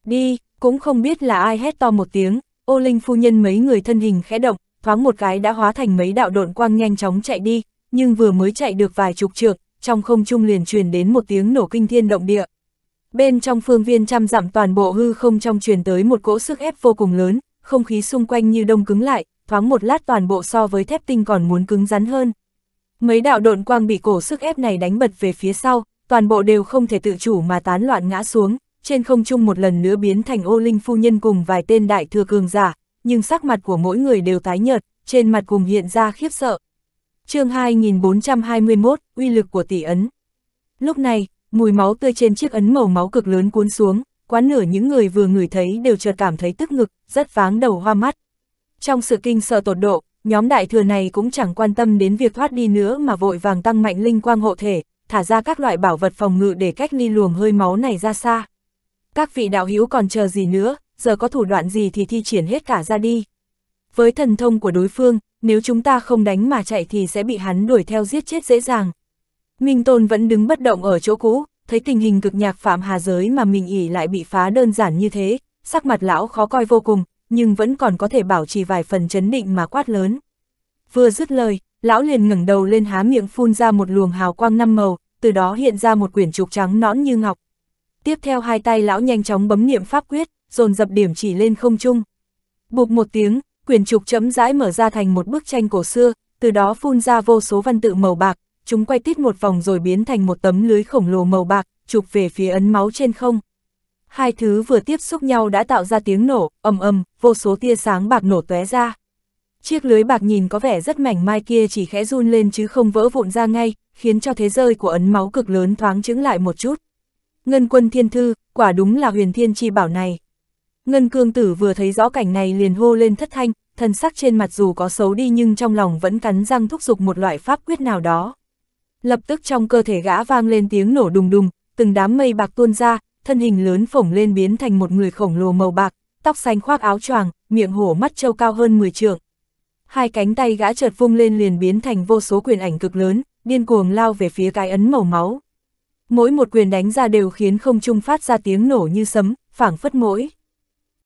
Đi, cũng không biết là ai hét to một tiếng, ô linh phu nhân mấy người thân hình khẽ động, thoáng một cái đã hóa thành mấy đạo độn quang nhanh chóng chạy đi, nhưng vừa mới chạy được vài chục trượng, trong không trung liền truyền đến một tiếng nổ kinh thiên động địa. Bên trong phương viên trăm dặm toàn bộ hư không trong truyền tới một cỗ sức ép vô cùng lớn, không khí xung quanh như đông cứng lại, thoáng một lát toàn bộ so với thép tinh còn muốn cứng rắn hơn. Mấy đạo độn quang bị cổ sức ép này đánh bật về phía sau, toàn bộ đều không thể tự chủ mà tán loạn ngã xuống, trên không trung một lần nữa biến thành ô linh phu nhân cùng vài tên đại thừa cường giả, nhưng sắc mặt của mỗi người đều tái nhợt, trên mặt cùng hiện ra khiếp sợ. chương 2421, uy lực của tỷ ấn. Lúc này, mùi máu tươi trên chiếc ấn màu máu cực lớn cuốn xuống, quán nửa những người vừa ngửi thấy đều chợt cảm thấy tức ngực, rất váng đầu hoa mắt. Trong sự kinh sợ tột độ, nhóm đại thừa này cũng chẳng quan tâm đến việc thoát đi nữa mà vội vàng tăng mạnh linh quang hộ thể, thả ra các loại bảo vật phòng ngự để cách ly luồng hơi máu này ra xa các vị đạo hữu còn chờ gì nữa, giờ có thủ đoạn gì thì thi triển hết cả ra đi. Với thần thông của đối phương, nếu chúng ta không đánh mà chạy thì sẽ bị hắn đuổi theo giết chết dễ dàng. Minh Tôn vẫn đứng bất động ở chỗ cũ, thấy tình hình cực nhạc phạm hà giới mà mình ỉ lại bị phá đơn giản như thế, sắc mặt lão khó coi vô cùng, nhưng vẫn còn có thể bảo trì vài phần chấn định mà quát lớn. Vừa dứt lời, lão liền ngẩng đầu lên há miệng phun ra một luồng hào quang năm màu, từ đó hiện ra một quyển trục trắng nõn như ngọc, Tiếp theo hai tay lão nhanh chóng bấm niệm pháp quyết, dồn dập điểm chỉ lên không trung. Bụp một tiếng, quyển trục chấm rãi mở ra thành một bức tranh cổ xưa, từ đó phun ra vô số văn tự màu bạc, chúng quay tít một vòng rồi biến thành một tấm lưới khổng lồ màu bạc, chụp về phía ấn máu trên không. Hai thứ vừa tiếp xúc nhau đã tạo ra tiếng nổ, ầm ầm, vô số tia sáng bạc nổ tóe ra. Chiếc lưới bạc nhìn có vẻ rất mảnh mai kia chỉ khẽ run lên chứ không vỡ vụn ra ngay, khiến cho thế rơi của ấn máu cực lớn thoáng chững lại một chút, Ngân quân thiên thư, quả đúng là huyền thiên chi bảo này. Ngân cương tử vừa thấy rõ cảnh này liền hô lên thất thanh, thần sắc trên mặt dù có xấu đi nhưng trong lòng vẫn cắn răng thúc giục một loại pháp quyết nào đó. Lập tức trong cơ thể gã vang lên tiếng nổ đùng đùng, từng đám mây bạc tuôn ra, thân hình lớn phổng lên biến thành một người khổng lồ màu bạc, tóc xanh khoác áo choàng, miệng hổ mắt trâu cao hơn 10 trượng. Hai cánh tay gã chợt vung lên liền biến thành vô số quyền ảnh cực lớn, điên cuồng lao về phía cái ấn màu máu mỗi một quyền đánh ra đều khiến không trung phát ra tiếng nổ như sấm, phảng phất mỗi.